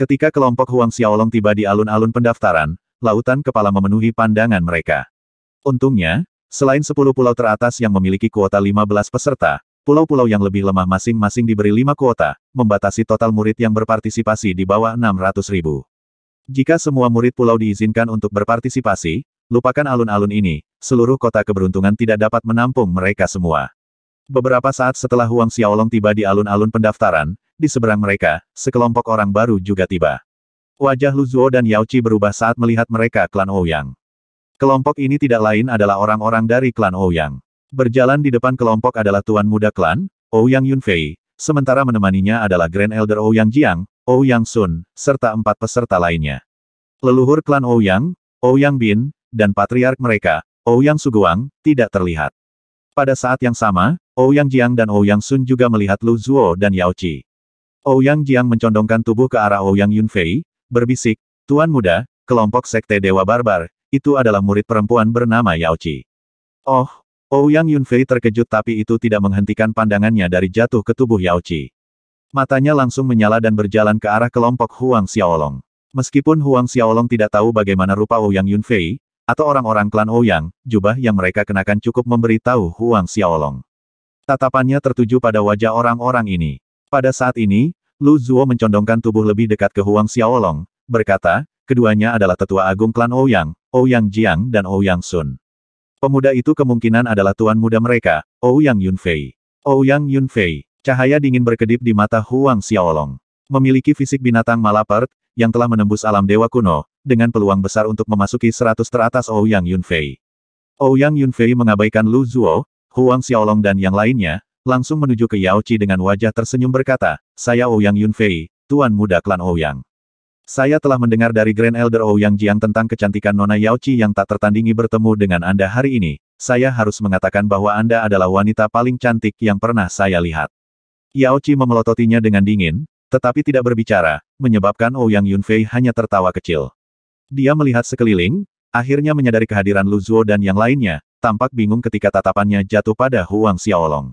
Ketika kelompok Huang Xiaolong tiba di alun-alun pendaftaran, lautan kepala memenuhi pandangan mereka. Untungnya, selain 10 pulau teratas yang memiliki kuota 15 peserta, pulau-pulau yang lebih lemah masing-masing diberi 5 kuota, membatasi total murid yang berpartisipasi di bawah 600 ribu. Jika semua murid pulau diizinkan untuk berpartisipasi, lupakan alun-alun ini, seluruh kota keberuntungan tidak dapat menampung mereka semua. Beberapa saat setelah Huang Xiaolong tiba di alun-alun pendaftaran, di seberang mereka, sekelompok orang baru juga tiba. Wajah Lu Zuo dan Yao Qi berubah saat melihat mereka klan Ouyang. Oh kelompok ini tidak lain adalah orang-orang dari klan Ouyang. Oh Berjalan di depan kelompok adalah tuan muda klan, Ouyang oh Yunfei, sementara menemaninya adalah Grand Elder Ouyang Jiang, Ouyang Sun, serta empat peserta lainnya. Leluhur klan Ouyang, Ouyang Bin, dan patriark mereka, Ouyang Suguang, tidak terlihat. Pada saat yang sama, Ouyang Jiang dan Ouyang Sun juga melihat Lu Zuo dan Yao Qi. Ouyang Jiang mencondongkan tubuh ke arah Ouyang Yunfei, berbisik, Tuan Muda, kelompok Sekte Dewa Barbar, itu adalah murid perempuan bernama Yao Qi. Oh, Ouyang Yunfei terkejut tapi itu tidak menghentikan pandangannya dari jatuh ke tubuh Yao Qi. Matanya langsung menyala dan berjalan ke arah kelompok Huang Xiaolong. Meskipun Huang Xiaolong tidak tahu bagaimana rupa Ouyang Yunfei, atau orang-orang klan Ouyang, oh jubah yang mereka kenakan cukup memberitahu Huang Xiaolong. Tatapannya tertuju pada wajah orang-orang ini. Pada saat ini, Lu Zuo mencondongkan tubuh lebih dekat ke Huang Xiaolong, berkata, keduanya adalah tetua agung klan Ouyang, oh Ouyang oh Jiang dan Ouyang Sun. Pemuda itu kemungkinan adalah tuan muda mereka, Ouyang Yunfei. Ouyang Yunfei, cahaya dingin berkedip di mata Huang Xiaolong. Memiliki fisik binatang malapert, yang telah menembus alam dewa kuno, dengan peluang besar untuk memasuki 100 teratas Ouyang Yunfei. Ouyang Yunfei mengabaikan Lu Zhuo, Huang Xiaolong dan yang lainnya, langsung menuju ke Yao Qi dengan wajah tersenyum berkata, Saya Ouyang Yunfei, Tuan Muda Klan Ouyang. Saya telah mendengar dari Grand Elder Ouyang Jiang tentang kecantikan Nona Yao Qi yang tak tertandingi bertemu dengan Anda hari ini, saya harus mengatakan bahwa Anda adalah wanita paling cantik yang pernah saya lihat. Yao Qi memelototinya dengan dingin, tetapi tidak berbicara, menyebabkan Ouyang Yunfei hanya tertawa kecil. Dia melihat sekeliling, akhirnya menyadari kehadiran Lu Zuo dan yang lainnya, tampak bingung ketika tatapannya jatuh pada Huang Xiaolong.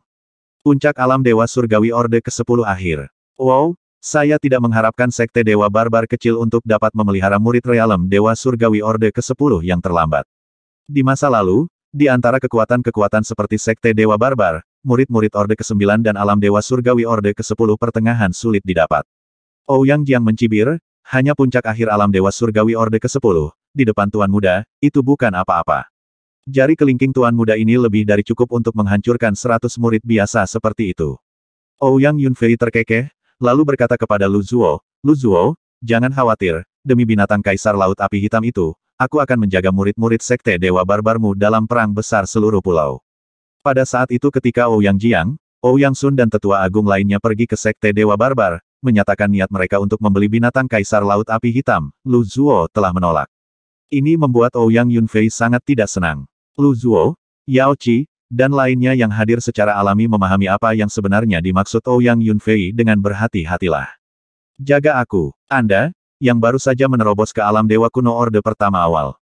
Puncak alam Dewa Surgawi Orde ke-10 akhir. Wow, saya tidak mengharapkan Sekte Dewa Barbar kecil untuk dapat memelihara murid realem Dewa Surgawi Orde ke-10 yang terlambat. Di masa lalu, di antara kekuatan-kekuatan seperti Sekte Dewa Barbar, murid-murid Orde ke-9 dan alam Dewa Surgawi Orde ke-10 pertengahan sulit didapat. Ouyang Jiang mencibir, hanya puncak akhir alam Dewa Surgawi Orde ke-10, di depan Tuan Muda, itu bukan apa-apa. Jari kelingking Tuan Muda ini lebih dari cukup untuk menghancurkan seratus murid biasa seperti itu. Ouyang oh Yunfei terkekeh, lalu berkata kepada Lu Zuo, Lu Zuo, jangan khawatir, demi binatang kaisar laut api hitam itu, aku akan menjaga murid-murid sekte Dewa Barbarmu dalam perang besar seluruh pulau. Pada saat itu ketika Ouyang oh Jiang, Ouyang oh Sun dan tetua agung lainnya pergi ke sekte Dewa Barbar, menyatakan niat mereka untuk membeli binatang Kaisar Laut Api Hitam, Lu Zuo telah menolak. Ini membuat Ouyang Yunfei sangat tidak senang. Lu Zuo, Yao Qi, dan lainnya yang hadir secara alami memahami apa yang sebenarnya dimaksud Ouyang Yunfei dengan berhati-hatilah. Jaga aku, Anda, yang baru saja menerobos ke alam Dewa Kuno Orde pertama awal.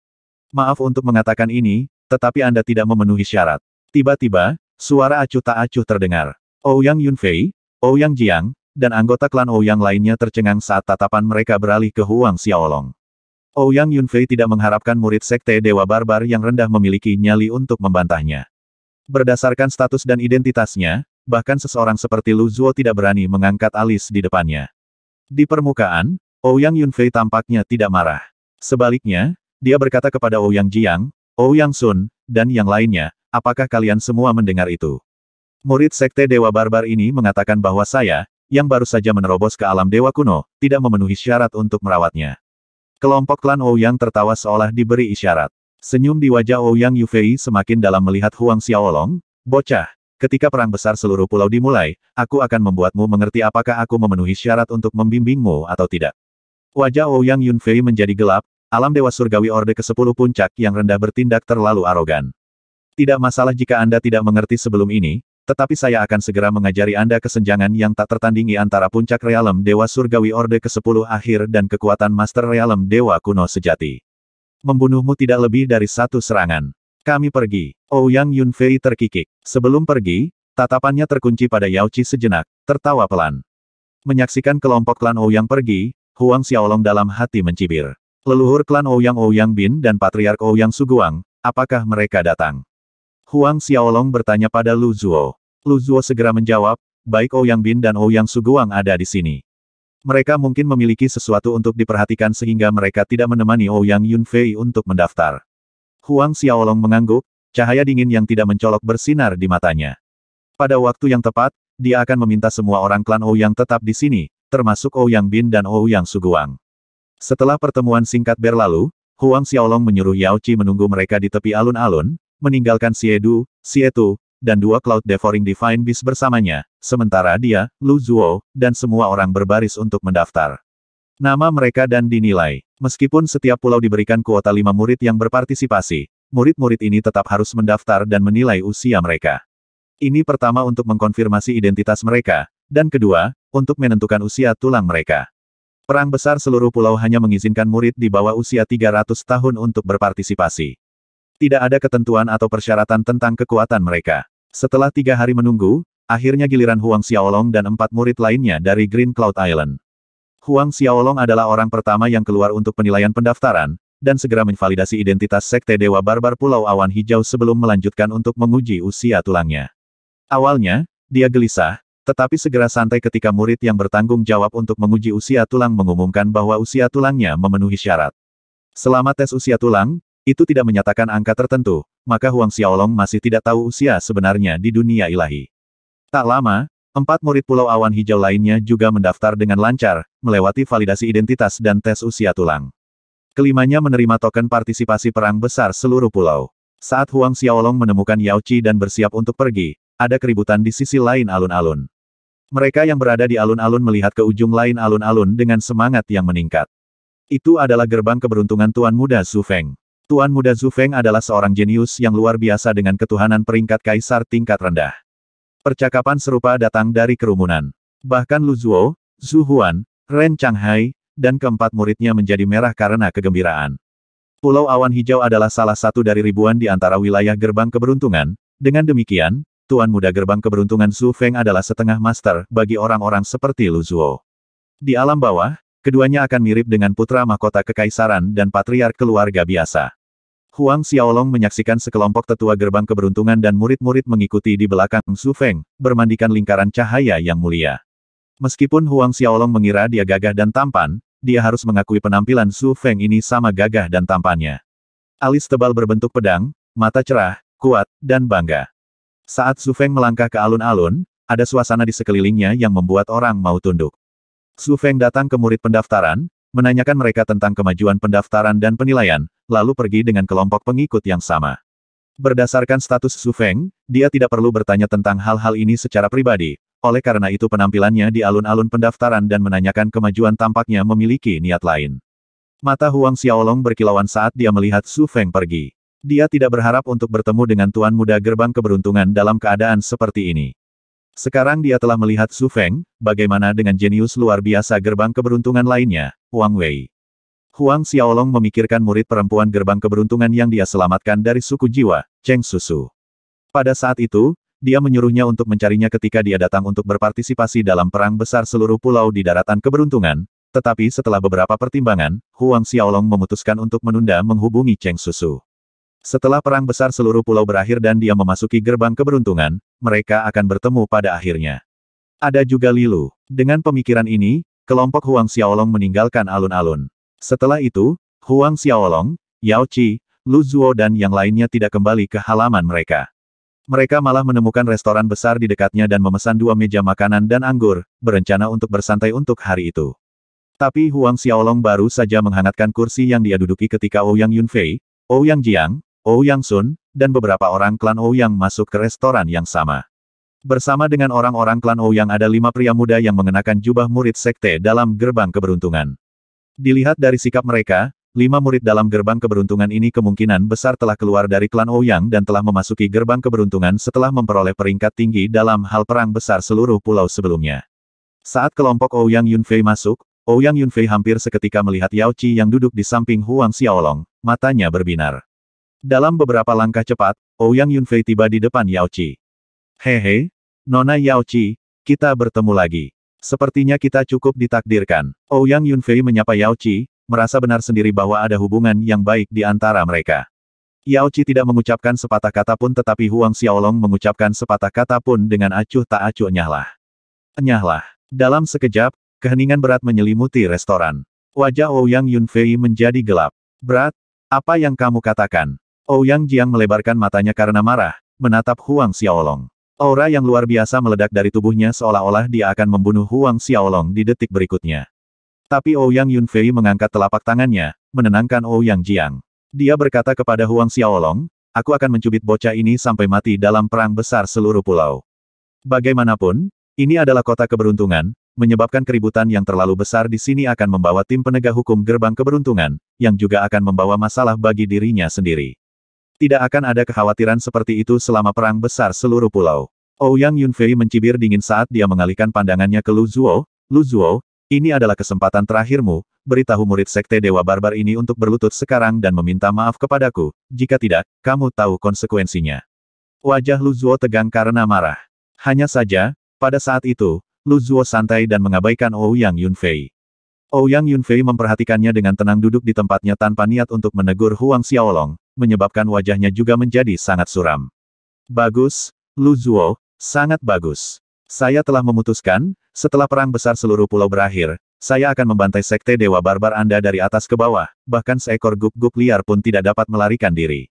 Maaf untuk mengatakan ini, tetapi Anda tidak memenuhi syarat. Tiba-tiba, suara acuh tak acuh terdengar. Ouyang Yunfei, Ouyang Jiang, dan anggota klan Ouyang lainnya tercengang saat tatapan mereka beralih ke Huang Xiaolong. Ouyang Yunfei tidak mengharapkan murid sekte Dewa Barbar yang rendah memiliki nyali untuk membantahnya. Berdasarkan status dan identitasnya, bahkan seseorang seperti Lu Zuo tidak berani mengangkat alis di depannya. Di permukaan, Ouyang Yunfei tampaknya tidak marah. Sebaliknya, dia berkata kepada Ouyang Jiang, Ouyang Sun, dan yang lainnya, apakah kalian semua mendengar itu? Murid Sekte Dewa Barbar ini mengatakan bahwa saya, yang baru saja menerobos ke alam dewa kuno, tidak memenuhi syarat untuk merawatnya. Kelompok klan Ouyang tertawa seolah diberi isyarat. Senyum di wajah Ouyang Yufei semakin dalam melihat Huang Xiaolong, bocah. Ketika perang besar seluruh pulau dimulai, aku akan membuatmu mengerti apakah aku memenuhi syarat untuk membimbingmu atau tidak. Wajah Ouyang Yunfei menjadi gelap, alam dewa surgawi Orde ke-10 puncak yang rendah bertindak terlalu arogan. Tidak masalah jika Anda tidak mengerti sebelum ini, tetapi saya akan segera mengajari Anda kesenjangan yang tak tertandingi antara puncak realem Dewa Surgawi Orde ke-10 akhir dan kekuatan Master Realem Dewa Kuno Sejati. Membunuhmu tidak lebih dari satu serangan. Kami pergi. Ouyang oh, Yunfei terkikik. Sebelum pergi, tatapannya terkunci pada Yao Qi sejenak, tertawa pelan. Menyaksikan kelompok klan Ouyang oh pergi, Huang Xiaolong dalam hati mencibir. Leluhur klan Ouyang oh Ouyang Bin dan Patriark Ouyang Suguang, apakah mereka datang? Huang Xiaolong bertanya pada Lu Zhuo. Lu Zhuo segera menjawab, baik Ouyang oh Bin dan Ouyang oh Suguang ada di sini. Mereka mungkin memiliki sesuatu untuk diperhatikan sehingga mereka tidak menemani Ouyang oh Yunfei untuk mendaftar. Huang Xiaolong mengangguk, cahaya dingin yang tidak mencolok bersinar di matanya. Pada waktu yang tepat, dia akan meminta semua orang klan Ouyang tetap di sini, termasuk Ouyang Bin dan Ouyang Suguang. Setelah pertemuan singkat berlalu, Huang Xiaolong menyuruh Yao Qi menunggu mereka di tepi alun-alun, meninggalkan Siedu, Sietu, dan dua Cloud Devouring Divine Beast bersamanya, sementara dia, Lu Zhuo, dan semua orang berbaris untuk mendaftar. Nama mereka dan dinilai. Meskipun setiap pulau diberikan kuota lima murid yang berpartisipasi, murid-murid ini tetap harus mendaftar dan menilai usia mereka. Ini pertama untuk mengkonfirmasi identitas mereka, dan kedua, untuk menentukan usia tulang mereka. Perang besar seluruh pulau hanya mengizinkan murid di bawah usia 300 tahun untuk berpartisipasi. Tidak ada ketentuan atau persyaratan tentang kekuatan mereka. Setelah tiga hari menunggu, akhirnya giliran Huang Xiaolong dan empat murid lainnya dari Green Cloud Island. Huang Xiaolong adalah orang pertama yang keluar untuk penilaian pendaftaran, dan segera menvalidasi identitas Sekte Dewa Barbar Pulau Awan Hijau sebelum melanjutkan untuk menguji usia tulangnya. Awalnya, dia gelisah, tetapi segera santai ketika murid yang bertanggung jawab untuk menguji usia tulang mengumumkan bahwa usia tulangnya memenuhi syarat. Selama tes usia tulang, itu tidak menyatakan angka tertentu, maka Huang Xiaolong masih tidak tahu usia sebenarnya di dunia ilahi. Tak lama, empat murid Pulau Awan Hijau lainnya juga mendaftar dengan lancar, melewati validasi identitas dan tes usia tulang. Kelimanya menerima token partisipasi perang besar seluruh pulau. Saat Huang Xiaolong menemukan Yao Qi dan bersiap untuk pergi, ada keributan di sisi lain alun-alun. Mereka yang berada di alun-alun melihat ke ujung lain alun-alun dengan semangat yang meningkat. Itu adalah gerbang keberuntungan Tuan Muda Su Feng. Tuan muda Zhu Feng adalah seorang jenius yang luar biasa dengan ketuhanan peringkat kaisar tingkat rendah. Percakapan serupa datang dari kerumunan. Bahkan Lu Zuo, Zhu Huan, Ren Changhai, dan keempat muridnya menjadi merah karena kegembiraan. Pulau Awan Hijau adalah salah satu dari ribuan di antara wilayah gerbang keberuntungan, dengan demikian, Tuan Muda Gerbang Keberuntungan Zhu Feng adalah setengah master bagi orang-orang seperti Lu Zuo. Di alam bawah, keduanya akan mirip dengan putra mahkota kekaisaran dan patriark keluarga biasa. Huang Xiaolong menyaksikan sekelompok tetua gerbang keberuntungan dan murid-murid mengikuti di belakang Su Feng, bermandikan lingkaran cahaya yang mulia. Meskipun Huang Xiaolong mengira dia gagah dan tampan, dia harus mengakui penampilan Su Feng ini sama gagah dan tampannya. Alis tebal berbentuk pedang, mata cerah, kuat, dan bangga. Saat Su Feng melangkah ke alun-alun, ada suasana di sekelilingnya yang membuat orang mau tunduk. Su Feng datang ke murid pendaftaran, menanyakan mereka tentang kemajuan pendaftaran dan penilaian, lalu pergi dengan kelompok pengikut yang sama. Berdasarkan status Su Feng, dia tidak perlu bertanya tentang hal-hal ini secara pribadi, oleh karena itu penampilannya di alun-alun pendaftaran dan menanyakan kemajuan tampaknya memiliki niat lain. Mata Huang Xiaolong berkilauan saat dia melihat Su Feng pergi. Dia tidak berharap untuk bertemu dengan Tuan Muda Gerbang Keberuntungan dalam keadaan seperti ini. Sekarang dia telah melihat Su Feng, bagaimana dengan jenius luar biasa gerbang keberuntungan lainnya, Wang Wei. Huang Xiaolong memikirkan murid perempuan gerbang keberuntungan yang dia selamatkan dari suku jiwa, Cheng Susu. Pada saat itu, dia menyuruhnya untuk mencarinya ketika dia datang untuk berpartisipasi dalam perang besar seluruh pulau di daratan keberuntungan, tetapi setelah beberapa pertimbangan, Huang Xiaolong memutuskan untuk menunda menghubungi Cheng Susu. Setelah perang besar seluruh pulau berakhir dan dia memasuki gerbang keberuntungan, mereka akan bertemu pada akhirnya. Ada juga Lilu. Dengan pemikiran ini, kelompok Huang Xiaolong meninggalkan alun-alun. Setelah itu, Huang Xiaolong, Yao Qi, Lu Zhuo dan yang lainnya tidak kembali ke halaman mereka. Mereka malah menemukan restoran besar di dekatnya dan memesan dua meja makanan dan anggur, berencana untuk bersantai untuk hari itu. Tapi Huang Xiaolong baru saja menghangatkan kursi yang dia duduki ketika Ouyang oh Yunfei, Ouyang oh Jiang, Ouyang oh Sun, dan beberapa orang klan Ouyang masuk ke restoran yang sama. Bersama dengan orang-orang klan Ouyang ada lima pria muda yang mengenakan jubah murid sekte dalam gerbang keberuntungan. Dilihat dari sikap mereka, lima murid dalam gerbang keberuntungan ini kemungkinan besar telah keluar dari klan Ouyang dan telah memasuki gerbang keberuntungan setelah memperoleh peringkat tinggi dalam hal perang besar seluruh pulau sebelumnya. Saat kelompok Ouyang Yunfei masuk, Ouyang Yunfei hampir seketika melihat Yao Qi yang duduk di samping Huang Xiaolong, matanya berbinar. Dalam beberapa langkah cepat, Ouyang Yunfei tiba di depan Yao Qi. Hehe, Nona Yao Qi, kita bertemu lagi. Sepertinya kita cukup ditakdirkan. Ouyang oh, Yunfei menyapa Yao Qi, merasa benar sendiri bahwa ada hubungan yang baik di antara mereka. Yao Qi tidak mengucapkan sepatah kata pun tetapi Huang Xiaolong mengucapkan sepatah kata pun dengan acuh tak acuh nyahlah. Nyahlah. Dalam sekejap, keheningan berat menyelimuti restoran. Wajah Ouyang oh Yunfei menjadi gelap. Berat, apa yang kamu katakan? Ouyang oh, Jiang melebarkan matanya karena marah, menatap Huang Xiaolong. Aura yang luar biasa meledak dari tubuhnya seolah-olah dia akan membunuh Huang Xiaolong di detik berikutnya. Tapi Ouyang Yunfei mengangkat telapak tangannya, menenangkan Ouyang Jiang. Dia berkata kepada Huang Xiaolong, aku akan mencubit bocah ini sampai mati dalam perang besar seluruh pulau. Bagaimanapun, ini adalah kota keberuntungan, menyebabkan keributan yang terlalu besar di sini akan membawa tim penegak hukum gerbang keberuntungan, yang juga akan membawa masalah bagi dirinya sendiri. Tidak akan ada kekhawatiran seperti itu selama perang besar seluruh pulau. Ouyang Yunfei mencibir dingin saat dia mengalihkan pandangannya ke Lu Zuo. Lu Zuo, ini adalah kesempatan terakhirmu, beritahu murid sekte Dewa Barbar ini untuk berlutut sekarang dan meminta maaf kepadaku, jika tidak, kamu tahu konsekuensinya. Wajah Lu Zuo tegang karena marah. Hanya saja, pada saat itu, Lu Zuo santai dan mengabaikan Ouyang Yunfei. Ouyang Yunfei memperhatikannya dengan tenang duduk di tempatnya tanpa niat untuk menegur Huang Xiaolong, menyebabkan wajahnya juga menjadi sangat suram. Bagus, Lu Zuo, sangat bagus. Saya telah memutuskan, setelah perang besar seluruh pulau berakhir, saya akan membantai sekte Dewa Barbar Anda dari atas ke bawah, bahkan seekor guk-guk liar pun tidak dapat melarikan diri.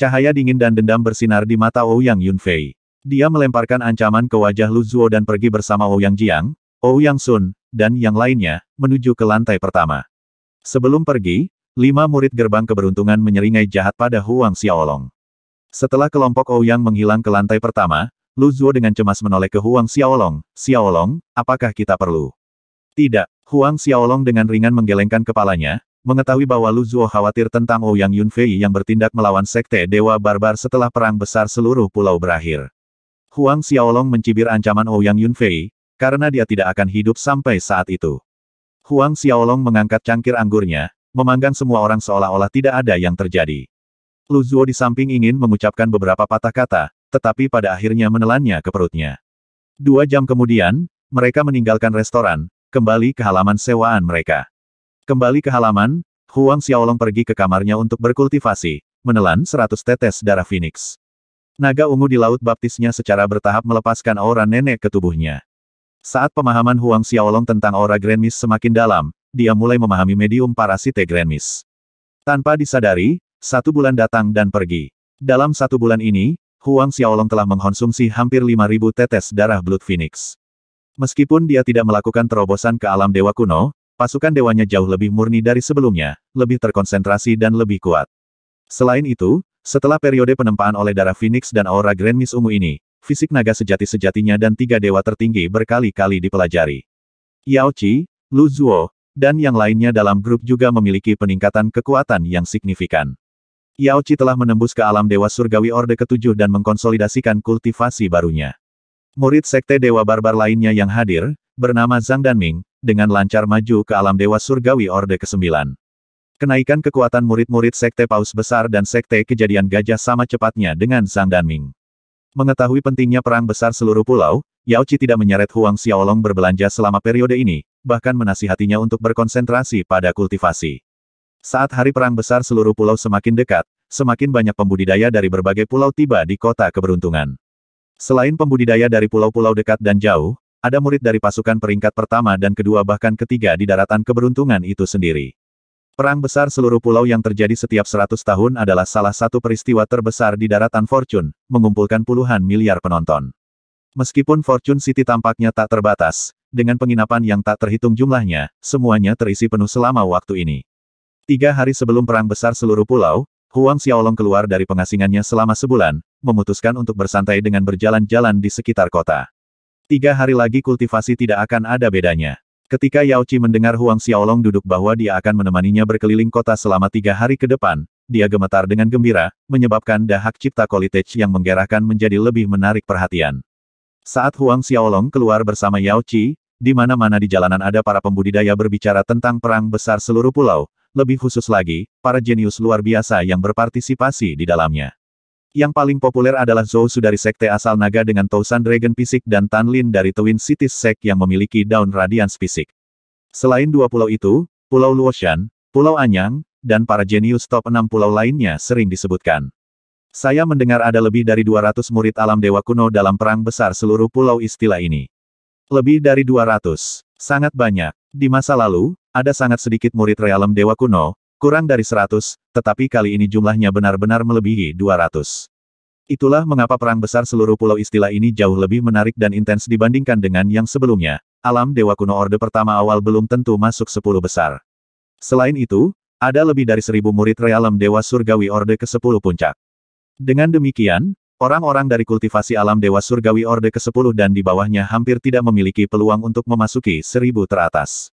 Cahaya dingin dan dendam bersinar di mata Ouyang Yunfei. Dia melemparkan ancaman ke wajah Lu Zuo dan pergi bersama Ouyang Jiang, Ouyang Sun, dan yang lainnya, menuju ke lantai pertama. Sebelum pergi, Lima murid gerbang keberuntungan menyeringai jahat pada Huang Xiaolong. Setelah kelompok Ouyang menghilang ke lantai pertama, Lu Zhuo dengan cemas menoleh ke Huang Xiaolong. Xiaolong, apakah kita perlu? Tidak. Huang Xiaolong dengan ringan menggelengkan kepalanya, mengetahui bahwa Lu Zhuo khawatir tentang Ouyang Yunfei yang bertindak melawan sekte Dewa Barbar setelah perang besar seluruh pulau berakhir. Huang Xiaolong mencibir ancaman Ouyang Yunfei, karena dia tidak akan hidup sampai saat itu. Huang Xiaolong mengangkat cangkir anggurnya, memanggang semua orang seolah-olah tidak ada yang terjadi. Lu Zuo di samping ingin mengucapkan beberapa patah kata, tetapi pada akhirnya menelannya ke perutnya. Dua jam kemudian, mereka meninggalkan restoran, kembali ke halaman sewaan mereka. Kembali ke halaman, Huang Xiaolong pergi ke kamarnya untuk berkultivasi, menelan seratus tetes darah Phoenix. Naga ungu di laut baptisnya secara bertahap melepaskan aura nenek ke tubuhnya. Saat pemahaman Huang Xiaolong tentang aura Grand Miss semakin dalam, dia mulai memahami medium parasite Grandmis. Tanpa disadari, satu bulan datang dan pergi. Dalam satu bulan ini, Huang Xiaolong telah mengkonsumsi hampir 5.000 tetes darah Blood Phoenix. Meskipun dia tidak melakukan terobosan ke alam dewa kuno, pasukan dewanya jauh lebih murni dari sebelumnya, lebih terkonsentrasi dan lebih kuat. Selain itu, setelah periode penempaan oleh darah Phoenix dan aura Grand Miss ungu ini, fisik naga sejati-sejatinya dan tiga dewa tertinggi berkali-kali dipelajari. Yao Qi, Lu Zuo, dan yang lainnya dalam grup juga memiliki peningkatan kekuatan yang signifikan. Yao Chi telah menembus ke alam Dewa Surgawi Orde Ketujuh dan mengkonsolidasikan kultivasi barunya. Murid Sekte Dewa Barbar lainnya yang hadir, bernama Zhang Danming, dengan lancar maju ke alam Dewa Surgawi Orde ke-9. Kenaikan kekuatan murid-murid Sekte Paus Besar dan Sekte Kejadian Gajah sama cepatnya dengan Zhang Danming. Mengetahui pentingnya perang besar seluruh pulau, Yao Chi tidak menyeret Huang Xiaolong berbelanja selama periode ini, bahkan menasihatinya untuk berkonsentrasi pada kultivasi. Saat hari perang besar seluruh pulau semakin dekat, semakin banyak pembudidaya dari berbagai pulau tiba di kota keberuntungan. Selain pembudidaya dari pulau-pulau dekat dan jauh, ada murid dari pasukan peringkat pertama dan kedua bahkan ketiga di daratan keberuntungan itu sendiri. Perang besar seluruh pulau yang terjadi setiap 100 tahun adalah salah satu peristiwa terbesar di daratan Fortune, mengumpulkan puluhan miliar penonton. Meskipun Fortune City tampaknya tak terbatas, dengan penginapan yang tak terhitung jumlahnya, semuanya terisi penuh selama waktu ini. Tiga hari sebelum Perang Besar seluruh pulau, Huang Xiaolong keluar dari pengasingannya selama sebulan, memutuskan untuk bersantai dengan berjalan-jalan di sekitar kota. Tiga hari lagi kultivasi tidak akan ada bedanya. Ketika Yao Qi mendengar Huang Xiaolong duduk bahwa dia akan menemaninya berkeliling kota selama tiga hari ke depan, dia gemetar dengan gembira, menyebabkan dahak cipta College yang menggerahkan menjadi lebih menarik perhatian. Saat Huang Xiaolong keluar bersama Yao Qi, di mana-mana di jalanan ada para pembudidaya berbicara tentang perang besar seluruh pulau, lebih khusus lagi, para jenius luar biasa yang berpartisipasi di dalamnya. Yang paling populer adalah Zhou Su dari Sekte asal naga dengan Tousan Dragon Fisik dan Tan Lin dari Twin Cities Sek yang memiliki daun Radiance Fisik. Selain dua pulau itu, Pulau Luoshan, Pulau Anyang, dan para jenius top enam pulau lainnya sering disebutkan. Saya mendengar ada lebih dari 200 murid alam dewa kuno dalam perang besar seluruh pulau istilah ini. Lebih dari 200. Sangat banyak. Di masa lalu, ada sangat sedikit murid realem Dewa Kuno, kurang dari 100, tetapi kali ini jumlahnya benar-benar melebihi 200. Itulah mengapa perang besar seluruh pulau istilah ini jauh lebih menarik dan intens dibandingkan dengan yang sebelumnya. Alam Dewa Kuno Orde pertama awal belum tentu masuk 10 besar. Selain itu, ada lebih dari seribu murid realem Dewa Surgawi Orde ke-10 puncak. Dengan demikian, Orang-orang dari kultivasi alam Dewa Surgawi Orde ke-10 dan di bawahnya hampir tidak memiliki peluang untuk memasuki seribu teratas.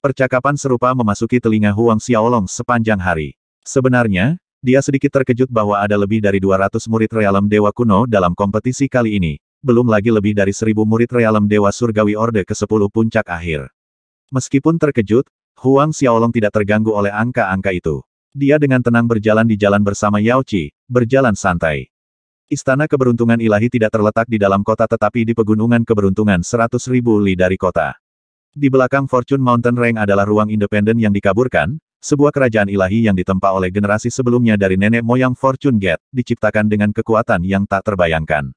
Percakapan serupa memasuki telinga Huang Xiaolong sepanjang hari. Sebenarnya, dia sedikit terkejut bahwa ada lebih dari 200 murid realem Dewa Kuno dalam kompetisi kali ini, belum lagi lebih dari 1000 murid realem Dewa Surgawi Orde ke-10 puncak akhir. Meskipun terkejut, Huang Xiaolong tidak terganggu oleh angka-angka itu. Dia dengan tenang berjalan di jalan bersama Yao Qi, berjalan santai. Istana keberuntungan ilahi tidak terletak di dalam kota tetapi di pegunungan keberuntungan 100.000 li dari kota. Di belakang Fortune Mountain Range adalah ruang independen yang dikaburkan, sebuah kerajaan ilahi yang ditempa oleh generasi sebelumnya dari nenek moyang Fortune Gate, diciptakan dengan kekuatan yang tak terbayangkan.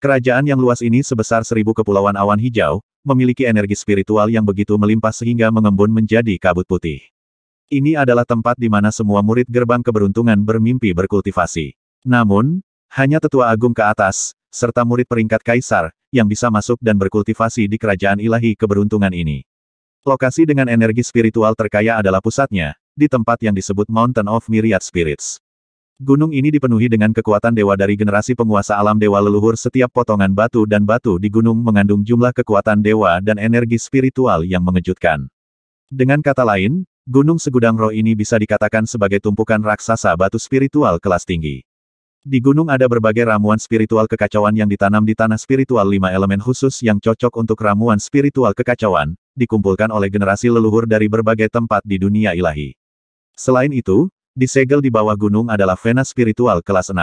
Kerajaan yang luas ini sebesar seribu kepulauan awan hijau, memiliki energi spiritual yang begitu melimpah sehingga mengembun menjadi kabut putih. Ini adalah tempat di mana semua murid gerbang keberuntungan bermimpi berkultivasi. Namun, hanya tetua agung ke atas, serta murid peringkat kaisar, yang bisa masuk dan berkultivasi di kerajaan ilahi keberuntungan ini. Lokasi dengan energi spiritual terkaya adalah pusatnya, di tempat yang disebut Mountain of Myriad Spirits. Gunung ini dipenuhi dengan kekuatan dewa dari generasi penguasa alam dewa leluhur setiap potongan batu dan batu di gunung mengandung jumlah kekuatan dewa dan energi spiritual yang mengejutkan. Dengan kata lain, Gunung segudang roh ini bisa dikatakan sebagai tumpukan raksasa batu spiritual kelas tinggi. Di gunung ada berbagai ramuan spiritual kekacauan yang ditanam di tanah spiritual lima elemen khusus yang cocok untuk ramuan spiritual kekacauan, dikumpulkan oleh generasi leluhur dari berbagai tempat di dunia ilahi. Selain itu, di segel di bawah gunung adalah vena spiritual kelas 6.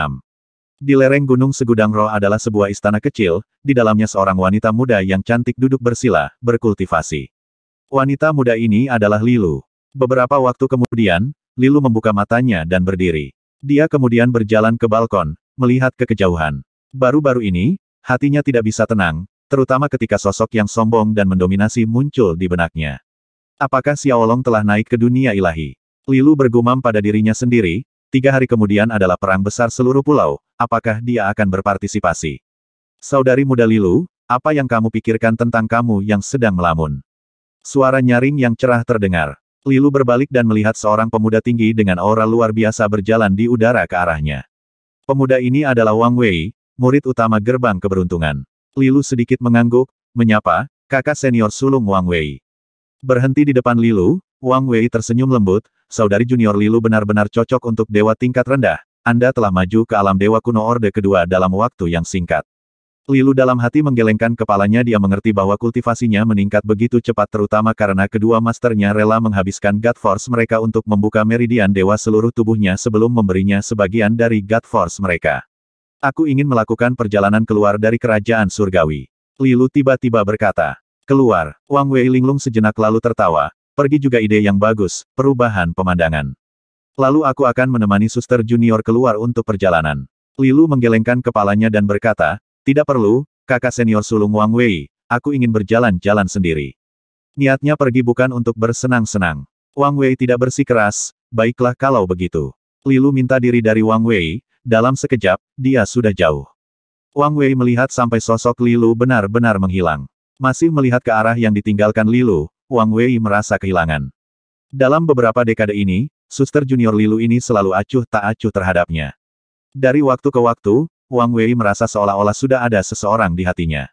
Di lereng Gunung Segudang Roh adalah sebuah istana kecil, di dalamnya seorang wanita muda yang cantik duduk bersila, berkultivasi. Wanita muda ini adalah Lilu. Beberapa waktu kemudian, Lilu membuka matanya dan berdiri. Dia kemudian berjalan ke balkon, melihat ke kejauhan. Baru-baru ini, hatinya tidak bisa tenang, terutama ketika sosok yang sombong dan mendominasi muncul di benaknya. Apakah Xiaolong telah naik ke dunia ilahi? Lilu bergumam pada dirinya sendiri, tiga hari kemudian adalah perang besar seluruh pulau, apakah dia akan berpartisipasi? Saudari muda Lilu, apa yang kamu pikirkan tentang kamu yang sedang melamun? Suara nyaring yang cerah terdengar. Lilu berbalik dan melihat seorang pemuda tinggi dengan aura luar biasa berjalan di udara ke arahnya. Pemuda ini adalah Wang Wei, murid utama gerbang keberuntungan. Lilu sedikit mengangguk, menyapa, kakak senior sulung Wang Wei. Berhenti di depan Lilu, Wang Wei tersenyum lembut, saudari junior Lilu benar-benar cocok untuk dewa tingkat rendah, Anda telah maju ke alam dewa kuno orde kedua dalam waktu yang singkat. Lilu dalam hati menggelengkan kepalanya dia mengerti bahwa kultivasinya meningkat begitu cepat terutama karena kedua masternya rela menghabiskan God Force mereka untuk membuka meridian dewa seluruh tubuhnya sebelum memberinya sebagian dari God Force mereka. Aku ingin melakukan perjalanan keluar dari kerajaan surgawi. Lilu tiba-tiba berkata. Keluar, Wang Wei linglung sejenak lalu tertawa, pergi juga ide yang bagus, perubahan pemandangan. Lalu aku akan menemani suster junior keluar untuk perjalanan. Lilu menggelengkan kepalanya dan berkata, tidak perlu, kakak senior sulung Wang Wei, aku ingin berjalan-jalan sendiri. Niatnya pergi bukan untuk bersenang-senang. Wang Wei tidak bersikeras, baiklah kalau begitu. Lilu minta diri dari Wang Wei, dalam sekejap, dia sudah jauh. Wang Wei melihat sampai sosok Lilu benar-benar menghilang. Masih melihat ke arah yang ditinggalkan Lilu, Wang Wei merasa kehilangan. Dalam beberapa dekade ini, suster junior Lilu ini selalu acuh tak acuh terhadapnya. Dari waktu ke waktu, Wang Wei merasa seolah-olah sudah ada seseorang di hatinya.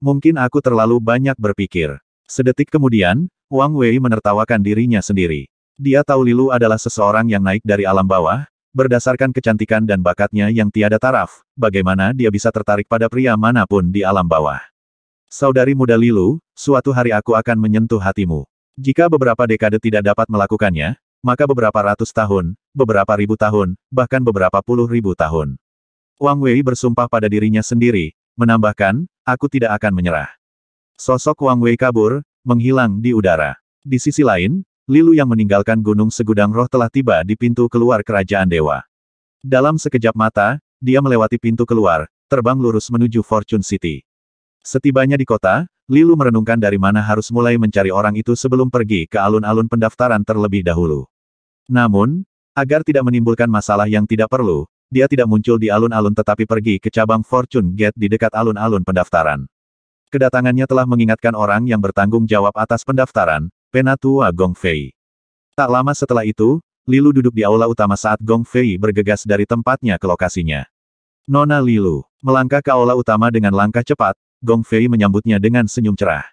Mungkin aku terlalu banyak berpikir. Sedetik kemudian, Wang Wei menertawakan dirinya sendiri. Dia tahu Lilu adalah seseorang yang naik dari alam bawah, berdasarkan kecantikan dan bakatnya yang tiada taraf, bagaimana dia bisa tertarik pada pria manapun di alam bawah. Saudari muda Lilu, suatu hari aku akan menyentuh hatimu. Jika beberapa dekade tidak dapat melakukannya, maka beberapa ratus tahun, beberapa ribu tahun, bahkan beberapa puluh ribu tahun. Wang Wei bersumpah pada dirinya sendiri, menambahkan, aku tidak akan menyerah. Sosok Wang Wei kabur, menghilang di udara. Di sisi lain, Lilu yang meninggalkan gunung segudang roh telah tiba di pintu keluar kerajaan dewa. Dalam sekejap mata, dia melewati pintu keluar, terbang lurus menuju Fortune City. Setibanya di kota, Lilu merenungkan dari mana harus mulai mencari orang itu sebelum pergi ke alun-alun pendaftaran terlebih dahulu. Namun, agar tidak menimbulkan masalah yang tidak perlu, dia tidak muncul di alun-alun tetapi pergi ke cabang Fortune Gate di dekat alun-alun pendaftaran. Kedatangannya telah mengingatkan orang yang bertanggung jawab atas pendaftaran, Penatua Gong Fei. Tak lama setelah itu, Lilu duduk di aula utama saat Gong Fei bergegas dari tempatnya ke lokasinya. Nona Lilu, melangkah ke aula utama dengan langkah cepat, Gong Fei menyambutnya dengan senyum cerah.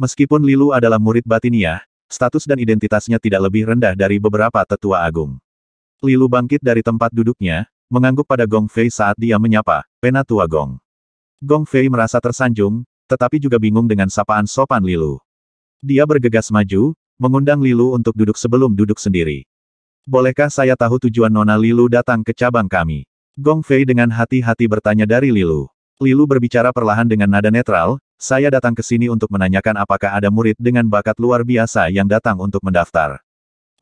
Meskipun Lilu adalah murid batinia, status dan identitasnya tidak lebih rendah dari beberapa tetua agung. Lilu bangkit dari tempat duduknya, mengangguk pada Gong Fei saat dia menyapa, Penatua Gong. Gong Fei merasa tersanjung, tetapi juga bingung dengan sapaan sopan Lilu. Dia bergegas maju, mengundang Lilu untuk duduk sebelum duduk sendiri. Bolehkah saya tahu tujuan Nona Lilu datang ke cabang kami? Gong Fei dengan hati-hati bertanya dari Lilu. Lilu berbicara perlahan dengan nada netral, saya datang ke sini untuk menanyakan apakah ada murid dengan bakat luar biasa yang datang untuk mendaftar.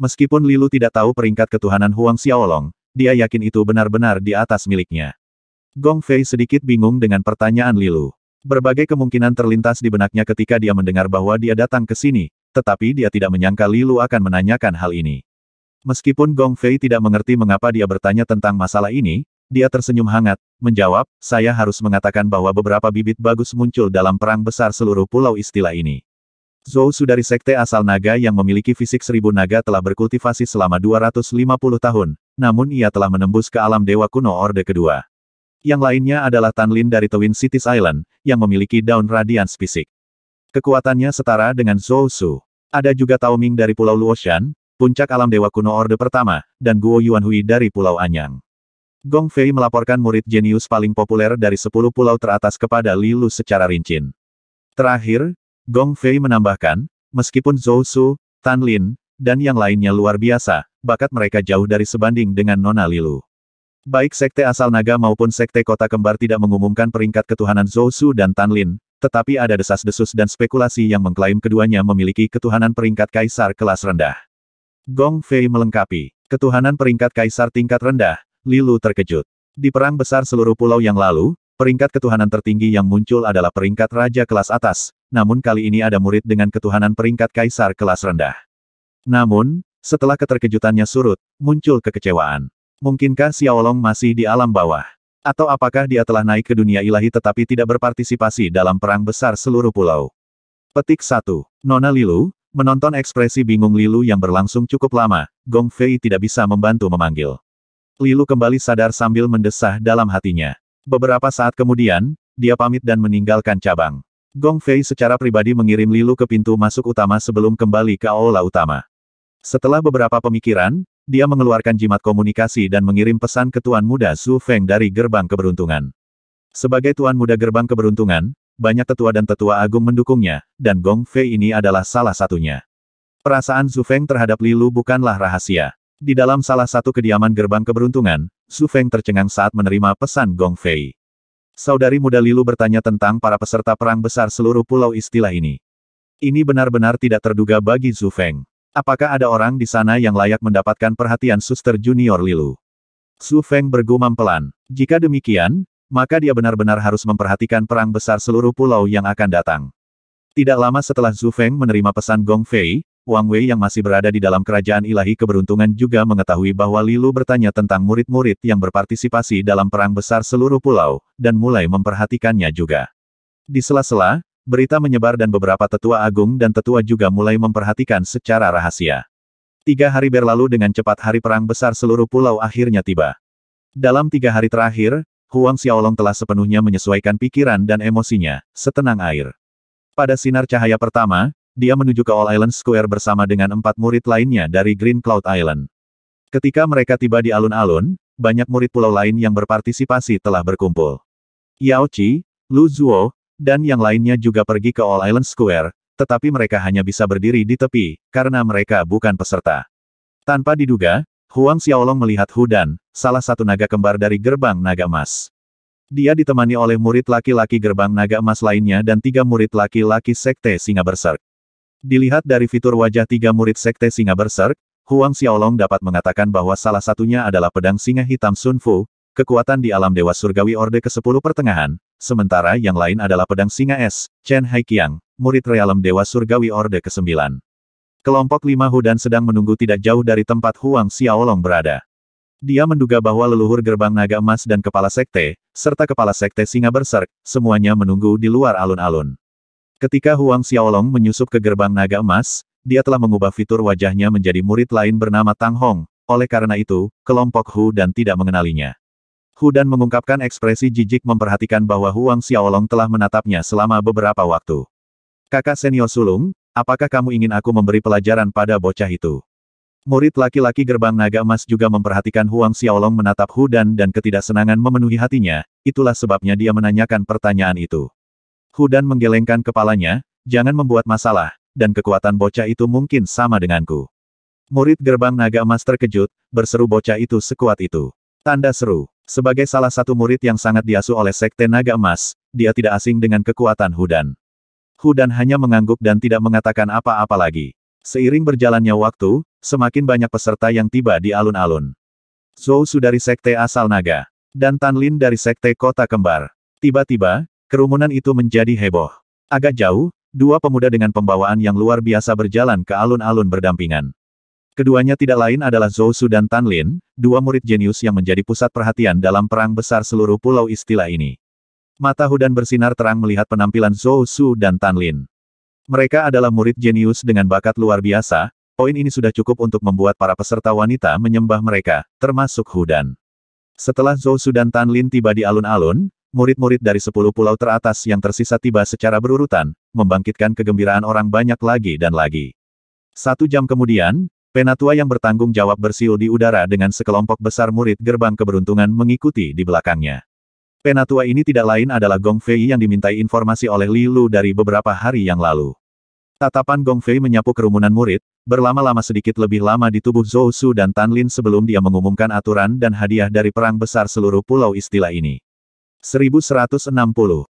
Meskipun Lilu tidak tahu peringkat ketuhanan Huang Xiaolong, dia yakin itu benar-benar di atas miliknya. Gong Fei sedikit bingung dengan pertanyaan Lilu. Berbagai kemungkinan terlintas di benaknya ketika dia mendengar bahwa dia datang ke sini, tetapi dia tidak menyangka Lilu akan menanyakan hal ini. Meskipun Gong Fei tidak mengerti mengapa dia bertanya tentang masalah ini, dia tersenyum hangat, menjawab, saya harus mengatakan bahwa beberapa bibit bagus muncul dalam perang besar seluruh pulau istilah ini. Zhou Su dari sekte asal naga yang memiliki fisik seribu naga telah berkultivasi selama 250 tahun, namun ia telah menembus ke alam dewa kuno Orde Kedua. Yang lainnya adalah Tan Lin dari Twin Cities Island, yang memiliki daun radians fisik. Kekuatannya setara dengan Zhou Su. Ada juga Tao Ming dari Pulau Luoshan, puncak alam dewa kuno Orde Pertama, dan Guo Yuanhui dari Pulau Anyang. Gong Fei melaporkan murid jenius paling populer dari 10 pulau teratas kepada Li Lu secara rincin. Terakhir, Gong Fei menambahkan, meskipun Zhou Su, Tan Lin, dan yang lainnya luar biasa, bakat mereka jauh dari sebanding dengan Nona Lilu. Baik sekte asal naga maupun sekte kota kembar tidak mengumumkan peringkat ketuhanan Zhou Su dan Tan Lin, tetapi ada desas-desus dan spekulasi yang mengklaim keduanya memiliki ketuhanan peringkat kaisar kelas rendah. Gong Fei melengkapi, ketuhanan peringkat kaisar tingkat rendah, Lilu terkejut. Di perang besar seluruh pulau yang lalu, peringkat ketuhanan tertinggi yang muncul adalah peringkat raja kelas atas, namun kali ini ada murid dengan ketuhanan peringkat kaisar kelas rendah. Namun, setelah keterkejutannya surut, muncul kekecewaan. Mungkinkah Xiaolong masih di alam bawah? Atau apakah dia telah naik ke dunia ilahi tetapi tidak berpartisipasi dalam perang besar seluruh pulau? Petik 1. Nona Lilu, menonton ekspresi bingung Lilu yang berlangsung cukup lama, Gong Fei tidak bisa membantu memanggil. Lilu kembali sadar sambil mendesah dalam hatinya. Beberapa saat kemudian, dia pamit dan meninggalkan cabang. Gong Fei secara pribadi mengirim Lilu ke pintu masuk utama sebelum kembali ke aula utama. Setelah beberapa pemikiran, dia mengeluarkan jimat komunikasi dan mengirim pesan ke Tuan Muda Su Feng dari Gerbang Keberuntungan. Sebagai Tuan Muda Gerbang Keberuntungan, banyak tetua dan tetua agung mendukungnya, dan Gong Fei ini adalah salah satunya. Perasaan Su Feng terhadap Lilu bukanlah rahasia. Di dalam salah satu kediaman Gerbang Keberuntungan, Su Feng tercengang saat menerima pesan Gong Fei. Saudari muda Lilu bertanya tentang para peserta perang besar seluruh pulau istilah ini. Ini benar-benar tidak terduga bagi Zhu Feng. Apakah ada orang di sana yang layak mendapatkan perhatian suster junior Lilu? Su Feng bergumam pelan. Jika demikian, maka dia benar-benar harus memperhatikan perang besar seluruh pulau yang akan datang. Tidak lama setelah Zhu Feng menerima pesan Gong Fei, Wang Wei yang masih berada di dalam kerajaan ilahi keberuntungan juga mengetahui bahwa Lilu bertanya tentang murid-murid yang berpartisipasi dalam perang besar seluruh pulau, dan mulai memperhatikannya juga. Di sela-sela, berita menyebar dan beberapa tetua agung dan tetua juga mulai memperhatikan secara rahasia. Tiga hari berlalu dengan cepat hari perang besar seluruh pulau akhirnya tiba. Dalam tiga hari terakhir, Huang Xiaolong telah sepenuhnya menyesuaikan pikiran dan emosinya, setenang air. Pada sinar cahaya pertama, dia menuju ke All Island Square bersama dengan empat murid lainnya dari Green Cloud Island. Ketika mereka tiba di alun-alun, banyak murid pulau lain yang berpartisipasi telah berkumpul. Yao Qi, Lu Zhuo, dan yang lainnya juga pergi ke All Island Square, tetapi mereka hanya bisa berdiri di tepi, karena mereka bukan peserta. Tanpa diduga, Huang Xiaolong melihat Hu Dan, salah satu naga kembar dari gerbang naga emas. Dia ditemani oleh murid laki-laki gerbang naga emas lainnya dan tiga murid laki-laki sekte singa berserk. Dilihat dari fitur wajah tiga murid Sekte Singa Berserk, Huang Xiaolong dapat mengatakan bahwa salah satunya adalah pedang singa hitam Sun Fu, kekuatan di alam Dewa Surgawi Orde ke-10 pertengahan, sementara yang lain adalah pedang singa es, Chen Haiqiang, murid realem Dewa Surgawi Orde ke-9. Kelompok lima Hudan sedang menunggu tidak jauh dari tempat Huang Xiaolong berada. Dia menduga bahwa leluhur gerbang naga emas dan kepala sekte, serta kepala sekte singa berserk, semuanya menunggu di luar alun-alun. Ketika Huang Xiaolong menyusup ke gerbang naga emas, dia telah mengubah fitur wajahnya menjadi murid lain bernama Tang Hong, oleh karena itu, kelompok Hu dan tidak mengenalinya. Hu dan mengungkapkan ekspresi jijik memperhatikan bahwa Huang Xiaolong telah menatapnya selama beberapa waktu. Kakak senior sulung, apakah kamu ingin aku memberi pelajaran pada bocah itu? Murid laki-laki gerbang naga emas juga memperhatikan Huang Xiaolong menatap Hu Dan dan ketidaksenangan memenuhi hatinya, itulah sebabnya dia menanyakan pertanyaan itu. Hudan menggelengkan kepalanya, jangan membuat masalah, dan kekuatan bocah itu mungkin sama denganku. Murid gerbang naga emas terkejut, berseru bocah itu sekuat itu. Tanda seru. Sebagai salah satu murid yang sangat diasuh oleh Sekte Naga Emas, dia tidak asing dengan kekuatan Hudan. Hudan hanya mengangguk dan tidak mengatakan apa-apa lagi. Seiring berjalannya waktu, semakin banyak peserta yang tiba di alun-alun. Zhou Su dari Sekte Asal Naga, dan Tan Lin dari Sekte Kota Kembar. Tiba-tiba, Kerumunan itu menjadi heboh. Agak jauh, dua pemuda dengan pembawaan yang luar biasa berjalan ke alun-alun berdampingan. Keduanya tidak lain adalah Zhou Su dan Tan Lin, dua murid jenius yang menjadi pusat perhatian dalam perang besar seluruh pulau istilah ini. Mata Hudan bersinar terang melihat penampilan Zhou Su dan Tan Lin. Mereka adalah murid jenius dengan bakat luar biasa, poin ini sudah cukup untuk membuat para peserta wanita menyembah mereka, termasuk Hudan. Setelah Zhou Su dan Tan Lin tiba di alun-alun, murid-murid dari sepuluh pulau teratas yang tersisa tiba secara berurutan, membangkitkan kegembiraan orang banyak lagi dan lagi. Satu jam kemudian, Penatua yang bertanggung jawab bersiul di udara dengan sekelompok besar murid gerbang keberuntungan mengikuti di belakangnya. Penatua ini tidak lain adalah Gong Fei yang dimintai informasi oleh Li Lu dari beberapa hari yang lalu. Tatapan Gong Fei menyapu kerumunan murid, berlama-lama sedikit lebih lama di tubuh Zhou Su dan Tan Lin sebelum dia mengumumkan aturan dan hadiah dari perang besar seluruh pulau istilah ini. 1160